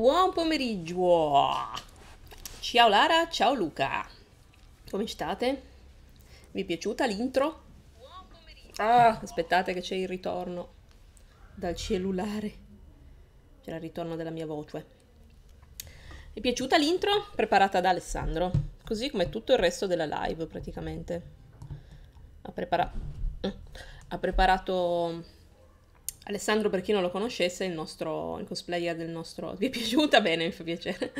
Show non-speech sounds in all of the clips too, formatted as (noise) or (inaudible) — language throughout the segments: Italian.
Buon pomeriggio! Ciao Lara, ciao Luca! Come state? Vi è piaciuta l'intro? Ah, aspettate che c'è il ritorno dal cellulare. C'era il ritorno della mia voce. Vi è piaciuta l'intro preparata da Alessandro, così come tutto il resto della live praticamente. Ha, prepara- ha preparato Alessandro, per chi non lo conoscesse, è il nostro il cosplayer del nostro... Vi è piaciuta? (laughs) Bene, mi fa piacere.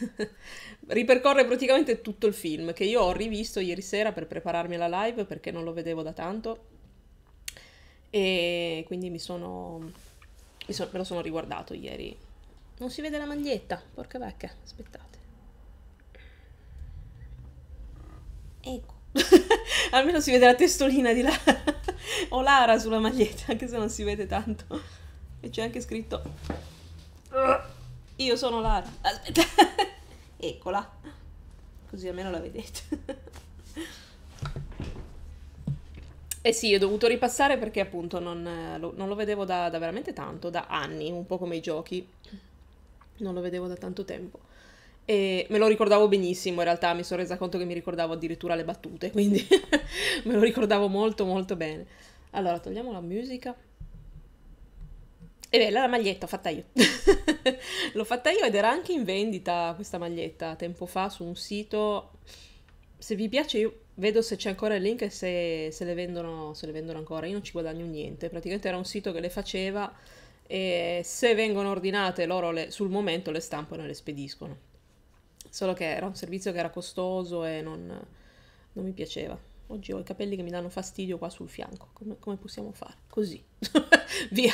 (laughs) Ripercorre praticamente tutto il film, che io ho rivisto ieri sera per prepararmi alla live, perché non lo vedevo da tanto. E quindi mi sono... Mi so... me lo sono riguardato ieri. Non si vede la maglietta, porca vecchia, aspettate. Ecco. (laughs) Almeno si vede la testolina di là. Ho (laughs) l'ara sulla maglietta, (laughs) anche se non si vede tanto. E c'è anche scritto... Io sono l'ara. Aspetta. Eccola. Così almeno la vedete. Eh sì, ho dovuto ripassare perché appunto non eh, lo, non lo vedevo da, da veramente tanto, da anni, un po' come i giochi. Non lo vedevo da tanto tempo. E me lo ricordavo benissimo, in realtà mi sono resa conto che mi ricordavo addirittura le battute, quindi (laughs) me lo ricordavo molto molto bene. Allora, togliamo la musica. E eh bella la maglietta, fatta io. (laughs) L'ho fatta io ed era anche in vendita questa maglietta tempo fa su un sito. Se vi piace io vedo se c'è ancora il link e se, se, le vendono, se le vendono ancora. Io non ci guadagno niente, praticamente era un sito che le faceva e se vengono ordinate loro le, sul momento le stampano e le spediscono solo che era un servizio che era costoso e non, non mi piaceva. Oggi ho i capelli che mi danno fastidio qua sul fianco, come, come possiamo fare? Così, (laughs) via.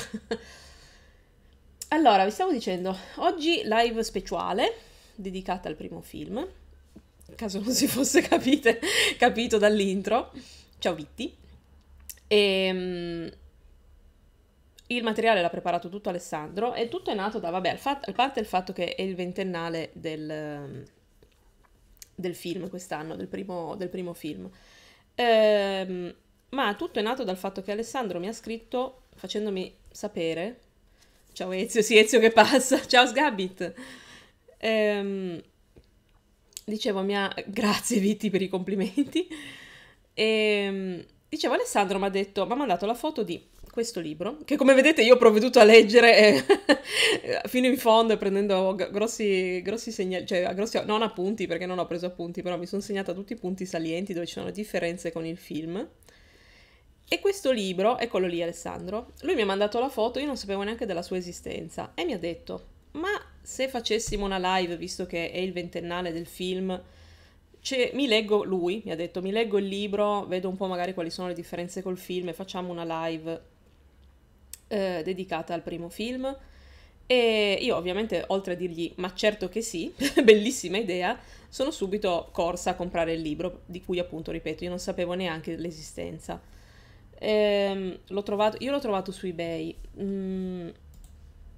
Allora, vi stavo dicendo, oggi live speciale dedicata al primo film, caso non si fosse capite, capito dall'intro. Ciao Vitti. E, ehm, il materiale l'ha preparato tutto Alessandro e tutto è nato da, vabbè, fat- a parte il fatto che è il ventennale del, del film quest'anno, del primo, del primo film, ehm, ma tutto è nato dal fatto che Alessandro mi ha scritto facendomi sapere, ciao Ezio, sì Ezio che passa, (laughs) ciao Sgabit, ehm, dicevo mi ha, grazie Vitti per i complimenti, e, ehm, dicevo Alessandro mi ha detto, mi ha mandato la foto di questo libro, che come vedete io ho provveduto a leggere eh, (laughs) fino in fondo prendendo grossi, grossi segnali, cioè grossi, non appunti perché non ho preso appunti, però mi sono segnata tutti i punti salienti dove ci sono differenze con il film. E questo libro, eccolo lì Alessandro, lui mi ha mandato la foto, io non sapevo neanche della sua esistenza e mi ha detto, ma se facessimo una live, visto che è il ventennale del film, mi leggo, lui mi ha detto, mi leggo il libro, vedo un po' magari quali sono le differenze col film e facciamo una live eh, dedicata al primo film. E io ovviamente, oltre a dirgli ma certo che sì, (laughs) bellissima idea, sono subito corsa a comprare il libro, di cui appunto, ripeto, io non sapevo neanche l'esistenza. Ehm, l'ho trovato, io l'ho trovato su eBay mm,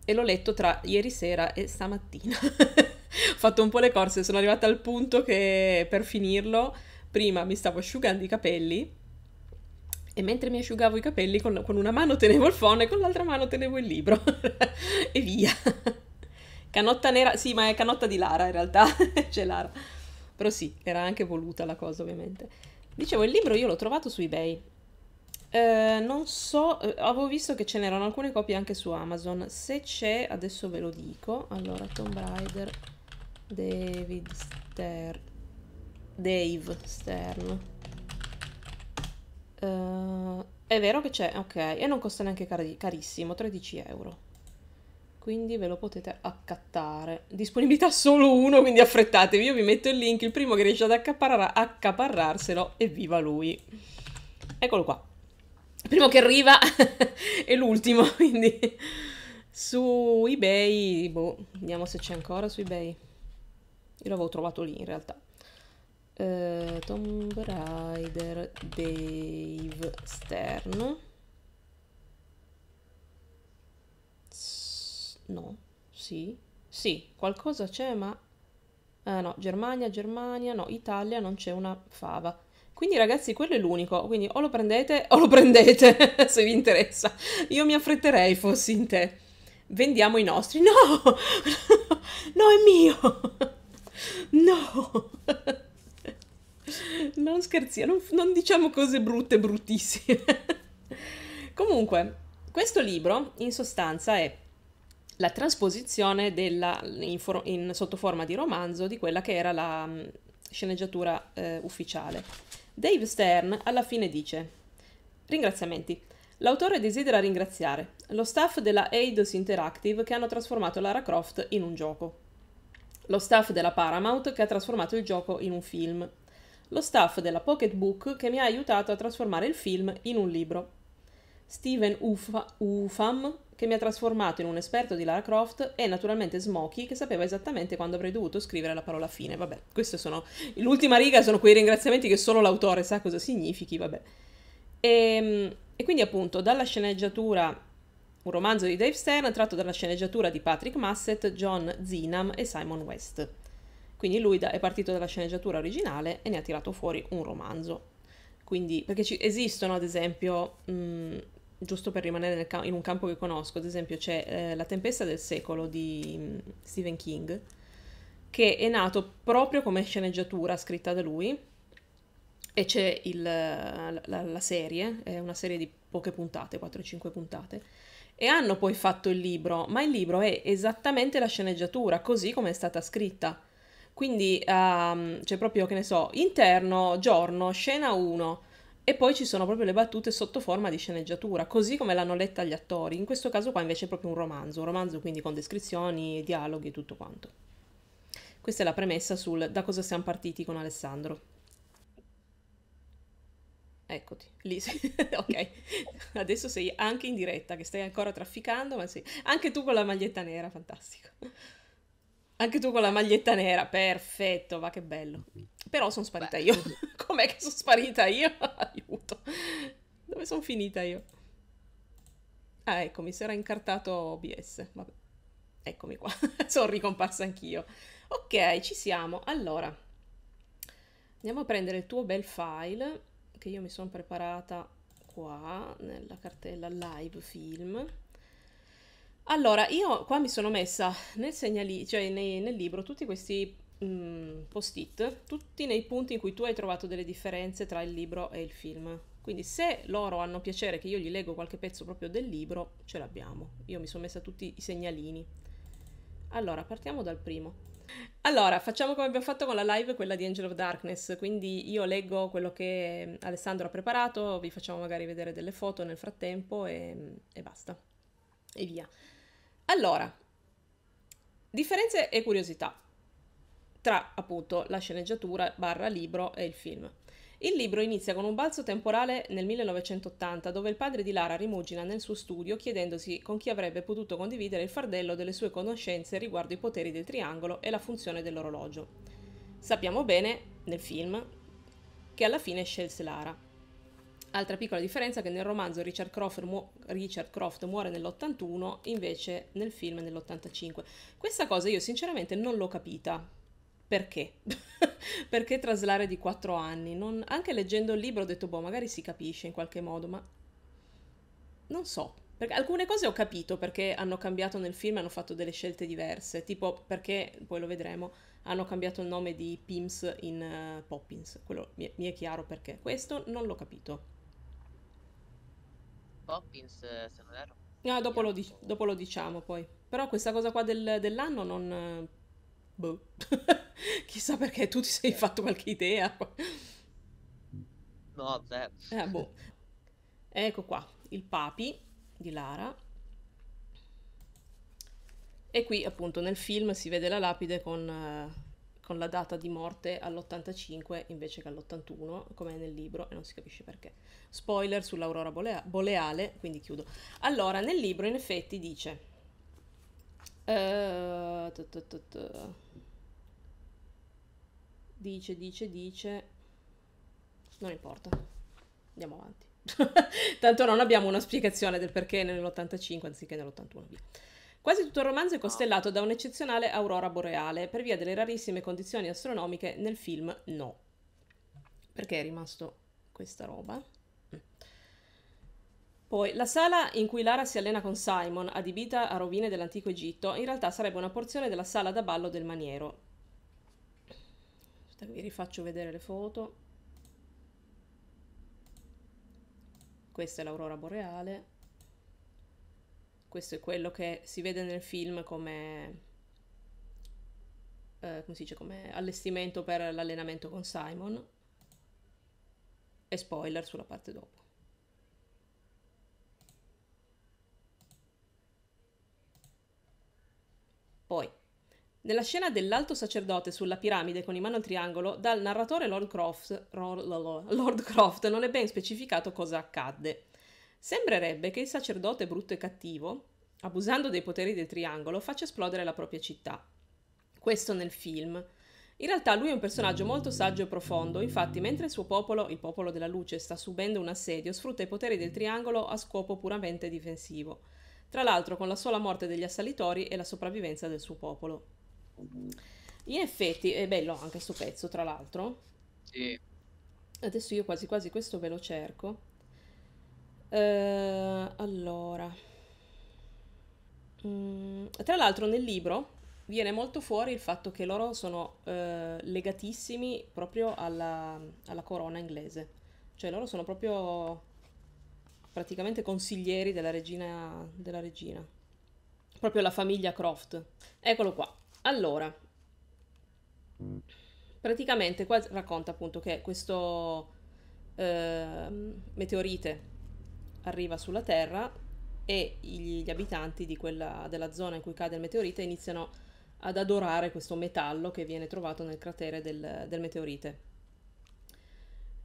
e l'ho letto tra ieri sera e stamattina. Ho (laughs) fatto un po' le corse, sono arrivata al punto che per finirlo, prima mi stavo asciugando i capelli e mentre mi asciugavo i capelli, con, con una mano tenevo il phone e con l'altra mano tenevo il libro. (laughs) e via. Canotta nera, sì, ma è canotta di Lara in realtà, (laughs) c'è Lara. Però sì, era anche voluta la cosa ovviamente. Dicevo, il libro io l'ho trovato su eBay. Eh, non so, eh, avevo visto che ce n'erano alcune copie anche su Amazon. Se c'è, adesso ve lo dico. Allora, Tomb Raider, David Stern, Dave Stern. Uh, è vero che c'è, ok, e non costa neanche cari carissimo, 13 euro. Quindi ve lo potete accattare. Disponibilità solo uno, quindi affrettatevi. Io vi metto il link, il primo che riesce ad accaparrar accaparrarselo, evviva lui. Eccolo qua. Il primo che arriva (laughs) è l'ultimo, (laughs) quindi su eBay, boh, vediamo se c'è ancora su eBay. Io l'avevo trovato lì in realtà. Uh, Tomb Raider Dave Stern no, sì, sì, qualcosa c'è ma uh, no, Germania, Germania, no, Italia non c'è una fava quindi ragazzi quello è l'unico quindi o lo prendete o lo prendete (laughs) se vi interessa io mi affretterei fossi in te vendiamo i nostri no (laughs) no è mio (laughs) no (laughs) non scherziamo, non, non diciamo cose brutte, bruttissime. (laughs) Comunque, questo libro in sostanza è la trasposizione della, in, for, in, sotto forma di romanzo di quella che era la mh, mm, sceneggiatura eh, ufficiale. Dave Stern alla fine dice: Ringraziamenti. L'autore desidera ringraziare lo staff della Eidos Interactive che hanno trasformato Lara Croft in un gioco, lo staff della Paramount che ha trasformato il gioco in un film, lo staff della Pocket Book che mi ha aiutato a trasformare il film in un libro. Steven Ufam, che mi ha trasformato in un esperto di Lara Croft, e naturalmente Smokey, che sapeva esattamente quando avrei dovuto scrivere la parola fine. Vabbè, queste sono. L'ultima riga sono quei ringraziamenti che solo l'autore sa cosa significhi, vabbè. E, ehm, e quindi, appunto, dalla sceneggiatura. Un romanzo di Dave Stern tratto dalla sceneggiatura di Patrick Massett, John Zinam e Simon West. Quindi lui da, è partito dalla sceneggiatura originale e ne ha tirato fuori un romanzo. Quindi, perché ci, esistono ad esempio, mh, mm, giusto per rimanere nel, in un campo che conosco, ad esempio c'è eh, La tempesta del secolo di mh, mm, Stephen King, che è nato proprio come sceneggiatura scritta da lui, e c'è il, la, la, la, serie, è una serie di poche puntate, 4-5 puntate, e hanno poi fatto il libro, ma il libro è esattamente la sceneggiatura, così come è stata scritta. Quindi um, c'è proprio, che ne so, interno, giorno, scena 1 e poi ci sono proprio le battute sotto forma di sceneggiatura, così come l'hanno letta gli attori. In questo caso qua invece è proprio un romanzo, un romanzo quindi con descrizioni, dialoghi e tutto quanto. Questa è la premessa sul da cosa siamo partiti con Alessandro. Eccoti, lì sei. (laughs) ok, adesso sei anche in diretta, che stai ancora trafficando, ma sei anche tu con la maglietta nera, fantastico. Anche tu con la maglietta nera, perfetto, va che bello. Però sono sparita Beh. io. (laughs) Com'è che sono sparita io? (laughs) Aiuto. Dove sono finita io? Ah, ecco, mi si era incartato OBS. Vabbè. Eccomi qua, (laughs) sono ricomparsa anch'io. Ok, ci siamo. Allora, andiamo a prendere il tuo bel file che io mi sono preparata qua nella cartella live film. Allora, io qua mi sono messa nel segnali, cioè nei- nel libro tutti questi mm, post-it, tutti nei punti in cui tu hai trovato delle differenze tra il libro e il film. Quindi se loro hanno piacere che io gli leggo qualche pezzo proprio del libro, ce l'abbiamo. Io mi sono messa tutti i segnalini. Allora, partiamo dal primo. Allora, facciamo come abbiamo fatto con la live, quella di Angel of Darkness, quindi io leggo quello che mm, Alessandro ha preparato, vi facciamo magari vedere delle foto nel frattempo e, mm, e basta. E via. Allora, differenze e curiosità tra appunto la sceneggiatura barra libro e il film. Il libro inizia con un balzo temporale nel 1980 dove il padre di Lara rimugina nel suo studio chiedendosi con chi avrebbe potuto condividere il fardello delle sue conoscenze riguardo i poteri del triangolo e la funzione dell'orologio. Sappiamo bene, nel film, che alla fine scelse Lara. Altra piccola differenza è che nel romanzo Richard Croft, mu- Richard Croft muore nell'81, invece nel film nell'85. Questa cosa io sinceramente non l'ho capita. Perché? (laughs) Perché traslare di 4 anni? Non... Anche leggendo il libro ho detto, boh, magari si capisce in qualche modo, ma non so. Perché alcune cose ho capito perché hanno cambiato nel film, hanno fatto delle scelte diverse, tipo perché, poi lo vedremo, hanno cambiato il nome di Pims in uh, Poppins. Quello mi è chiaro perché. Questo non l'ho capito. Poppins, eh, se non erro. No, dopo lo, dic- dopo lo, diciamo poi. Però questa cosa qua del, dell'anno non... Eh, boh. (laughs) Chissà perché tu ti sei fatto qualche idea. No, zero. Eh, boh. Ecco qua, il papi di Lara. E qui appunto nel film si vede la lapide con... Eh, con la data di morte all'85 invece che all'81, come nel libro, e non si capisce perché. Spoiler sull'aurora bolea- boleale, quindi chiudo. Allora, nel libro in effetti dice... Eh, dice, dice, dice... Non importa, andiamo avanti. (laughs) Tanto non abbiamo una spiegazione del perché nell'85 anziché nell'81. Via. Quasi tutto il romanzo è ah. costellato da un'eccezionale aurora boreale per via delle rarissime condizioni astronomiche nel film No. Perché è rimasto questa roba? Poi, la sala in cui Lara si allena con Simon, adibita a rovine dell'antico Egitto, in realtà sarebbe una porzione della sala da ballo del maniero. Aspetta, vi rifaccio vedere le foto. Questa è l'aurora boreale questo è quello che si vede nel film come, eh, come, dice, come allestimento per l'allenamento con Simon. E spoiler sulla parte dopo. Poi, nella scena dell'alto sacerdote sulla piramide con in mano il triangolo, dal narratore Lord Croft, Lord Croft non è ben specificato cosa accadde Sembrerebbe che il sacerdote brutto e cattivo, abusando dei poteri del triangolo, faccia esplodere la propria città. Questo nel film. In realtà lui è un personaggio molto saggio e profondo, infatti mentre il suo popolo, il popolo della luce, sta subendo un assedio, sfrutta i poteri del triangolo a scopo puramente difensivo, tra l'altro con la sola morte degli assalitori e la sopravvivenza del suo popolo. In effetti è bello anche questo pezzo, tra l'altro. Sì. Adesso io quasi quasi questo ve lo cerco. Eh, allora, mm, tra l'altro nel libro viene molto fuori il fatto che loro sono eh, legatissimi proprio alla, alla corona inglese, cioè loro sono proprio praticamente consiglieri della regina, della regina, proprio la famiglia Croft. Eccolo qua. Allora, praticamente qua racconta appunto che questo eh, meteorite arriva sulla Terra e gli abitanti quella, della zona in cui cade il meteorite iniziano ad adorare questo metallo che viene trovato nel cratere del, del meteorite.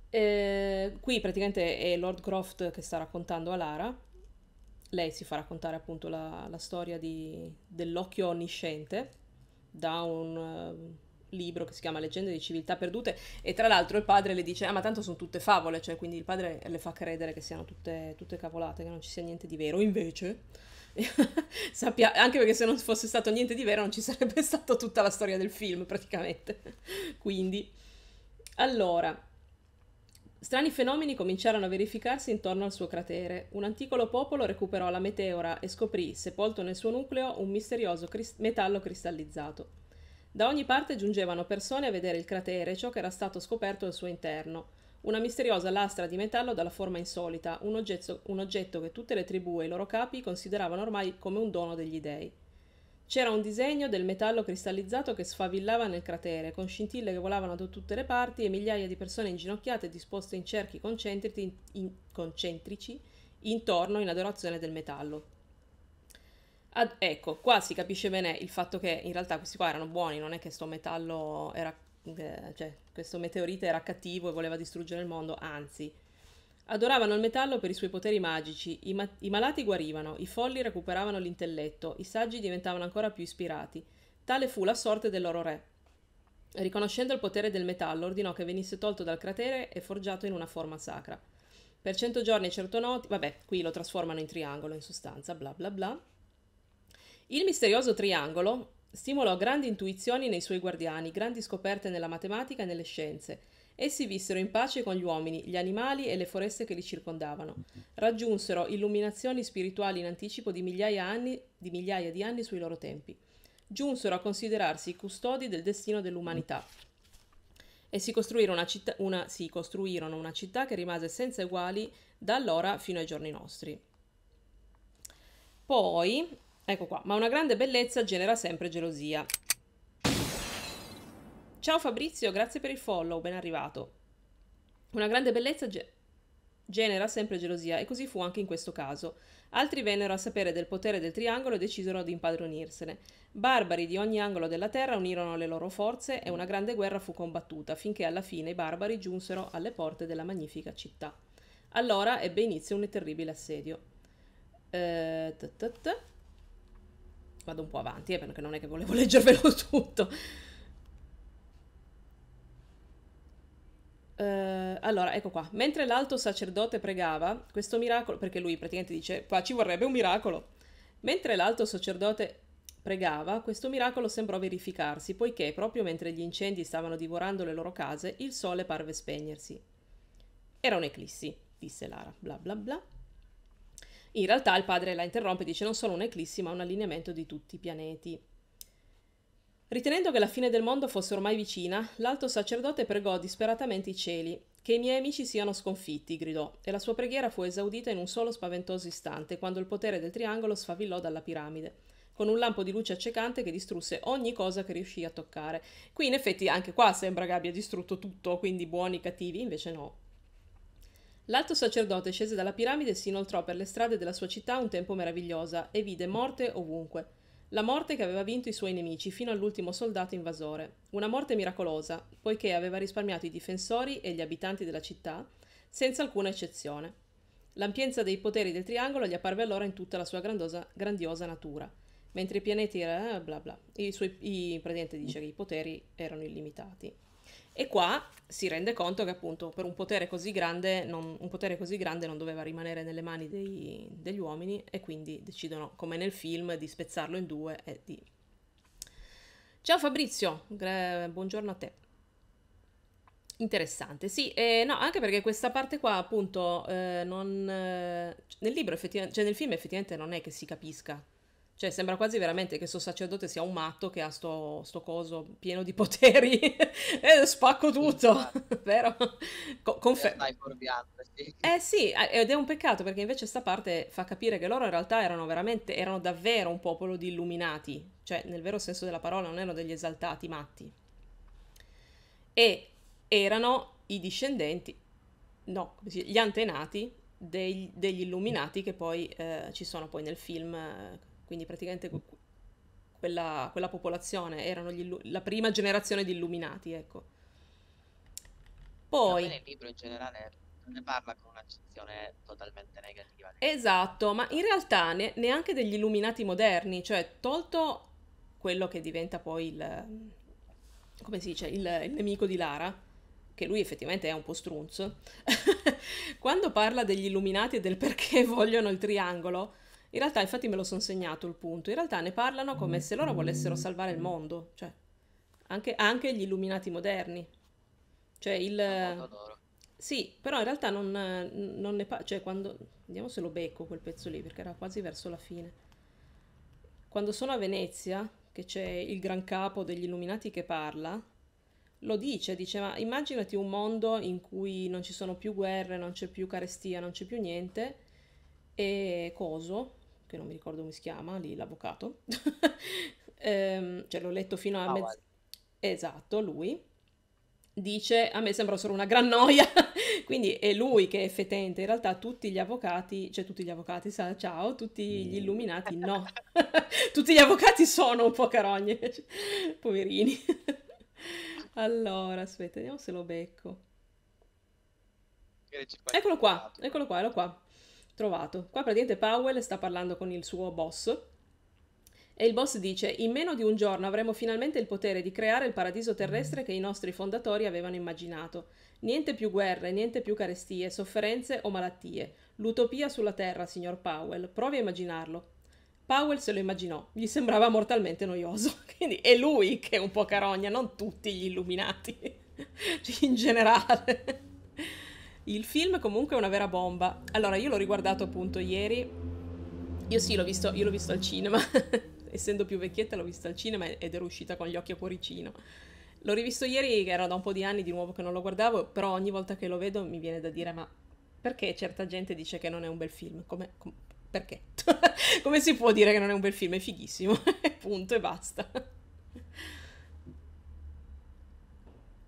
E eh, qui praticamente è Lord Croft che sta raccontando a Lara, lei si fa raccontare appunto la, la storia di, dell'occhio onnisciente da un eh, libro che si chiama Leggende di civiltà perdute e tra l'altro il padre le dice ah ma tanto sono tutte favole, cioè quindi il padre le fa credere che siano tutte, tutte cavolate, che non ci sia niente di vero, invece (laughs) sappia, anche perché se non fosse stato niente di vero non ci sarebbe stata tutta la storia del film praticamente, (laughs) quindi allora... Strani fenomeni cominciarono a verificarsi intorno al suo cratere. Un antico popolo recuperò la meteora e scoprì, sepolto nel suo nucleo, un misterioso crist- metallo cristallizzato. Da ogni parte giungevano persone a vedere il cratere e ciò che era stato scoperto al suo interno. Una misteriosa lastra di metallo dalla forma insolita, un oggetto, un oggetto, che tutte le tribù e i loro capi consideravano ormai come un dono degli dei. C'era un disegno del metallo cristallizzato che sfavillava nel cratere, con scintille che volavano da tutte le parti e migliaia di persone inginocchiate disposte in cerchi concentrici, in, concentrici intorno in adorazione del metallo. Ad, ecco, qua si capisce bene il fatto che in realtà questi qua erano buoni, non è che sto metallo era... Eh, cioè, questo meteorite era cattivo e voleva distruggere il mondo, anzi. Adoravano il metallo per i suoi poteri magici, i, ma- i malati guarivano, i folli recuperavano l'intelletto, i saggi diventavano ancora più ispirati. Tale fu la sorte del loro re. Riconoscendo il potere del metallo, ordinò che venisse tolto dal cratere e forgiato in una forma sacra. Per cento giorni e cento noti, vabbè, qui lo trasformano in triangolo in sostanza, bla bla bla. Il misterioso triangolo stimolò grandi intuizioni nei suoi guardiani, grandi scoperte nella matematica e nelle scienze. Essi vissero in pace con gli uomini, gli animali e le foreste che li circondavano. Raggiunsero illuminazioni spirituali in anticipo di migliaia, anni, di migliaia di anni sui loro tempi. Giunsero a considerarsi i custodi del destino dell'umanità e si costruirono una, città, una, si costruirono una città, che rimase senza eguali da allora fino ai giorni nostri. Poi Ecco qua, ma una grande bellezza genera sempre gelosia. Ciao Fabrizio, grazie per il follow, ben arrivato. Una grande bellezza ge genera sempre gelosia e così fu anche in questo caso. Altri vennero a sapere del potere del triangolo e decisero di impadronirsene. Barbari di ogni angolo della terra unirono le loro forze e una grande guerra fu combattuta finché alla fine i barbari giunsero alle porte della magnifica città. Allora ebbe inizio un terribile assedio. Eh, t -t -t vado un po' avanti, eh, perché non è che volevo (laughs) leggervelo tutto. Uh, allora, ecco qua. Mentre l'alto sacerdote pregava, questo miracolo, perché lui praticamente dice, qua ci vorrebbe un miracolo. Mentre l'alto sacerdote pregava, questo miracolo sembrò verificarsi, poiché proprio mentre gli incendi stavano divorando le loro case, il sole parve spegnersi. Era un'eclissi, disse Lara, bla bla bla. In realtà il padre la interrompe e dice non solo un'eclissi ma un allineamento di tutti i pianeti. Ritenendo che la fine del mondo fosse ormai vicina, l'alto sacerdote pregò disperatamente i cieli. Che i miei amici siano sconfitti, gridò, e la sua preghiera fu esaudita in un solo spaventoso istante, quando il potere del triangolo sfavillò dalla piramide, con un lampo di luce accecante che distrusse ogni cosa che riuscì a toccare. Qui in effetti anche qua sembra che abbia distrutto tutto, quindi buoni, cattivi, invece no. L'alto sacerdote scese dalla piramide e si inoltrò per le strade della sua città un tempo meravigliosa e vide morte ovunque. La morte che aveva vinto i suoi nemici fino all'ultimo soldato invasore. Una morte miracolosa, poiché aveva risparmiato i difensori e gli abitanti della città, senza alcuna eccezione. L'ampienza dei poteri del triangolo gli apparve allora in tutta la sua grandosa, grandiosa natura, mentre i pianeti erano eh, bla bla. I suoi, i, dice che i poteri erano illimitati. E qua si rende conto che appunto per un potere così grande non, potere così grande non doveva rimanere nelle mani dei, degli uomini e quindi decidono, come nel film, di spezzarlo in due e di... Ciao Fabrizio, buongiorno a te. Interessante, sì, eh, no, anche perché questa parte qua appunto eh, non, eh, nel libro effettivamente, cioè nel film effettivamente non è che si capisca cioè, sembra quasi veramente che sto sacerdote sia un matto che ha sto, sto coso pieno di poteri (laughs) e eh, spacco tutto, (laughs) eh, sì, vero? Co- confer- Eh sì, eh, ed è un peccato perché invece sta parte fa capire che loro in realtà erano veramente, erano davvero un popolo di illuminati, cioè nel vero senso della parola non erano degli esaltati matti. E erano i discendenti, no, gli antenati dei, degli illuminati che poi eh, ci sono poi nel film quindi praticamente quella, quella popolazione erano la prima generazione di illuminati, ecco. Poi... nel libro in generale ne parla con un'accezione totalmente negativa. Esatto, ma in realtà ne, neanche degli illuminati moderni, cioè tolto quello che diventa poi il... come si dice? il, il nemico di Lara, che lui effettivamente è un po' strunzo, (laughs) quando parla degli illuminati e del perché (laughs) vogliono il triangolo, in realtà, infatti, me lo sono segnato il punto. In realtà ne parlano come se loro volessero salvare il mondo, cioè anche, anche gli illuminati moderni. Cioè il. Ah, sì, però in realtà non, non ne parla. Cioè, quando. Vediamo se lo becco quel pezzo lì, perché era quasi verso la fine. Quando sono a Venezia, che c'è il gran capo degli illuminati che parla, lo dice, dice ma immaginati un mondo in cui non ci sono più guerre, non c'è più carestia, non c'è più niente e coso, che non mi ricordo come si chiama, lì l'avvocato, (laughs) ehm, cioè l'ho letto fino a ah, mezzogiorno, esatto, lui, dice a me sembra solo una gran noia, (laughs) quindi è lui che è fetente, in realtà tutti gli avvocati, cioè tutti gli avvocati, sa, ciao, tutti gli illuminati no, (laughs) tutti gli avvocati sono un po' carogne, poverini. allora, aspetta, vediamo se lo becco. Eccolo qua, eccolo qua, eccolo qua trovato. Qua praticamente Powell sta parlando con il suo boss e il boss dice in meno di un giorno avremo finalmente il potere di creare il paradiso terrestre che i nostri fondatori avevano immaginato. Niente più guerre, niente più carestie, sofferenze o malattie. L'utopia sulla Terra, signor Powell. Provi a immaginarlo. Powell se lo immaginò, gli sembrava mortalmente noioso. (laughs) Quindi è lui che è un po' carogna, non tutti gli illuminati, (laughs) in generale. Il film comunque è una vera bomba. Allora, io l'ho riguardato appunto ieri. Io sì, l'ho visto, io l'ho visto al cinema. (laughs) Essendo più vecchietta l'ho visto al cinema ed ero uscita con gli occhi a cuoricino. L'ho rivisto ieri, che era da un po' di anni di nuovo che non lo guardavo, però ogni volta che lo vedo mi viene da dire ma perché certa gente dice che non è un bel film? Come, com- perché? (laughs) Come si può dire che non è un bel film? È fighissimo, (laughs) punto e basta.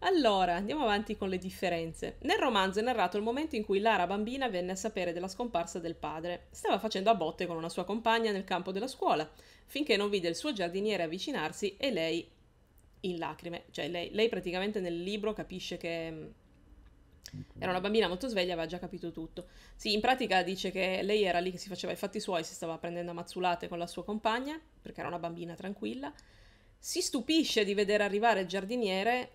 Allora, andiamo avanti con le differenze. Nel romanzo è narrato il momento in cui Lara bambina venne a sapere della scomparsa del padre. Stava facendo a botte con una sua compagna nel campo della scuola, finché non vide il suo giardiniere avvicinarsi e lei in lacrime. Cioè, lei, lei praticamente nel libro capisce che mm, era una bambina molto sveglia, aveva già capito tutto. Sì, in pratica dice che lei era lì che si faceva i fatti suoi, si stava prendendo a mazzulate con la sua compagna, perché era una bambina tranquilla. Si stupisce di vedere arrivare il giardiniere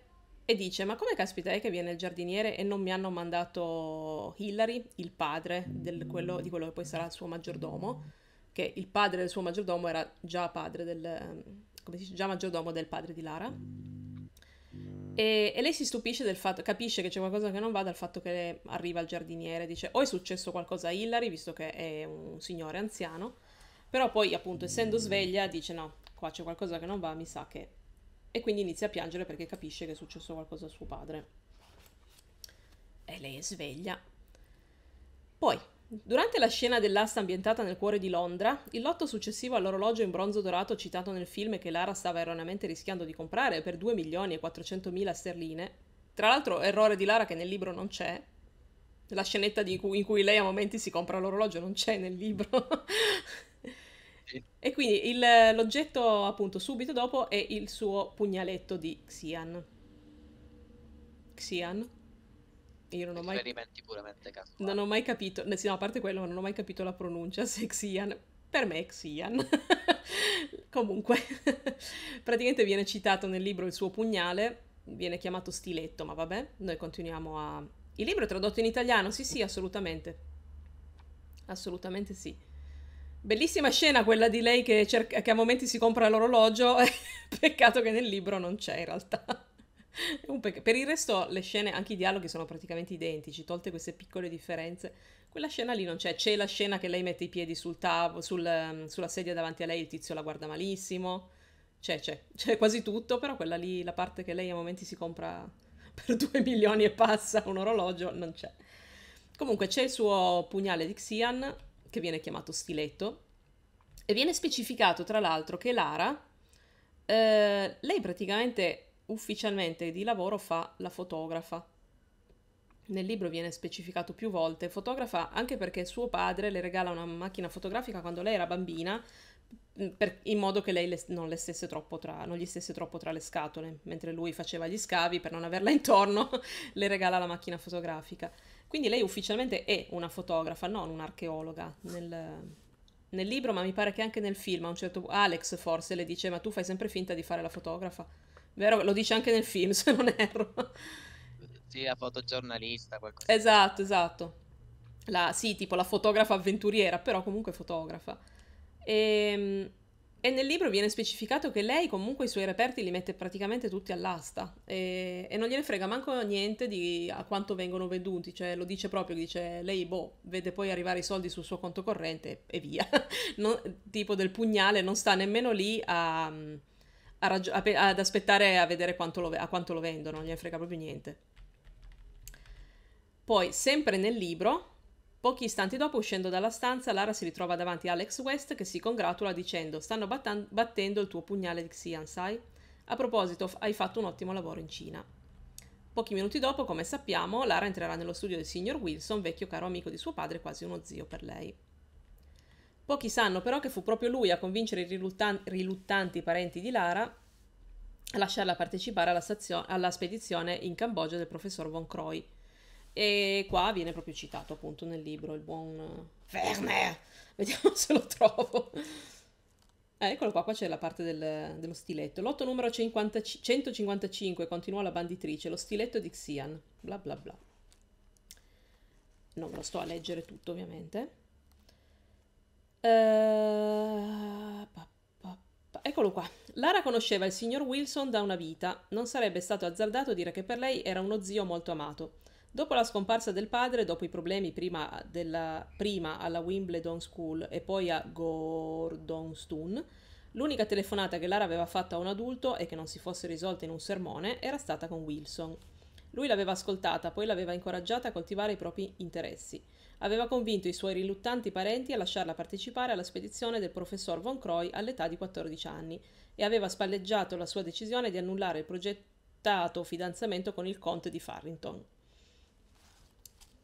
e dice: Ma come caspita è che viene il giardiniere e non mi hanno mandato Hillary, il padre del, quello, di quello che poi sarà il suo maggiordomo? Che il padre del suo maggiordomo era già padre del. come si dice? Già maggiordomo del padre di Lara. E, e lei si stupisce del fatto, capisce che c'è qualcosa che non va dal fatto che arriva il giardiniere e dice: O è successo qualcosa a Hillary, visto che è un signore anziano. Però poi, appunto, essendo sveglia, dice: No, qua c'è qualcosa che non va, mi sa che e quindi inizia a piangere perché capisce che è successo qualcosa a suo padre. E lei è sveglia. Poi, durante la scena dell'asta ambientata nel cuore di Londra, il lotto successivo all'orologio in bronzo dorato citato nel film che Lara stava erroneamente rischiando di comprare per 2 milioni e 400 mila sterline, tra l'altro errore di Lara che nel libro non c'è, la scenetta cui, in cui lei a momenti si compra l'orologio non c'è nel libro. (laughs) E quindi il, l'oggetto appunto subito dopo è il suo pugnaletto di Xian. Xian? Io non ho mai... puramente casuali. Non ho mai capito, sì, no, a parte quello, non ho mai capito la pronuncia, se Xian... Per me è Xian. (laughs) Comunque, (laughs) praticamente viene citato nel libro il suo pugnale, viene chiamato stiletto, ma vabbè, noi continuiamo a... Il libro è tradotto in italiano? Sì, sì, assolutamente. Assolutamente sì. Bellissima scena quella di lei che, cerca, che a momenti si compra l'orologio, (laughs) eh, peccato che nel libro non c'è in realtà. per il resto le scene, anche i dialoghi sono praticamente identici, tolte queste piccole differenze. Quella scena lì non c'è, c'è la scena che lei mette i piedi sul tavolo, sul, ehm, sulla sedia davanti a lei, il tizio la guarda malissimo, c'è, c'è, c'è quasi tutto, però quella lì, la parte che lei a momenti si compra (laughs) per due milioni e passa un orologio, non c'è. Comunque c'è il suo pugnale di Xian, che viene chiamato stiletto, e viene specificato tra l'altro che Lara, eh, lei praticamente ufficialmente di lavoro fa la fotografa. Nel libro viene specificato più volte, fotografa anche perché suo padre le regala una macchina fotografica quando lei era bambina, mm, per, in modo che lei le, non, le tra, non, gli stesse troppo tra le scatole, mentre lui faceva gli scavi per non averla (laughs) intorno, le regala la macchina fotografica. Quindi lei ufficialmente è una fotografa, non un'archeologa nel, nel, libro, ma mi pare che anche nel film a un certo punto Alex forse le dice "Ma tu fai sempre finta di fare la fotografa". Vero? Lo dice anche nel film, (laughs) se non erro. Sì, la fotogiornalista, qualcosa. Esatto, esatto. La, sì, tipo la fotografa avventuriera, però comunque fotografa. Ehm... E nel libro viene specificato che lei comunque i suoi reperti li mette praticamente tutti all'asta e, e non gliene frega manco niente di a quanto vengono venduti, cioè lo dice proprio, dice lei boh, vede poi arrivare i soldi sul suo conto corrente e via. (laughs) non, tipo del pugnale non sta nemmeno lì a, a raggi- a, ad aspettare a vedere quanto lo, a quanto lo vendono, non gliene frega proprio niente. Poi sempre nel libro Pochi istanti dopo, uscendo dalla stanza, Lara si ritrova davanti a Alex West che si congratula dicendo «Stanno battan- battendo il tuo pugnale di Xian, sai? A proposito, hai fatto un ottimo lavoro in Cina». Pochi minuti dopo, come sappiamo, Lara entrerà nello studio del signor Wilson, vecchio caro amico di suo padre, quasi uno zio per lei. Pochi sanno però che fu proprio lui a convincere i riluttan- riluttanti parenti di Lara a lasciarla partecipare alla, stazio- alla spedizione in Cambogia del professor Von Croy, e qua viene proprio citato appunto nel libro il buon Werner. Vediamo se lo trovo. Eh, eccolo qua, qua c'è la parte del, dello stiletto. Lotto numero 50, 155, continua la banditrice, lo stiletto di Xian, bla bla bla. Non lo sto a leggere tutto ovviamente. Eh, pa, pa, pa. Eccolo qua. Lara conosceva il signor Wilson da una vita. Non sarebbe stato azzardato dire che per lei era uno zio molto amato. Dopo la scomparsa del padre, dopo i problemi prima, della, prima alla Wimbledon School e poi a Gordonstoun, l'unica telefonata che Lara aveva fatto a un adulto e che non si fosse risolta in un sermone era stata con Wilson. Lui l'aveva ascoltata, poi l'aveva incoraggiata a coltivare i propri interessi. Aveva convinto i suoi riluttanti parenti a lasciarla partecipare alla spedizione del professor Von Croy all'età di 14 anni e aveva spalleggiato la sua decisione di annullare il progettato fidanzamento con il conte di Farrington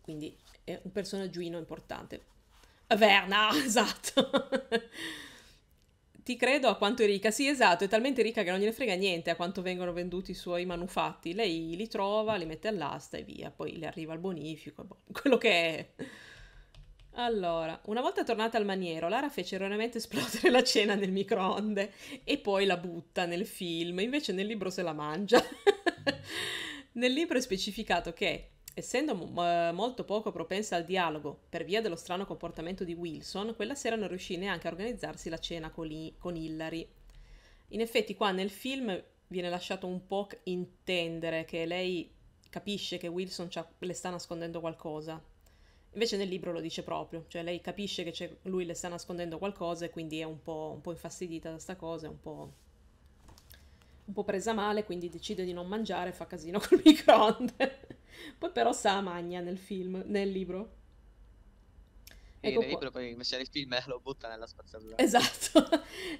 quindi è un personaggio importante. Verna, (laughs) esatto. Ti credo a quanto è ricca. Sì, esatto, è talmente ricca che non gliene frega niente a quanto vengono venduti i suoi manufatti. Lei li trova, li mette all'asta e via. Poi le arriva il bonifico, boh, (laughs) quello che è. Allora, una volta tornata al maniero, Lara fece erroneamente esplodere la cena nel microonde e poi la butta nel film, invece nel libro se la mangia. (laughs) nel libro è specificato che Essendo m- molto poco propensa al dialogo per via dello strano comportamento di Wilson, quella sera non riuscì neanche a organizzarsi la cena con, i- con Hillary. In effetti qua nel film viene lasciato un po' intendere che lei capisce che Wilson le sta nascondendo qualcosa. Invece nel libro lo dice proprio, cioè lei capisce che lui le sta nascondendo qualcosa e quindi è un po', un po infastidita da sta cosa, è un po' un po' presa male, quindi decide di non mangiare e fa casino (laughs) col microonde. poi però sa magna nel film, nel libro. E ecco nel libro poi come c'è il film (laughs) lo butta nella spazzatura. Esatto.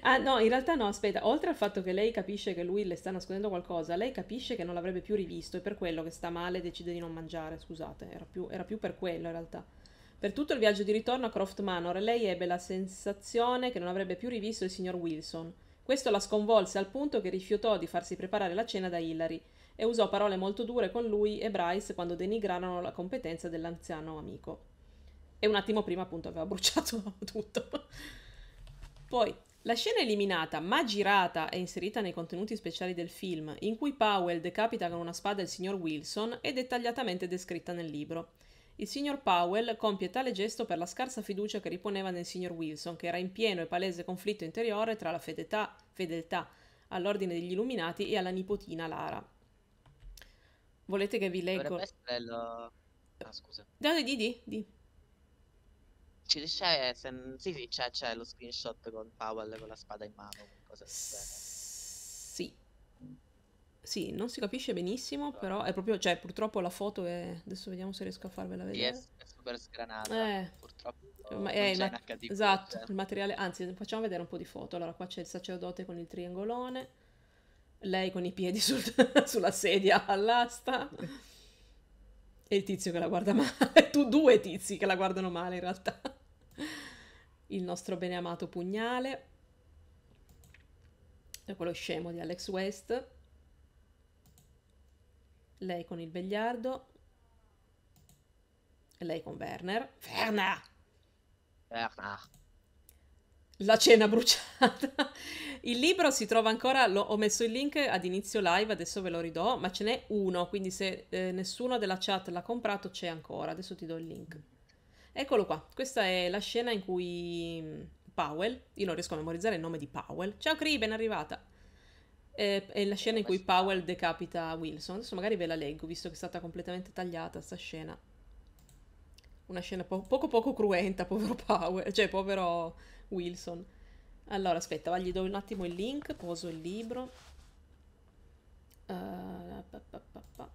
(laughs) ah no, in realtà no, aspetta, oltre al fatto che lei capisce che lui le sta nascondendo qualcosa, lei capisce che non l'avrebbe più rivisto e per quello che sta male decide di non mangiare, scusate, era più, era più per quello in realtà. Per tutto il viaggio di ritorno a Croft Manor lei ebbe la sensazione che non avrebbe più rivisto il signor Wilson questo la sconvolse al punto che rifiutò di farsi preparare la cena da Hillary e usò parole molto dure con lui e Bryce quando denigrarono la competenza dell'anziano amico. E un attimo prima appunto aveva (laughs) bruciato tutto. Poi, la scena eliminata, ma girata e inserita nei contenuti speciali del film, in cui Powell decapita con una spada il signor Wilson, è dettagliatamente descritta nel libro. Il signor Powell compie tale gesto per la scarsa fiducia che riponeva nel signor Wilson, che era in pieno e palese conflitto interiore tra la fedeltà, fedeltà all'ordine degli illuminati e alla nipotina Lara. Volete che vi leggo? Bello... Ah, scusa. No, di, di, di. Ci c'è, se... sì, sì, c'è, c'è lo screenshot con Powell con la spada in mano. Cosa del sì, non si capisce benissimo, però è proprio, cioè purtroppo la foto è... Adesso vediamo se riesco a farvela vedere. Yes, è super sgranata, eh. purtroppo ma, eh, ma... Esatto, eh. il materiale... Anzi, facciamo vedere un po' di foto. Allora, qua c'è il sacerdote con il triangolone, lei con i piedi sul... (laughs) sulla sedia all'asta (laughs) e il tizio che la guarda male. (laughs) tu, due tizi che la guardano male in realtà. Il nostro beneamato pugnale. E quello scemo di Alex West lei con il Begliardo, lei con Werner. Werner! Werner! La cena bruciata. Il libro si trova ancora, lo, ho messo il link ad inizio live, adesso ve lo ridò, ma ce n'è uno, quindi se eh, nessuno della chat l'ha comprato c'è ancora, adesso ti do il link. Eccolo qua, questa è la scena in cui mm, Powell, io non riesco a memorizzare il nome di Powell, ciao Cri, ben arrivata, eh, è la scena in cui eh Powell decapita Wilson. Adesso magari ve la leggo, visto che è stata completamente tagliata sta scena. Una scena po- poco poco cruenta, (laughs) povero Powell, cioè povero Wilson. Allora, aspetta, va, gli do un attimo il link, poso il libro. Uh, pa, pa, pa,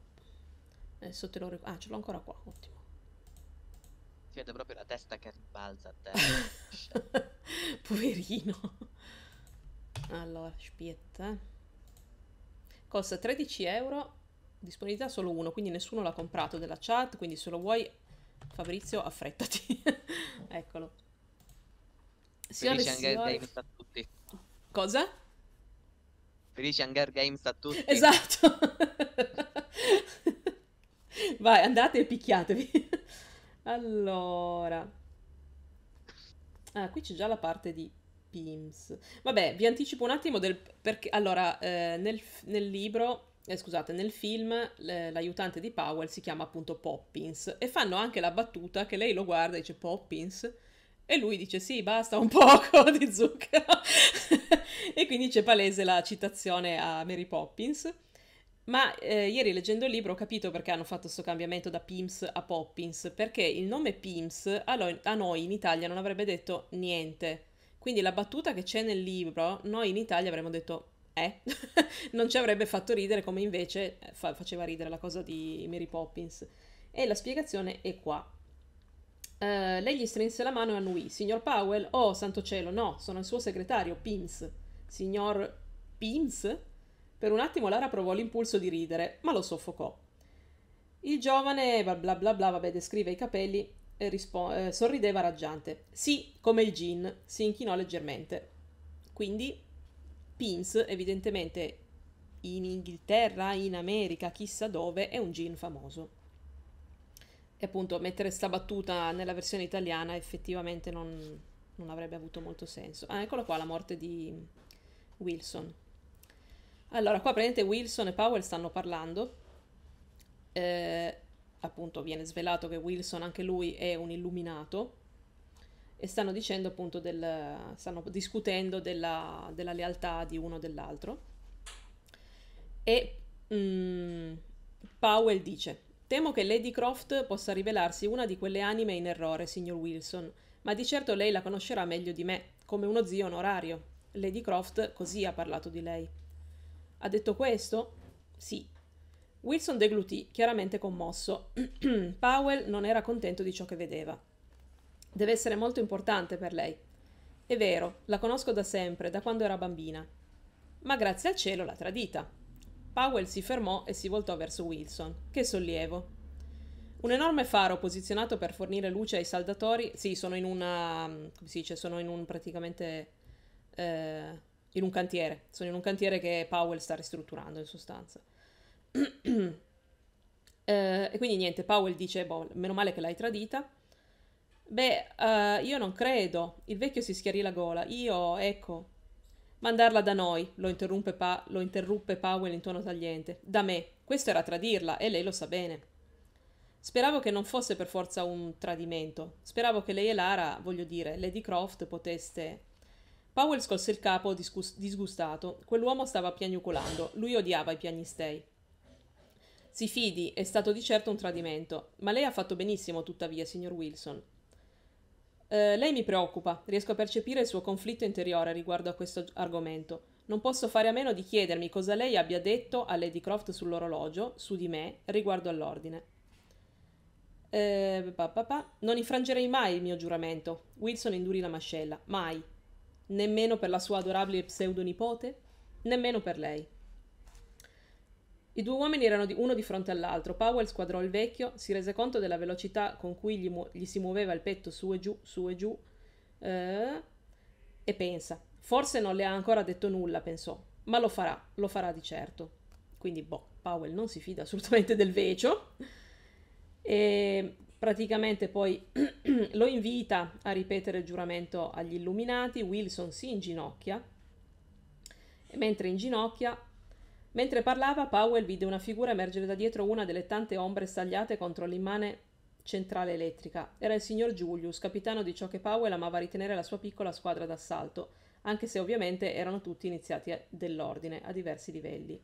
Adesso te lo ricordo. Ah, ce l'ho ancora qua, ottimo. Ti vede proprio la testa che balza a terra. (laughs) Poverino. Allora, spietta. Eh costa 13 euro, disponibilità solo uno, quindi nessuno l'ha comprato della chat, quindi se lo vuoi Fabrizio affrettati. (laughs) Eccolo. Signore Felice signore... Hunger Games a tutti. Cosa? Felice Hunger Games a tutti. Esatto. (laughs) Vai, andate e picchiatevi. (laughs) allora. Ah, qui c'è già la parte di Pims. Vabbè, vi anticipo un attimo del perché. Allora, eh, nel, nel, libro, eh, scusate, nel film l'aiutante di Powell si chiama appunto Poppins e fanno anche la battuta che lei lo guarda e dice Poppins. E lui dice sì, basta un (laughs) poco di zucchero. (laughs) e quindi c'è palese la citazione a Mary Poppins. Ma eh, ieri leggendo il libro ho capito perché hanno fatto questo cambiamento da Pims a Poppins, perché il nome Pims a noi in Italia non avrebbe detto niente quindi la battuta che c'è nel libro, noi in Italia avremmo detto eh, (laughs) non ci avrebbe fatto ridere come invece eh, fa- faceva ridere la cosa di Mary Poppins. E la spiegazione è qua. Uh, lei gli strinse la mano e annui. Signor Powell? Oh, santo cielo, no, sono il suo segretario, Pins. Signor Pins? Per un attimo Lara provò l'impulso di ridere, ma lo soffocò. Il giovane, bla bla, bla vabbè, descrive i capelli rispo- eh, sorrideva raggiante. Sì, come il gin, si inchinò leggermente. Quindi Pins, evidentemente in Inghilterra, in America, chissà dove, è un gin famoso. E appunto mettere sta battuta nella versione italiana effettivamente non, non avrebbe avuto molto senso. Ah, eccola qua la morte di Wilson. Allora, qua praticamente Wilson e Powell stanno parlando. Eh, appunto viene svelato che Wilson anche lui è un illuminato e stanno dicendo appunto del, stanno discutendo della, della lealtà di uno o dell'altro e mh, mm, Powell dice temo che Lady Croft possa rivelarsi una di quelle anime in errore signor Wilson ma di certo lei la conoscerà meglio di me come uno zio onorario Lady Croft così ha parlato di lei ha detto questo? sì Wilson deglutì, chiaramente commosso. (clears throat) Powell non era contento di ciò che vedeva. Deve essere molto importante per lei. È vero, la conosco da sempre, da quando era bambina. Ma grazie al cielo l'ha tradita. Powell si fermò e si voltò verso Wilson. Che sollievo. Un enorme faro posizionato per fornire luce ai saldatori. Sì, sono in una. come si dice? Sono in un praticamente. Eh, in un cantiere. Sono in un cantiere che Powell sta ristrutturando in sostanza. Eh, e quindi niente, Powell dice, boh, meno male che l'hai tradita. Beh, uh, io non credo. Il vecchio si schiarì la gola. Io, ecco. Mandarla da noi, lo, interruppe, pa- lo interruppe Powell in tono tagliente. Da me. Questo era tradirla e lei lo sa bene. Speravo che non fosse per forza un tradimento. Speravo che lei e Lara, voglio dire, Lady Croft, poteste... Powell scolse il capo discus- disgustato. Quell'uomo stava piagnucolando. Lui odiava i piagnistei. Si fidi, è stato di certo un tradimento, ma lei ha fatto benissimo tuttavia, signor Wilson. Eh, lei mi preoccupa, riesco a percepire il suo conflitto interiore riguardo a questo argomento. Non posso fare a meno di chiedermi cosa lei abbia detto a Lady Croft sull'orologio, su di me, riguardo all'ordine. Eh, pa, Non infrangerei mai il mio giuramento. Wilson indurì la mascella. Mai. Nemmeno per la sua adorabile pseudonipote? Nemmeno per lei. I due uomini erano di uno di fronte all'altro. Powell squadrò il vecchio, si rese conto della velocità con cui gli, mu- gli si muoveva il petto su e giù, su e giù, eh, e pensa. Forse non le ha ancora detto nulla, pensò, ma lo farà, lo farà di certo. Quindi, boh, Powell non si fida assolutamente del vecchio. E praticamente poi (clears throat) lo invita a ripetere il giuramento agli illuminati. Wilson si inginocchia, mentre inginocchia, Mentre parlava, Powell vide una figura emergere da dietro una delle tante ombre stagliate contro l'immane centrale elettrica. Era il signor Julius, capitano di ciò che Powell amava ritenere la sua piccola squadra d'assalto, anche se ovviamente erano tutti iniziati eh, dell'ordine a diversi livelli.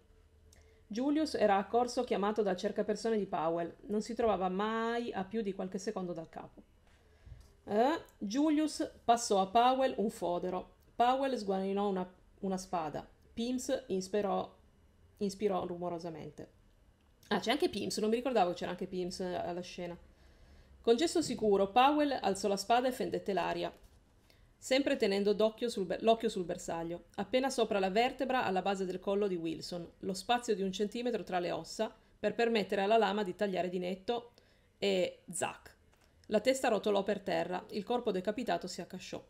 Julius era accorso chiamato da cerca persone di Powell, non si trovava mai a più di qualche secondo dal capo. Eh? Julius passò a Powell un fodero. Powell sguarinò una, una spada. Pims insperò Inspirò rumorosamente. Ah, c'è anche Pims, non mi ricordavo c'era anche Pims eh, alla scena. Con gesto sicuro, Powell alzò la spada e fendette l'aria, sempre tenendo sul be- l'occhio sul bersaglio, appena sopra la vertebra alla base del collo di Wilson, lo spazio di un centimetro tra le ossa per permettere alla lama di tagliare di netto e Zack! La testa rotolò per terra, il corpo decapitato si accasciò.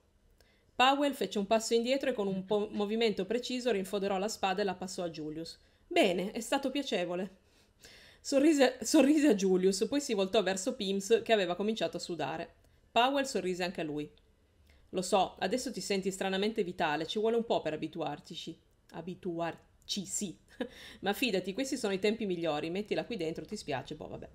Powell fece un passo indietro e con un po- movimento preciso rinfoderò la spada e la passò a Julius. Bene, è stato piacevole. Sorrise, sorrise a Julius, poi si voltò verso Pims che aveva cominciato a sudare. Powell sorrise anche a lui. Lo so, adesso ti senti stranamente vitale, ci vuole un po' per abituartici. Abituarci, sì. (laughs) Ma fidati, questi sono i tempi migliori, mettila qui dentro, ti spiace, boh, vabbè.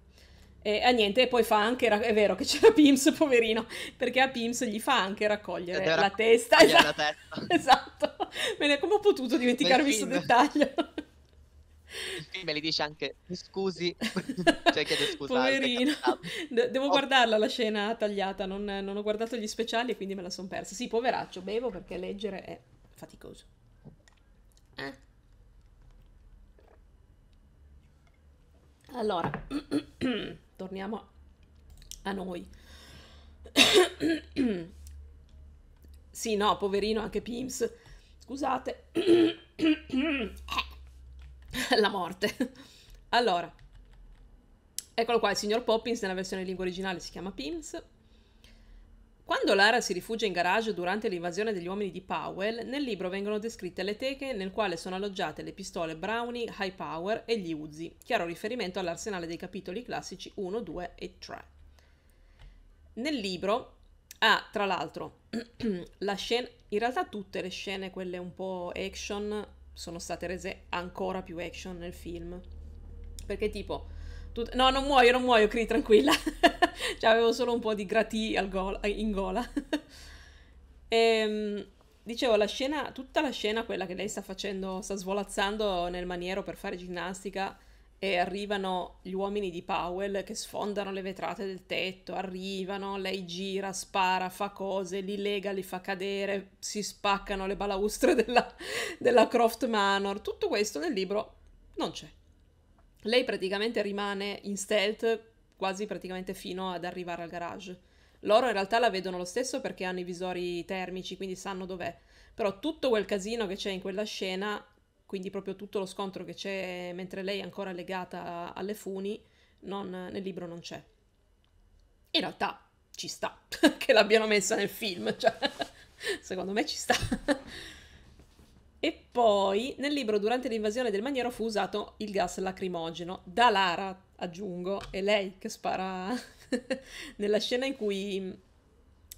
E eh, niente, e poi fa anche, è vero che c'era Pims, (laughs) poverino, perché a Pims gli fa anche raccogliere la testa. Esatto, la (laughs) testa. esatto. Bene, come ho potuto dimenticarmi questo dettaglio? il film gli dice anche scusi, (laughs) cioè chiede scusa. Poverino, (laughs) De- devo oh. guardarla la scena tagliata, non, non, ho guardato gli speciali e quindi me la son persa. Sì, poveraccio, bevo perché leggere è faticoso. Eh. Allora, (clears throat) torniamo a noi. (clears throat) sì, no, poverino, anche Pims. Scusate. (clears throat) Eh. (laughs) la morte. Allora, eccolo qua, il signor Poppins nella versione lingua originale si chiama Pims. Quando Lara si rifugia in garage durante l'invasione degli uomini di Powell, nel libro vengono descritte le teche nel quale sono alloggiate le pistole Brownie, High Power e gli Uzi, chiaro riferimento all'arsenale dei capitoli classici 1, 2 e 3. Nel libro, ah, tra l'altro, (clears throat) la scena, in realtà tutte le scene, quelle un po' action, sono state rese ancora più action nel film. Perché tipo... Tu... No, non muoio, non muoio, Cree, tranquilla. (laughs) cioè, avevo solo un po' di gratì go- in gola. (laughs) e, ehm, dicevo, la scena, tutta la scena, quella che lei sta facendo, sta svolazzando nel maniero per fare ginnastica e arrivano gli uomini di Powell che sfondano le vetrate del tetto, arrivano, lei gira, spara, fa cose, li lega, li fa cadere, si spaccano le balaustre (laughs) della, della Croft Manor, tutto questo nel libro non c'è. Lei praticamente rimane in stealth quasi praticamente fino ad arrivare al garage. Loro in realtà la vedono lo stesso perché hanno i visori termici, quindi sanno dov'è. Però tutto quel casino che c'è in quella scena quindi proprio tutto lo scontro che c'è mentre lei è ancora legata alle funi non, nel libro non c'è. In realtà ci sta (laughs) che l'abbiano messa nel film, cioè, (laughs) secondo me ci sta. E poi nel libro durante l'invasione del maniero fu usato il gas lacrimogeno da Lara, aggiungo, è lei che spara (laughs) nella scena in cui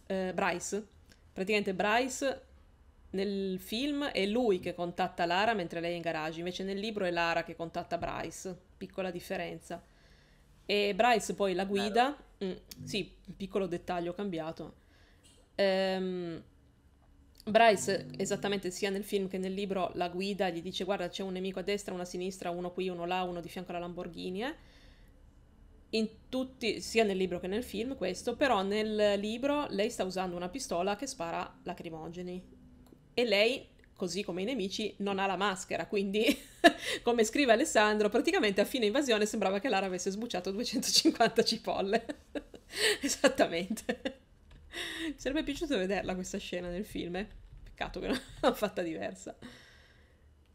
eh, Bryce, praticamente Bryce nel film è lui che contatta Lara mentre lei è in garage, invece nel libro è Lara che contatta Bryce, piccola differenza. E Bryce poi la guida, mm, sì, piccolo dettaglio cambiato. Ehm, Bryce, esattamente sia nel film che nel libro, la guida gli dice guarda c'è un nemico a destra, uno a sinistra, uno qui, uno là, uno di fianco alla Lamborghini. Eh? in tutti, sia nel libro che nel film questo, però nel libro lei sta usando una pistola che spara lacrimogeni e lei, così come i nemici, non ha la maschera, quindi (laughs) come scrive Alessandro, praticamente a fine invasione sembrava che Lara avesse sbucciato 250 cipolle. (laughs) Esattamente. Mi sarebbe piaciuto vederla questa scena nel film, peccato che non (laughs) fatta diversa.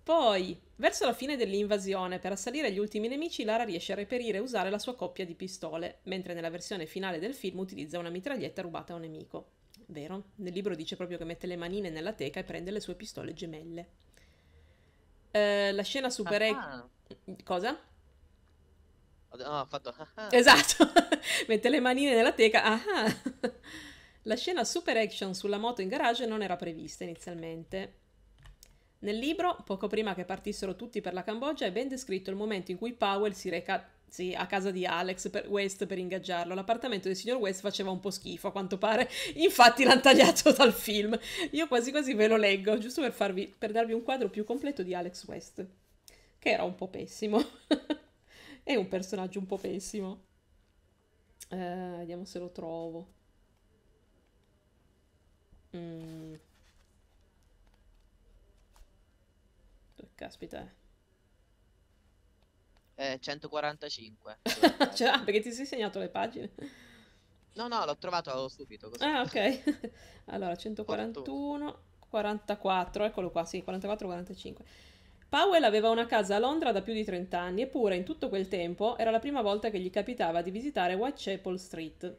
Poi, verso la fine dell'invasione, per assalire gli ultimi nemici, Lara riesce a reperire e usare la sua coppia di pistole, mentre nella versione finale del film utilizza una mitraglietta rubata a un nemico vero? Nel libro dice proprio che mette le manine nella teca e prende le sue pistole gemelle. Eh, la scena super... Ah. Cosa? No, ah, ho fatto... Ah, ah. esatto, (laughs) mette le manine nella teca. Ah. La scena super action sulla moto in garage non era prevista inizialmente. Nel libro, poco prima che partissero tutti per la Cambogia, è ben descritto il momento in cui Powell si reca sì, a casa di Alex per West per ingaggiarlo. L'appartamento del signor West faceva un po' schifo, a quanto pare. (laughs) Infatti l'hanno tagliato dal film. Io quasi quasi ve lo leggo, giusto per, farvi, per darvi un quadro più completo di Alex West, che era un po' pessimo. (laughs) È un personaggio un po' pessimo. Uh, vediamo se lo trovo. Mm. Caspita, eh. Eh, 145. (laughs) cioè, ah, perché ti sei segnato le pagine? No, no, l'ho trovato subito. Così. Ah, ok. (laughs) allora, 141, 44, eccolo qua, sì, 44-45. Powell aveva una casa a Londra da più di 30 anni, eppure in tutto quel tempo era la prima volta che gli capitava di visitare Whitechapel Street.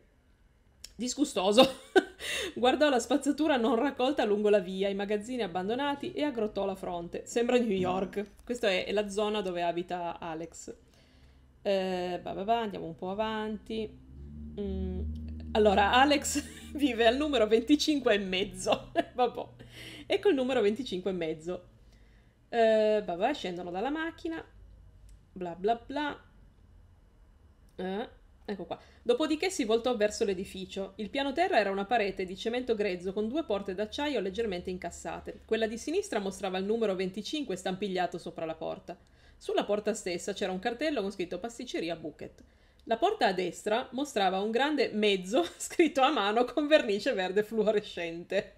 Disgustoso. (laughs) Guardò la spazzatura non raccolta lungo la via, i magazzini abbandonati e aggrottò la fronte. Sembra New York. Questa è, la zona dove abita Alex. Eh, bah bah bah, andiamo un po' avanti. Mm. Allora, Alex (laughs) vive al numero 25 e mezzo. (laughs) Vabbè. Ecco il numero 25 e mezzo. Eh, bah bah, scendono dalla macchina. Bla bla bla. Eh Ecco qua. Dopodiché si voltò verso l'edificio. Il piano terra era una parete di cemento grezzo con due porte d'acciaio leggermente incassate. Quella di sinistra mostrava il numero 25 stampigliato sopra la porta. Sulla porta stessa c'era un cartello con scritto pasticceria Bucket. La porta a destra mostrava un grande mezzo (laughs) scritto a mano con vernice verde fluorescente.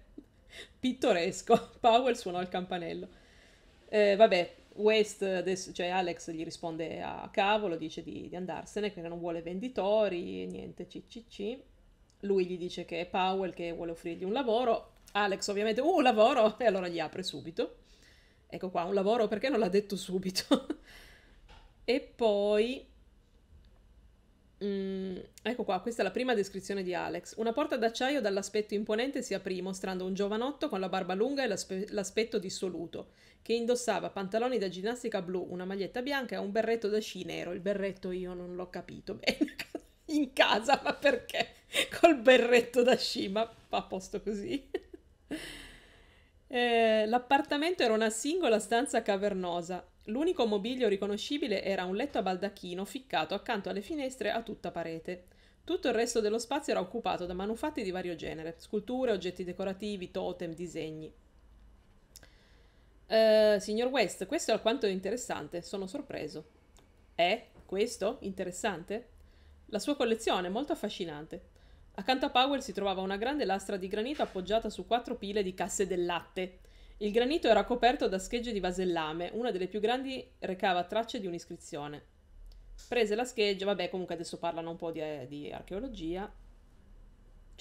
Pittoresco. Powell suonò il campanello. Eh, vabbè, West adesso, cioè Alex gli risponde a cavolo, dice di, di andarsene perché non vuole venditori, niente ccc. Lui gli dice che è Powell che vuole offrirgli un lavoro. Alex ovviamente, uh, lavoro! E allora gli apre subito. Ecco qua, un lavoro perché non l'ha detto subito. (laughs) e poi... Mm, ecco qua, questa è la prima descrizione di Alex. Una porta d'acciaio dall'aspetto imponente si aprì mostrando un giovanotto con la barba lunga e l'aspe- l'aspetto dissoluto che indossava pantaloni da ginnastica blu, una maglietta bianca e un berretto da sci nero. Il berretto io non l'ho capito bene (laughs) in casa, ma perché? Col berretto da sci, ma fa posto così. (laughs) Eh, l'appartamento era una singola stanza cavernosa. L'unico mobilio riconoscibile era un letto a baldacchino ficcato accanto alle finestre a tutta parete. Tutto il resto dello spazio era occupato da manufatti di vario genere, sculture, oggetti decorativi, totem, disegni. Eh, signor West, questo è alquanto interessante, sono sorpreso. È questo interessante? La sua collezione è molto affascinante. Accanto a Powell si trovava una grande lastra di granito appoggiata su quattro pile di casse del latte. Il granito era coperto da schegge di vasellame, una delle più grandi recava tracce di un'iscrizione. Prese la scheggia, vabbè comunque adesso parlano un po' di, eh, di archeologia,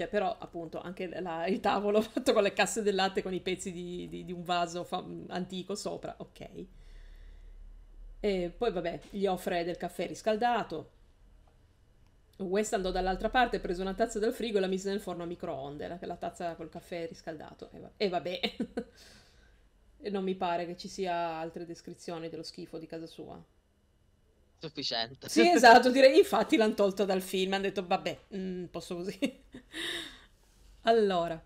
cioè però appunto anche la, il tavolo (laughs) fatto con le casse del latte con i pezzi di, di, di un vaso fa- mm, antico sopra, ok. E poi vabbè, gli offre del caffè riscaldato. West andò dall'altra parte, prese una tazza dal frigo e la mise nel forno a microonde, la, la tazza col caffè riscaldato. E, vabbè. (laughs) e non mi pare che ci sia altre descrizioni dello schifo di casa sua sufficiente. Sì, esatto, direi infatti l'hanno tolto dal film, hanno detto vabbè, mh, mm, posso così. (laughs) allora,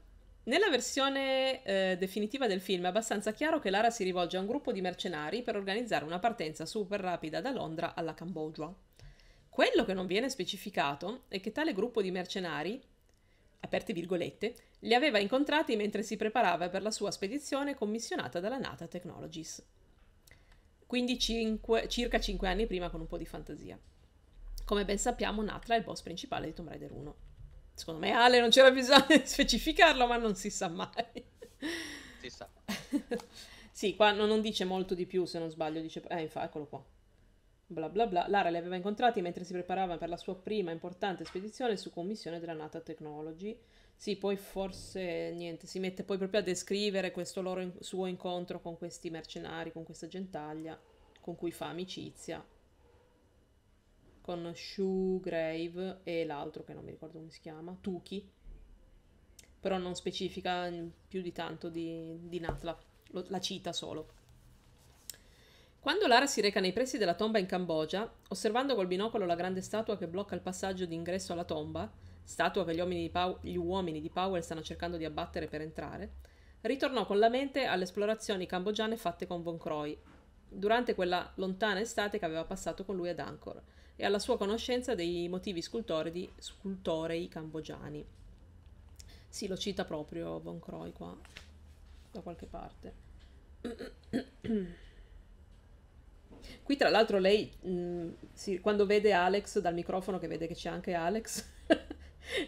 nella versione eh, definitiva del film è abbastanza chiaro che Lara si rivolge a un gruppo di mercenari per organizzare una partenza super rapida da Londra alla Cambogia. Quello che non viene specificato è che tale gruppo di mercenari, aperte virgolette, li aveva incontrati mentre si preparava per la sua spedizione commissionata dalla Nata Technologies quindi cinque, circa 5 anni prima con un po' di fantasia. Come ben sappiamo, Natra è il boss principale di Tomb Raider 1. Secondo me Ale non c'era bisogno di (laughs) specificarlo, ma non si sa mai. Si sa. (laughs) sì, qua non dice molto di più, se non sbaglio, dice... Eh, infatti, eccolo qua. Bla bla bla. Lara li aveva incontrati mentre si preparava per la sua prima importante spedizione su commissione della Nata Technology sì, poi forse niente, si mette poi proprio a descrivere questo loro in- suo incontro con questi mercenari, con questa gentaglia con cui fa amicizia con Shu Grave e l'altro che non mi ricordo come si chiama, Tuki, però non specifica più di tanto di, di Natla, Lo, la cita solo. Quando Lara si reca nei pressi della tomba in Cambogia, osservando col binocolo la grande statua che blocca il passaggio di ingresso alla tomba, statua che gli, Powell, gli uomini di Powell stanno cercando di abbattere per entrare, ritornò con la mente alle esplorazioni cambogiane fatte con Von Croy durante quella lontana estate che aveva passato con lui ad Angkor e alla sua conoscenza dei motivi scultorei, scultorei cambogiani. Sì, lo cita proprio Von Croy qua, da qualche parte. (clears throat) Qui tra l'altro lei, mh, mm, si, quando vede Alex dal microfono, che vede che c'è anche Alex, (laughs)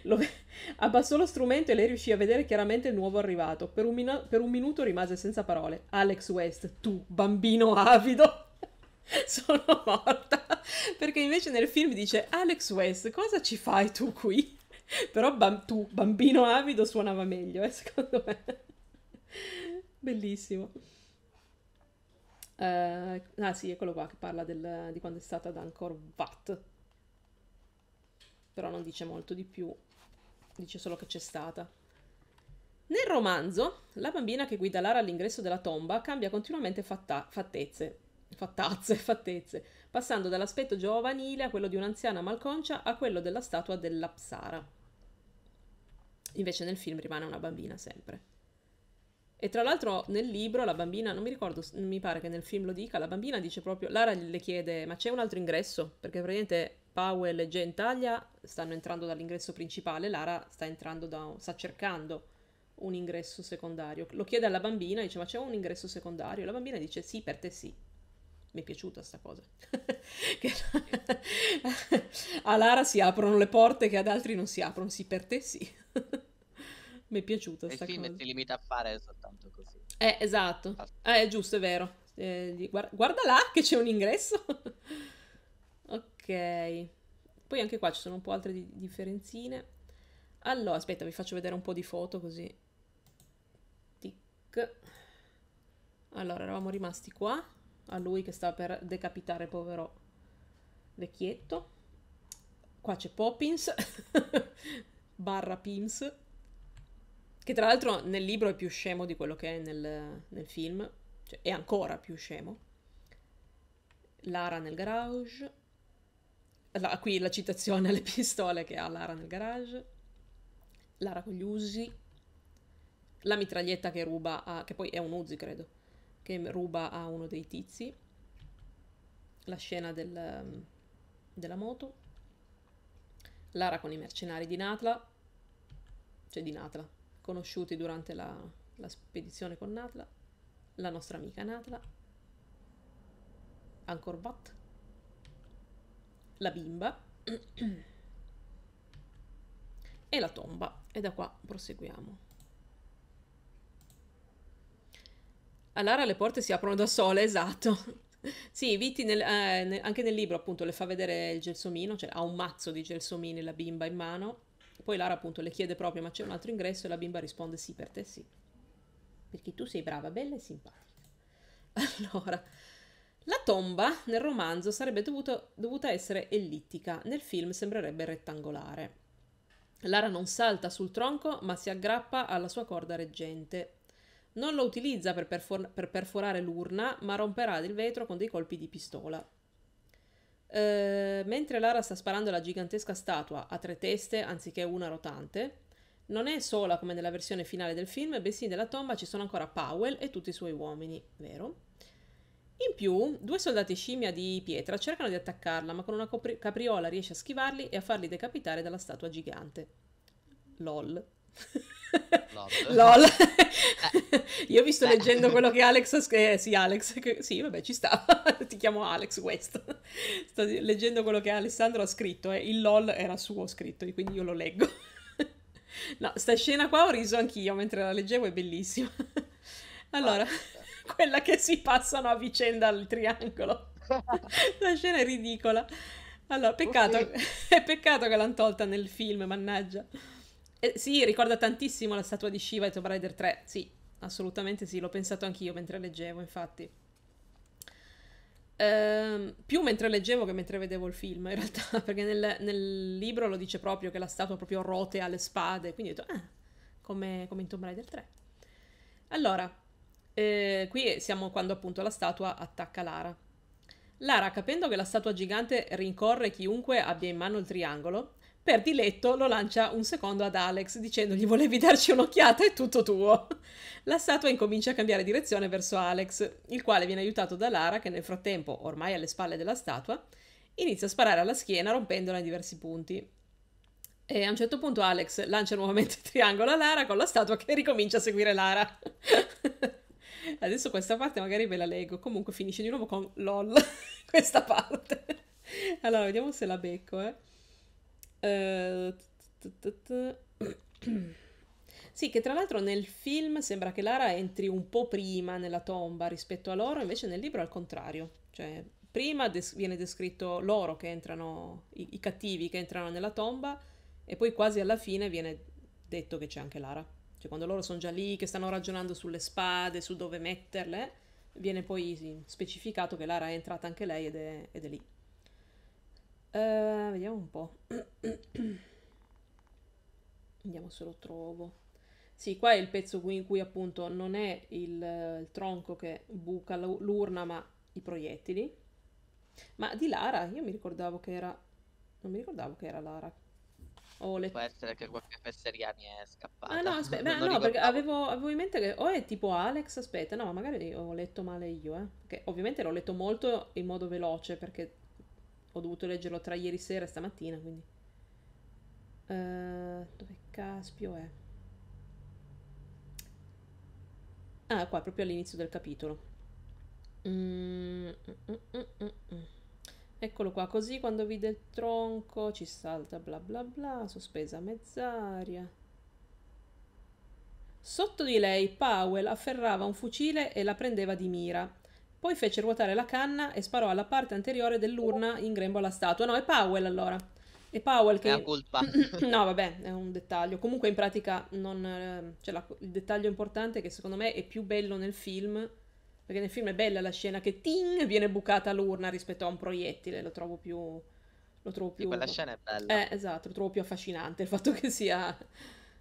Lo... (laughs) Abbassò lo strumento e lei riuscì a vedere chiaramente il nuovo arrivato. Per un, min- per un minuto rimase senza parole. Alex West, tu, bambino avido (laughs) sono morta. Perché invece nel film dice Alex West, cosa ci fai tu qui? (laughs) Però bam, tu, bambino avido, suonava meglio, eh, secondo me. Bellissimo. Uh, ah sì, eccolo qua che parla del, di quando è stata ad Ankor Vat però non dice molto di più, dice solo che c'è stata. Nel romanzo, la bambina che guida Lara all'ingresso della tomba cambia continuamente fatta- fattezze, fattazze, (laughs) fattezze, passando dall'aspetto giovanile a quello di un'anziana malconcia a quello della statua della Psara. Invece nel film rimane una bambina sempre. E tra l'altro nel libro la bambina, non mi ricordo, mi pare che nel film lo dica, la bambina dice proprio, Lara le chiede, ma c'è un altro ingresso? Perché praticamente Powell e Gentaglia stanno entrando dall'ingresso principale, Lara sta, da, sta cercando un ingresso secondario. Lo chiede alla bambina, dice ma c'è un ingresso secondario? La bambina dice sì, per te sì. Mi è piaciuta sta cosa. (laughs) a Lara si aprono le porte che ad altri non si aprono, sì, per te sì. (laughs) Mi è piaciuta sta cosa. Il film si limita a fare soltanto così. Eh, esatto. Eh, è giusto, è vero. Eh, guarda, guarda là che c'è un ingresso. (laughs) Poi anche qua ci sono un po' altre di- differenzine. Allora, aspetta, vi faccio vedere un po' di foto così. Tic. Allora, eravamo rimasti qua, a lui che sta per decapitare povero vecchietto. Qua c'è Poppins, (laughs) barra Pims, che tra l'altro nel libro è più scemo di quello che è nel, nel film, cioè è ancora più scemo. Lara nel garage. La, qui la citazione alle pistole che ha Lara nel garage, Lara con gli Uzi, la mitraglietta che ruba, a, che poi è un Uzi credo, che ruba a uno dei tizi, la scena del, ehm, della moto, Lara con i mercenari di Natla, cioè di Natla, conosciuti durante la, la spedizione con Natla, la nostra amica Natla, Ancor Bat, la bimba e la tomba e da qua proseguiamo. All'ara le porte si aprono da sole, esatto. Sì, Vitti nel, eh, nel, anche nel libro appunto le fa vedere il gelsomino, cioè ha un mazzo di gelsomini la bimba in mano, poi Lara appunto le chiede proprio ma c'è un altro ingresso e la bimba risponde sì per te sì, perché tu sei brava, bella e simpatica. (laughs) Allora, la tomba nel romanzo sarebbe dovuto, dovuta essere ellittica, nel film sembrerebbe rettangolare. Lara non salta sul tronco ma si aggrappa alla sua corda reggente. Non lo utilizza per, perfor- per perforare l'urna ma romperà del vetro con dei colpi di pistola. Eh, mentre Lara sta sparando la gigantesca statua a tre teste anziché una rotante, non è sola come nella versione finale del film, bensì nella tomba ci sono ancora Powell e tutti i suoi uomini, vero? In più, due soldati scimmia di pietra cercano di attaccarla, ma con una copri- capriola riesce a schivarli e a farli decapitare dalla statua gigante. LOL. Lol. (laughs) Eh. (laughs) Io vi sto Beh. leggendo quello che Alex... ha Eh, sì, Alex. Che, sì, vabbè, ci sta. (laughs) Ti chiamo Alex West. Sto leggendo quello che Alessandro ha scritto. Eh. Il LOL era suo scritto, quindi io lo leggo. no, sta scena qua ho riso anch'io mentre la leggevo, è bellissima. Allora, ah. (laughs) quella che si passano a vicenda al triangolo. (laughs) La scena è ridicola. Allora, peccato, (laughs) è peccato che l'hanno tolta nel film, mannaggia. Eh, sì, ricorda tantissimo la statua di Shiva e Tomb Raider 3. Sì, assolutamente sì, l'ho pensato anch'io mentre leggevo, infatti. Ehm, più mentre leggevo che mentre vedevo il film, in realtà, perché nel, nel libro lo dice proprio che la statua proprio rotea le spade, quindi ho detto, ah, come, come in Tomb Raider 3. Allora, eh, qui siamo quando appunto la statua attacca Lara. Lara, capendo che la statua gigante rincorre chiunque abbia in mano il triangolo, per diletto lo lancia un secondo ad Alex dicendogli volevi darci un'occhiata, è tutto tuo. (laughs) La statua incomincia a cambiare direzione verso Alex, il quale viene aiutato da Lara che nel frattempo, ormai alle spalle della statua, inizia a sparare alla schiena rompendola in diversi punti. E a un certo punto Alex lancia nuovamente il triangolo a Lara con la statua che ricomincia a seguire Lara. (laughs) Adesso questa parte magari ve la leggo, comunque finisce di nuovo con lol (laughs) questa parte. Allora, vediamo se la becco, eh. eh. Sì, che tra l'altro nel film sembra che Lara entri un po' prima nella tomba rispetto a loro, invece nel libro è al contrario. Cioè, prima des- viene descritto loro che entrano, i-, i cattivi che entrano nella tomba, e poi quasi alla fine viene detto che c'è anche Lara. Cioè quando loro sono già lì, che stanno ragionando sulle spade, su dove metterle, viene poi specificato che Lara è entrata anche lei ed è, ed è lì. Uh, vediamo un po'. (clears throat) vediamo se lo trovo. Sì, qua è il pezzo in cui appunto non è il, il tronco che buca l'urna, ma i proiettili. Ma di Lara, io mi ricordavo che era... Non mi ricordavo che era Lara ho letto... Può essere che qualche fesseria mi è scappata. Ah, no, aspetta, beh, no, perché avevo, avevo, in mente che o è tipo Alex, aspetta, no, magari ho letto male io, eh. Che ovviamente l'ho letto molto in modo veloce perché ho dovuto leggerlo tra ieri sera e stamattina, quindi... Uh, dove caspio è? Ah, qua, proprio all'inizio del capitolo. Mm, mm, mm, Eccolo qua, così quando vide il tronco ci salta bla bla bla, sospesa a mezz'aria. Sotto di lei Powell afferrava un fucile e la prendeva di mira. Poi fece ruotare la canna e sparò alla parte anteriore dell'urna in grembo alla statua. No, è Powell allora. È Powell che... È colpa. (laughs) no, vabbè, è un dettaglio. Comunque in pratica non... Eh, cioè, la... il dettaglio importante che secondo me è più bello nel film perché nel film è bella la scena che ting viene bucata l'urna rispetto a un proiettile, lo trovo più... Lo trovo più... Sì, quella scena è bella. Eh, esatto, lo trovo più affascinante il fatto che sia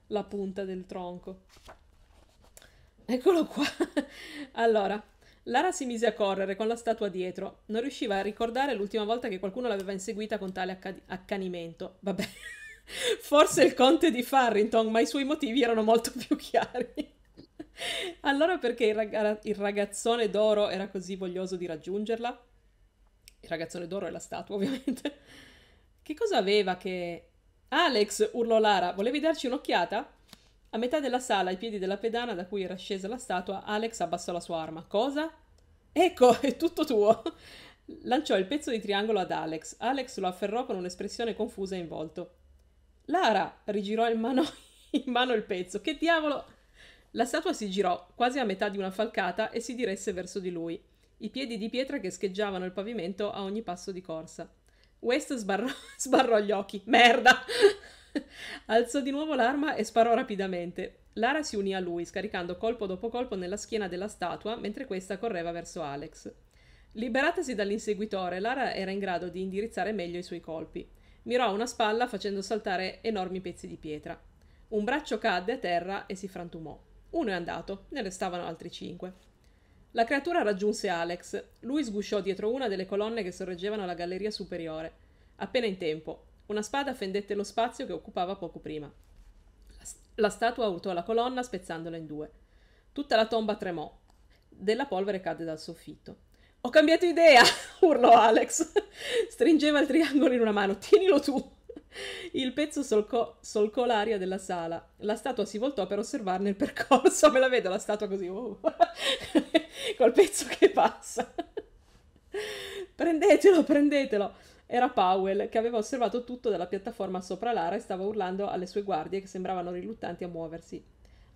la punta del tronco. Eccolo qua. (laughs) allora, Lara si mise a correre con la statua dietro. Non riusciva a ricordare l'ultima volta che qualcuno l'aveva inseguita con tale acc- accanimento. Vabbè, (laughs) forse il conte di Farrington, ma i suoi motivi erano molto più chiari. Allora perché il, rag- il ragazzone d'oro era così voglioso di raggiungerla? Il ragazzone d'oro è la statua, (laughs) ovviamente. Che cosa aveva che... Alex, urlò Lara, volevi darci un'occhiata? A metà della sala, ai piedi della pedana da cui era scesa la statua, Alex abbassò la sua arma. Cosa? Ecco, (laughs) è tutto tuo! Lanciò il pezzo di triangolo ad Alex. Alex lo afferrò con un'espressione confusa in volto. Lara! rigirò in mano, (laughs) in mano il pezzo. Che diavolo! La statua si girò quasi a metà di una falcata e si diresse verso di lui, i piedi di pietra che scheggiavano il pavimento a ogni passo di corsa. West sbarrò, (laughs) sbarrò gli occhi. Merda! (laughs) Alzò di nuovo l'arma e sparò rapidamente. Lara si unì a lui, scaricando colpo dopo colpo nella schiena della statua mentre questa correva verso Alex. Liberatasi dall'inseguitore, Lara era in grado di indirizzare meglio i suoi colpi. Mirò a una spalla facendo saltare enormi pezzi di pietra. Un braccio cadde a terra e si frantumò. Uno è andato, ne restavano altri cinque. La creatura raggiunse Alex. Lui sgusciò dietro una delle colonne che sorreggevano la galleria superiore. Appena in tempo, una spada fendette lo spazio che occupava poco prima. La statua urtò la colonna spezzandola in due. Tutta la tomba tremò. Della polvere cadde dal soffitto. Ho cambiato idea! (laughs) urlò Alex. (laughs) Stringeva il triangolo in una mano. Tienilo tu! Il pezzo solcò, solcò l'aria della sala. La statua si voltò per osservarne il percorso. (laughs) Me la vedo la statua così, oh, (laughs) col pezzo che passa. prendetelo, prendetelo. Era Powell che aveva osservato tutto dalla piattaforma sopra Lara e stava urlando alle sue guardie che sembravano riluttanti a muoversi.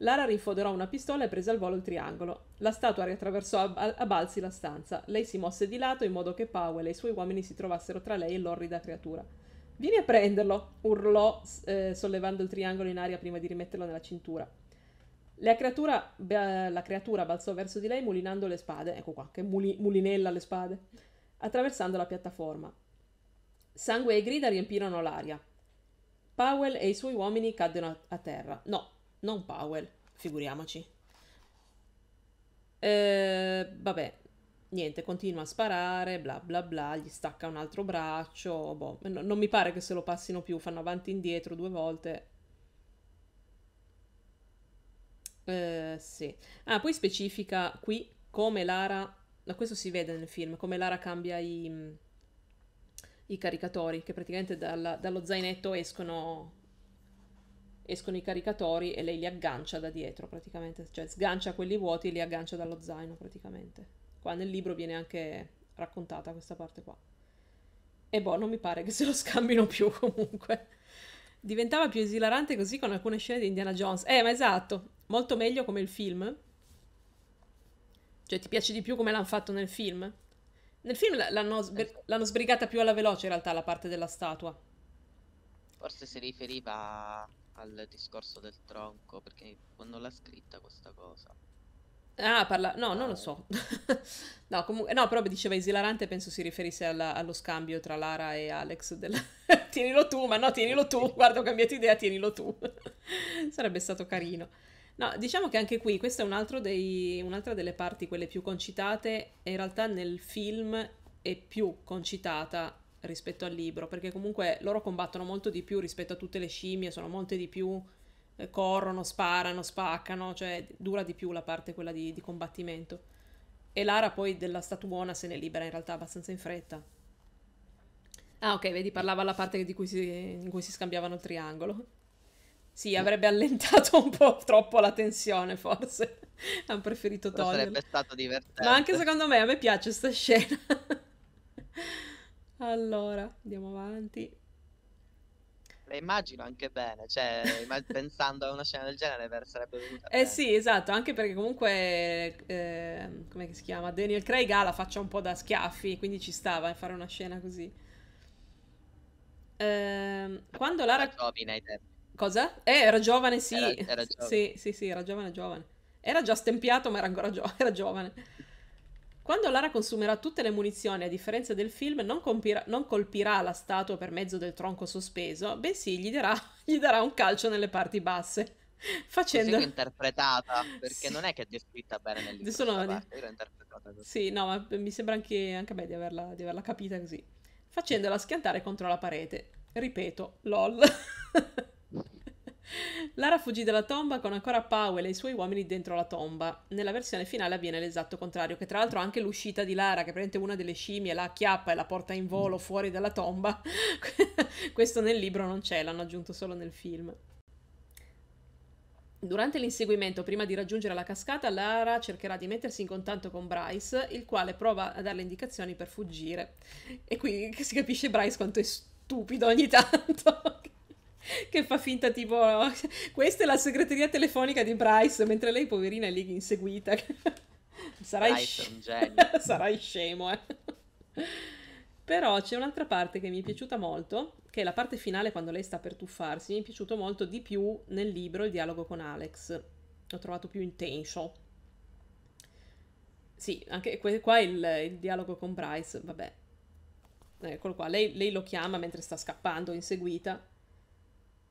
Lara rinfoderò una pistola e prese al volo il triangolo. La statua riattraversò a, a balzi la stanza. Lei si mosse di lato in modo che Powell e i suoi uomini si trovassero tra lei e l'orrida creatura. Vieni a prenderlo, urlò eh, sollevando il triangolo in aria prima di rimetterlo nella cintura. La creatura, beh, la creatura, balzò verso di lei mulinando le spade, ecco qua, che muli, mulinella le spade, attraversando la piattaforma. Sangue e grida riempirono l'aria. Powell e i suoi uomini caddero a, a terra. No, non Powell, figuriamoci. Eh, vabbè, niente, continua a sparare, bla bla bla, gli stacca un altro braccio, boh, no, non mi pare che se lo passino più, fanno avanti e indietro due volte. Eh, sì. Ah, poi specifica qui come Lara, ma questo si vede nel film, come Lara cambia i, i caricatori, che praticamente dalla, dallo zainetto escono escono i caricatori e lei li aggancia da dietro praticamente, cioè sgancia quelli vuoti e li aggancia dallo zaino praticamente. Qua nel libro viene anche raccontata questa parte qua. E boh, non mi pare che se lo scambino più (laughs) comunque. Diventava più esilarante così con alcune scene di Indiana Jones. Eh, ma esatto, molto meglio come il film. Cioè, ti piace di più come l'hanno fatto nel film? Nel film l'hanno, sbr- l'hanno sbrigata più alla veloce in realtà la parte della statua. Forse si riferiva al discorso del tronco, perché quando l'ha scritta questa cosa. Ah, parla... No, non lo so. (laughs) no, comunque... No, però diceva esilarante, penso si riferisse alla, allo scambio tra Lara e Alex della... (laughs) tienilo tu, ma no, tienilo tu, guarda ho cambiato idea, tienilo tu. (laughs) Sarebbe stato carino. No, diciamo che anche qui, questa è un dei, un'altra delle parti, quelle più concitate, e in realtà nel film è più concitata rispetto al libro, perché comunque loro combattono molto di più rispetto a tutte le scimmie, sono molte di più eh, corrono, sparano, spaccano, cioè dura di più la parte quella di, di combattimento. E Lara poi della statuona se ne libera in realtà abbastanza in fretta. Ah ok, vedi, parlava la parte cui si, in cui si scambiavano il triangolo. Sì, avrebbe allentato un po' troppo la tensione, forse. (laughs) Hanno preferito toglierla. Sarebbe stato divertente. Ma anche secondo me, a me piace questa scena. (laughs) allora, andiamo avanti le immagino anche bene, cioè (laughs) pensando a una scena del genere ver- sarebbe venuta Eh bene. sì, esatto, anche perché comunque, eh, come si chiama, Daniel Craig ha la faccia un po' da schiaffi, quindi ci stava a fare una scena così. Eh, quando Lara... Era giovane ai tempi. Cosa? Eh, era giovane, sì. Era, era giovane. Sì, sì, sì, era giovane, giovane. Era già stempiato, ma era ancora gio- (laughs) era giovane. Quando Lara consumerà tutte le munizioni, a differenza del film, non, compirà, non colpirà la statua per mezzo del tronco sospeso, bensì gli darà, (laughs) gli darà un calcio nelle parti basse. (laughs) Facendo... Così interpretata, perché sì. non è che è descritta bene nel libro. Sono... Parte, era interpretata così. Sì, no, ma mi sembra anche, anche a me di averla, di averla capita così. Facendola schiantare contro la parete. Ripeto, lol. (laughs) Lara fuggì dalla tomba con ancora Powell e i suoi uomini dentro la tomba. Nella versione finale avviene l'esatto contrario, che tra l'altro anche l'uscita di Lara, che prende una delle scimmie, la acchiappa e la porta in volo mm. fuori dalla tomba, (laughs) questo nel libro non c'è, l'hanno aggiunto solo nel film. Durante l'inseguimento, prima di raggiungere la cascata, Lara cercherà di mettersi in contatto con Bryce, il quale prova a darle indicazioni per fuggire. E qui si capisce Bryce quanto è stupido ogni tanto. (laughs) che fa finta tipo (laughs) questa è la segreteria telefonica di Bryce mentre lei poverina è lì inseguita (laughs) sarai, sc- sarai scemo eh. però c'è un'altra parte che mi è piaciuta molto che è la parte finale quando lei sta per tuffarsi mi è piaciuto molto di più nel libro il dialogo con Alex l'ho trovato più intenso sì, anche que- qua il, il dialogo con Bryce, vabbè, eccolo eh, qua, lei, lei, lo chiama mentre sta scappando inseguita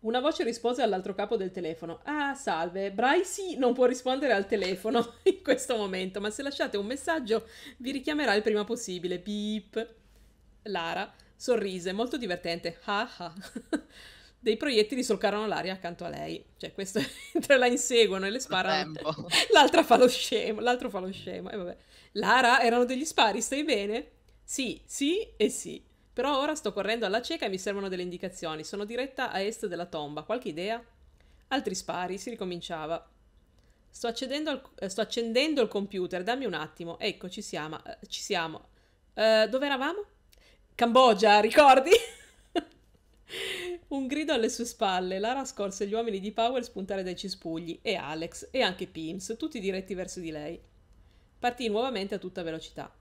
una voce rispose all'altro capo del telefono. Ah, salve, Bryce non può rispondere al telefono (laughs) in questo momento, ma se lasciate un messaggio vi richiamerà il prima possibile. Beep. Lara sorrise, molto divertente. Ah ah. (laughs) Dei proiettili solcarono l'aria accanto a lei. Cioè, questo mentre (laughs) la inseguono e le sparano. L'altra fa lo scemo, l'altro fa lo scemo. E vabbè. Lara, erano degli spari, stai bene? Sì, sì e sì. Però ora sto correndo alla cieca e mi servono delle indicazioni. Sono diretta a est della tomba. Qualche idea? Altri spari, si ricominciava. Sto, al, eh, sto accendendo il computer, dammi un attimo. Ecco, ci siamo. Eh, ci siamo. Eh, dove eravamo? Cambogia, ricordi? (laughs) un grido alle sue spalle. Lara scorse gli uomini di Powell spuntare dai cespugli e Alex e anche Pims, tutti diretti verso di lei. Partì nuovamente a tutta velocità.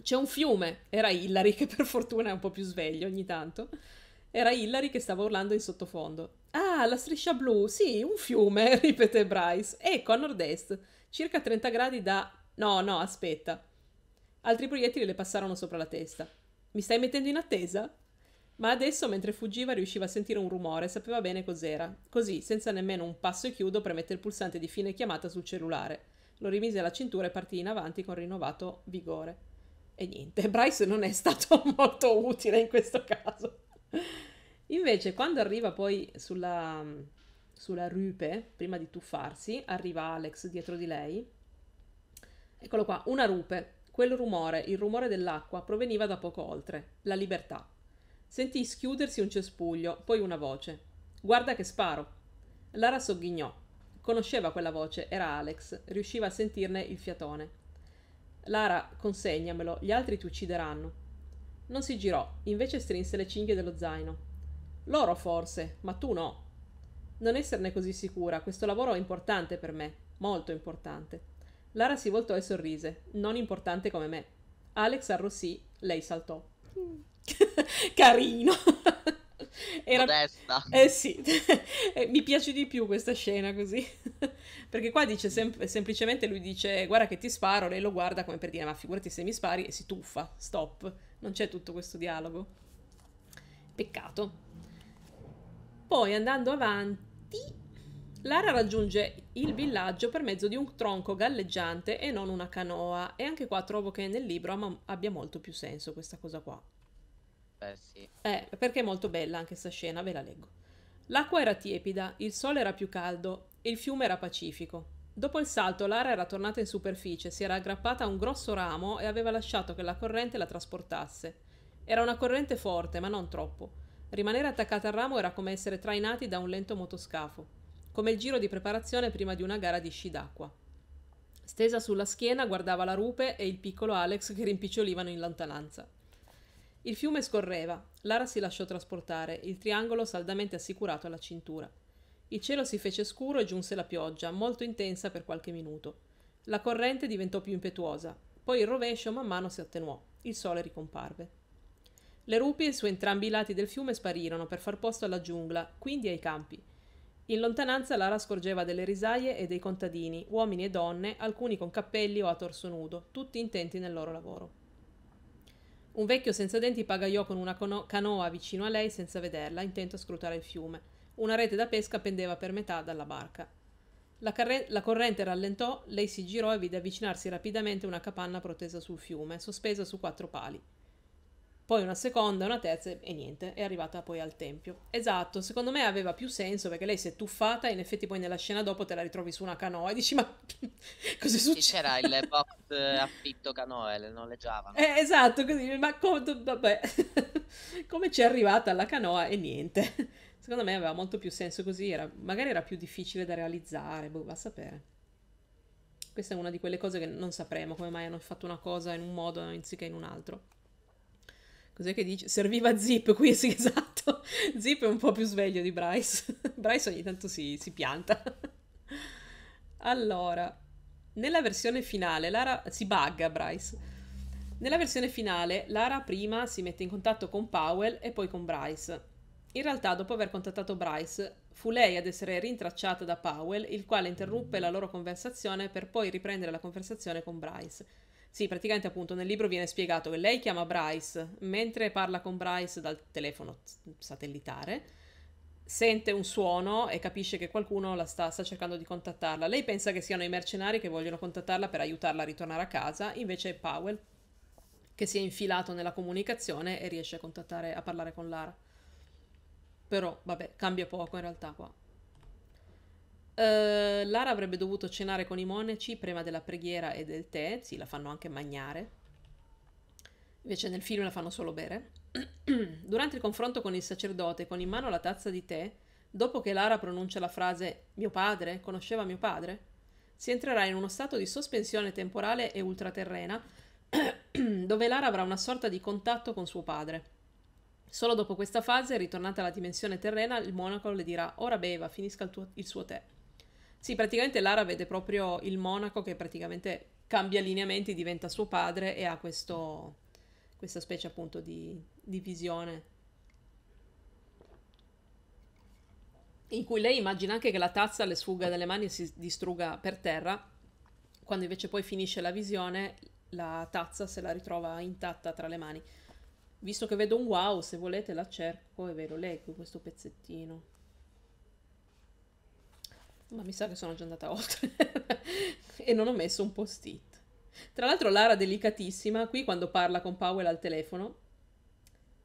C'è un fiume, era Hillary che per fortuna è un po' più sveglio ogni tanto. Era Hillary che stava urlando in sottofondo. Ah, la striscia blu, sì, un fiume, (laughs) ripete Bryce. Ecco, a nord-est, circa 30 gradi da... No, no, aspetta. Altri proiettili le passarono sopra la testa. Mi stai mettendo in attesa? Ma adesso, mentre fuggiva, riusciva a sentire un rumore, sapeva bene cos'era. Così, senza nemmeno un passo e chiudo, premette il pulsante di fine chiamata sul cellulare. Lo rimise alla cintura e partì in avanti con rinnovato vigore. E niente, (laughs) Bryce non è stato (laughs) molto utile in questo caso. Invece, quando arriva poi sulla, sulla rupe, prima di tuffarsi, arriva Alex dietro di lei. Eccolo qua, una rupe. Quel rumore, il rumore dell'acqua, proveniva da poco oltre, la libertà. Sentì schiudersi un cespuglio, poi una voce. Guarda che sparo! Lara sogghignò. Conosceva quella voce, era Alex, riusciva a sentirne il fiatone. Lara, consegnamelo, gli altri ti uccideranno. Non si girò, invece strinse le cinghie dello zaino. Loro forse, ma tu no. Non esserne così sicura, questo lavoro è importante per me, molto importante. Lara si voltò e sorrise, non importante come me. Alex arrossì, lei saltò. (laughs) Carino! (laughs) (laughs) Era... Modesta. Eh sì, (laughs) eh, mi piace di più questa scena così. (laughs) Perché qua dice sem- semplicemente, lui dice guarda che ti sparo, lei lo guarda come per dire ma figurati se mi spari e si tuffa, stop. Non c'è tutto questo dialogo. Peccato. Poi andando avanti, Lara raggiunge il villaggio per mezzo di un tronco galleggiante e non una canoa. E anche qua trovo che nel libro ama- abbia molto più senso questa cosa qua. Eh sì. Eh, perché è molto bella anche questa scena, ve la leggo. L'acqua era tiepida, il sole era più caldo e il fiume era pacifico. Dopo il salto Lara era tornata in superficie, si era aggrappata a un grosso ramo e aveva lasciato che la corrente la trasportasse. Era una corrente forte, ma non troppo. Rimanere attaccata al ramo era come essere trainati da un lento motoscafo, come il giro di preparazione prima di una gara di sci d'acqua. Stesa sulla schiena guardava la rupe e il piccolo Alex che rimpicciolivano in lontananza. Il fiume scorreva, Lara si lasciò trasportare, il triangolo saldamente assicurato alla cintura. Il cielo si fece scuro e giunse la pioggia, molto intensa per qualche minuto. La corrente diventò più impetuosa, poi il rovescio man mano si attenuò, il sole ricomparve. Le rupi su entrambi i lati del fiume sparirono per far posto alla giungla, quindi ai campi. In lontananza Lara scorgeva delle risaie e dei contadini, uomini e donne, alcuni con cappelli o a torso nudo, tutti intenti nel loro lavoro. Un vecchio senza denti pagaiò con una cano- canoa vicino a lei senza vederla, intento a scrutare il fiume. Una rete da pesca pendeva per metà dalla barca. La, carre- la corrente rallentò, lei si girò e vide avvicinarsi rapidamente una capanna protesa sul fiume, sospesa su quattro pali poi una seconda, una terza e niente, è arrivata poi al tempio. Esatto, secondo me aveva più senso perché lei si è tuffata e in effetti poi nella scena dopo te la ritrovi su una canoa e dici ma (laughs) cosa succede? c'era il (laughs) box eh, affitto canoe, le noleggiavano. Eh, esatto, così, ma com- vabbè, (laughs) come c'è arrivata alla canoa e niente. Secondo me aveva molto più senso così, era, magari era più difficile da realizzare, boh, va a sapere. Questa è una di quelle cose che non sapremo come mai hanno fatto una cosa in un modo anziché in un altro cos'è che dice? Serviva Zip, qui sì, (laughs) esatto. Zip è un po' più sveglio di Bryce. (laughs) Bryce ogni tanto si, si pianta. allora, nella versione finale, Lara si bugga Bryce. Nella versione finale, Lara prima si mette in contatto con Powell e poi con Bryce. In realtà, dopo aver contattato Bryce, fu lei ad essere rintracciata da Powell, il quale interruppe la loro conversazione per poi riprendere la conversazione con Bryce. Sì, praticamente appunto nel libro viene spiegato che lei chiama Bryce, mentre parla con Bryce dal telefono satellitare, sente un suono e capisce che qualcuno la sta, sta cercando di contattarla. Lei pensa che siano i mercenari che vogliono contattarla per aiutarla a ritornare a casa, invece è Powell che si è infilato nella comunicazione e riesce a contattare, a parlare con Lara. Però, vabbè, cambia poco in realtà qua. Eh, Lara avrebbe dovuto cenare con i monaci prima della preghiera e del tè, sì, la fanno anche mangiare, invece nel film la fanno solo bere. (clears throat) Durante il confronto con il sacerdote, con in mano la tazza di tè, dopo che Lara pronuncia la frase mio padre, conosceva mio padre, si entrerà in uno stato di sospensione temporale e ultraterrena, (clears throat) dove Lara avrà una sorta di contatto con suo padre. Solo dopo questa fase, ritornata alla dimensione terrena, il monaco le dirà ora beva, finisca il, tuo, il suo tè. Sì, praticamente Lara vede proprio il monaco che praticamente cambia lineamenti, diventa suo padre e ha questo, questa specie appunto di, di visione. In cui lei immagina anche che la tazza le sfuga dalle mani e si distrugga per terra, quando invece poi finisce la visione, la tazza se la ritrova intatta tra le mani. Visto che vedo un wow, se volete la cerco e ve lo leggo questo pezzettino. Ma mi sa che sono già andata (laughs) oltre e non ho messo un post-it. Tra l'altro Lara delicatissima, qui quando parla con Powell al telefono,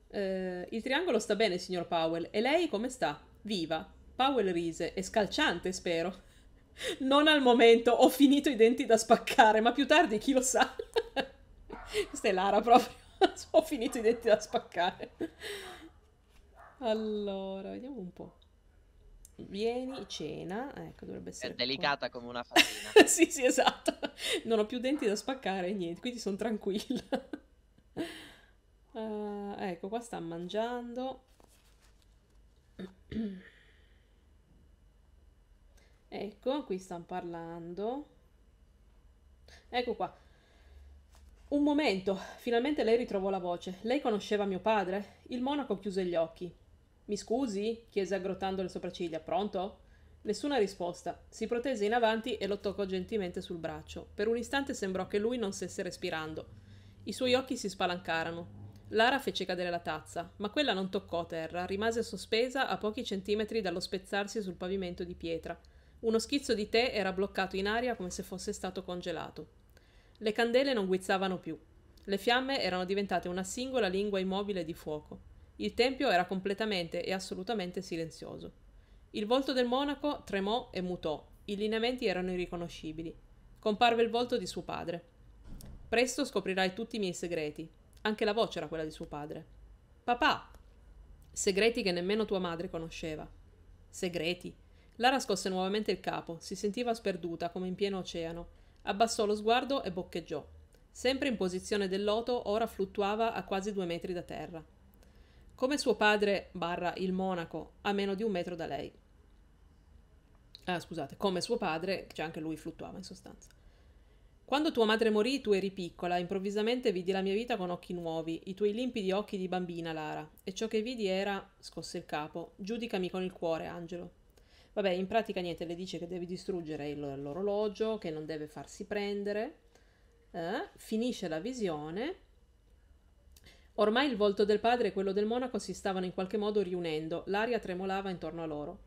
eh, il triangolo sta bene, signor Powell, e lei come sta? Viva. Powell rise, è scalciante, spero. Non al momento, ho finito i denti da spaccare, ma più tardi chi lo sa. (laughs) Questa è Lara proprio. (laughs) ho finito i denti da spaccare. Allora, vediamo un po'. Vieni, cena, ecco, dovrebbe essere. È delicata qua. come una farina. (laughs) sì, sì, esatto. Non ho più denti da spaccare, niente, quindi sono tranquilla. uh, ecco, qua sta mangiando. ecco, qui stanno parlando. Ecco qua. Un momento, finalmente lei ritrovò la voce. Lei conosceva mio padre? Il monaco chiuse gli occhi. Mi scusi? chiese aggrottando le sopracciglia. Pronto? Nessuna risposta. Si protese in avanti e lo toccò gentilmente sul braccio. Per un istante sembrò che lui non stesse respirando. I suoi occhi si spalancarono. Lara fece cadere la tazza, ma quella non toccò terra, rimase sospesa a pochi centimetri dallo spezzarsi sul pavimento di pietra. Uno schizzo di tè era bloccato in aria come se fosse stato congelato. Le candele non guizzavano più. Le fiamme erano diventate una singola lingua immobile di fuoco. Il tempio era completamente e assolutamente silenzioso. Il volto del monaco tremò e mutò, i lineamenti erano irriconoscibili. Comparve il volto di suo padre. Presto scoprirai tutti i miei segreti. Anche la voce era quella di suo padre. Papà! Segreti che nemmeno tua madre conosceva. Segreti. Lara scosse nuovamente il capo, si sentiva sperduta come in pieno oceano. Abbassò lo sguardo e boccheggiò. Sempre in posizione del loto, ora fluttuava a quasi due metri da terra come suo padre barra il monaco a meno di un metro da lei. Ah, scusate, come suo padre, cioè anche lui fluttuava in sostanza. Quando tua madre morì, tu eri piccola, improvvisamente vidi la mia vita con occhi nuovi, i tuoi limpidi occhi di bambina, Lara, e ciò che vidi era, scosse il capo, giudicami con il cuore, Angelo. Vabbè, in pratica niente, le dice che devi distruggere l'orologio, che non deve farsi prendere. Eh? Finisce la visione Ormai il volto del padre e quello del monaco si stavano in qualche modo riunendo, l'aria tremolava intorno a loro.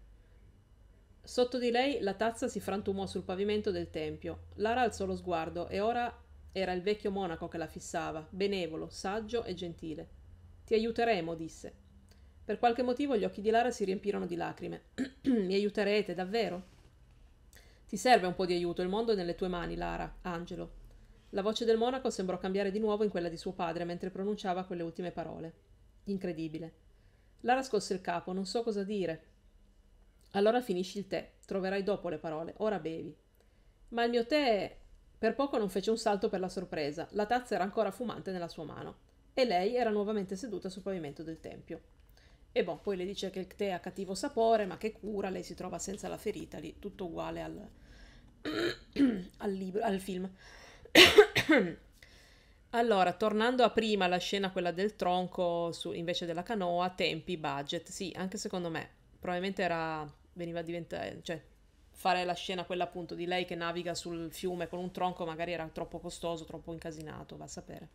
Sotto di lei la tazza si frantumò sul pavimento del tempio. Lara alzò lo sguardo e ora era il vecchio monaco che la fissava, benevolo, saggio e gentile. Ti aiuteremo, disse. Per qualche motivo gli occhi di Lara si riempirono di lacrime. (clears throat) Mi aiuterete, davvero? Ti serve un po' di aiuto, il mondo è nelle tue mani, Lara, Angelo. La voce del monaco sembrò cambiare di nuovo in quella di suo padre mentre pronunciava quelle ultime parole. Incredibile. Lara scosse il capo, non so cosa dire. Allora finisci il tè, troverai dopo le parole, ora bevi. Ma il mio tè. Per poco non fece un salto per la sorpresa, la tazza era ancora fumante nella sua mano e lei era nuovamente seduta sul pavimento del tempio. E boh, poi le dice che il tè ha cattivo sapore, ma che cura, lei si trova senza la ferita lì, tutto uguale al, (clears throat) al libro, al film. (coughs) allora, tornando a prima, la scena quella del tronco su, invece della canoa, tempi, budget, sì, anche secondo me, probabilmente era, veniva a diventare, cioè, fare la scena quella appunto di lei che naviga sul fiume con un tronco magari era troppo costoso, troppo incasinato, va a sapere.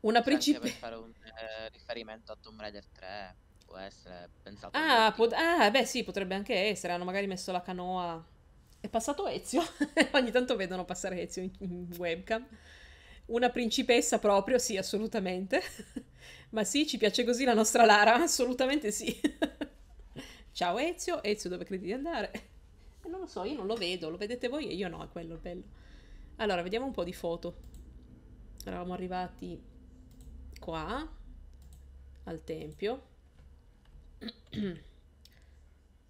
Una principale... Per fare un eh, riferimento a Tomb Raider 3, può essere pensato... Ah, pot- ah, beh sì, potrebbe anche essere, hanno magari messo la canoa è passato Ezio, (laughs) ogni tanto vedono passare Ezio in webcam. Una principessa proprio, sì, assolutamente. (laughs) Ma sì, ci piace così la nostra Lara, assolutamente sì. (laughs) Ciao Ezio, Ezio dove credi di andare? Eh, non lo so, io non lo vedo, lo vedete voi e io no, è quello il bello. Allora, vediamo un po' di foto. Eravamo arrivati qua, al tempio. (clears throat)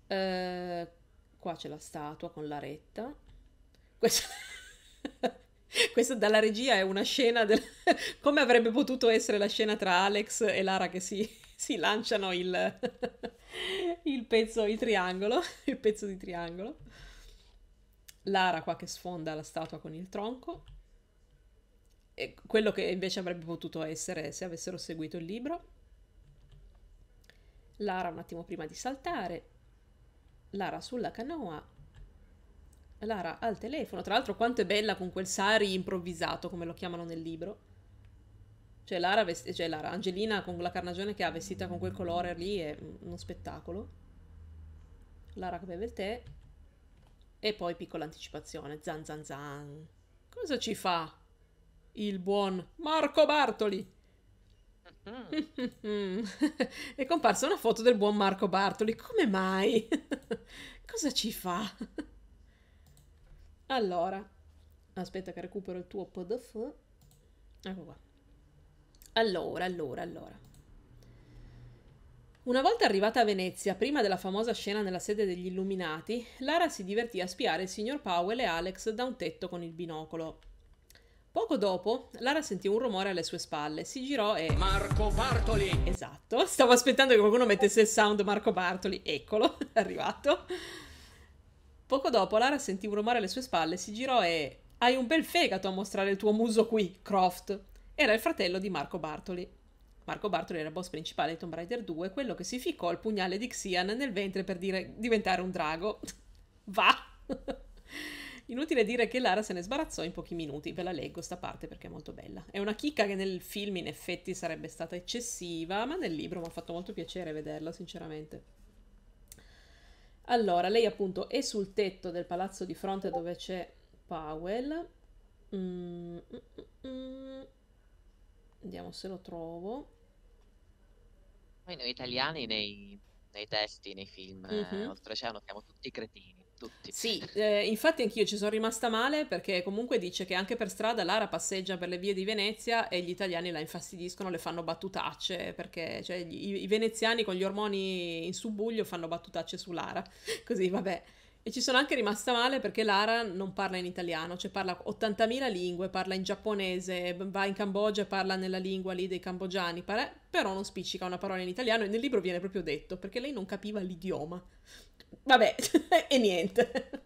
eh, Qua c'è la statua con l'aretta. Questa... (laughs) Questa dalla regia è una scena del... (laughs) come avrebbe potuto essere la scena tra Alex e Lara che si, si lanciano il... (laughs) il pezzo, il triangolo, il pezzo di triangolo. Lara qua che sfonda la statua con il tronco. E quello che invece avrebbe potuto essere se avessero seguito il libro. Lara un attimo prima di saltare, Lara sulla canoa, Lara al telefono. Tra l'altro quanto è bella con quel sari improvvisato, come lo chiamano nel libro. Cioè Lara, cioè Lara Angelina con la carnagione che ha vestita con quel colore lì è uno spettacolo. Lara che beve il tè. E poi piccola anticipazione. Zan zan zan. Cosa ci fa il buon Marco Bartoli? Mm. (laughs) È comparsa una foto del buon Marco Bartoli. Come mai? (laughs) Cosa ci fa? (laughs) Allora, aspetta che recupero il tuo PDF. Ecco qua. Allora, allora, allora. Una volta arrivata a Venezia, prima della famosa scena nella sede degli Illuminati, Lara si divertì a spiare il signor Powell e Alex da un tetto con il binocolo. Poco dopo, Lara sentì un rumore alle sue spalle, si girò e... Marco Bartoli! Esatto, (laughs) stavo aspettando che qualcuno mettesse il sound Marco Bartoli, eccolo, (laughs) è arrivato. Poco dopo, Lara sentì un rumore alle sue spalle, si girò e... Hai un bel fegato a mostrare il tuo muso qui, Croft! Era il fratello di Marco Bartoli. Marco Bartoli era il boss principale di Tomb Raider 2, quello che si ficcò il pugnale di Xian nel ventre per dire, diventare un drago. (laughs) Va! Inutile dire che Lara se ne sbarazzò in pochi minuti, ve la leggo sta parte perché è molto bella. È una chicca che nel film in effetti sarebbe stata eccessiva, ma nel libro mi ha fatto molto piacere vederla, sinceramente. Allora, lei appunto è sul tetto del palazzo di fronte dove c'è Powell. Mm, mm, mm. mm. Vediamo se lo trovo. Noi, italiani nei, nei, testi, nei film, mm-hmm. oltreoceano, siamo tutti cretini tutti. Sì, eh, infatti anch'io ci sono rimasta male perché comunque dice che anche per strada Lara passeggia per le vie di Venezia e gli italiani la infastidiscono, le fanno battutacce perché cioè, gli, i veneziani con gli ormoni in subbuglio fanno battutacce su Lara. (laughs) Così vabbè. E ci sono anche rimasta male perché Lara non parla in italiano, cioè parla 80.000 lingue, parla in giapponese, va in Cambogia e parla nella lingua lì dei cambogiani, però non spiccica una parola in italiano e nel libro viene proprio detto perché lei non capiva l'idioma. Vabbè, (laughs) e niente.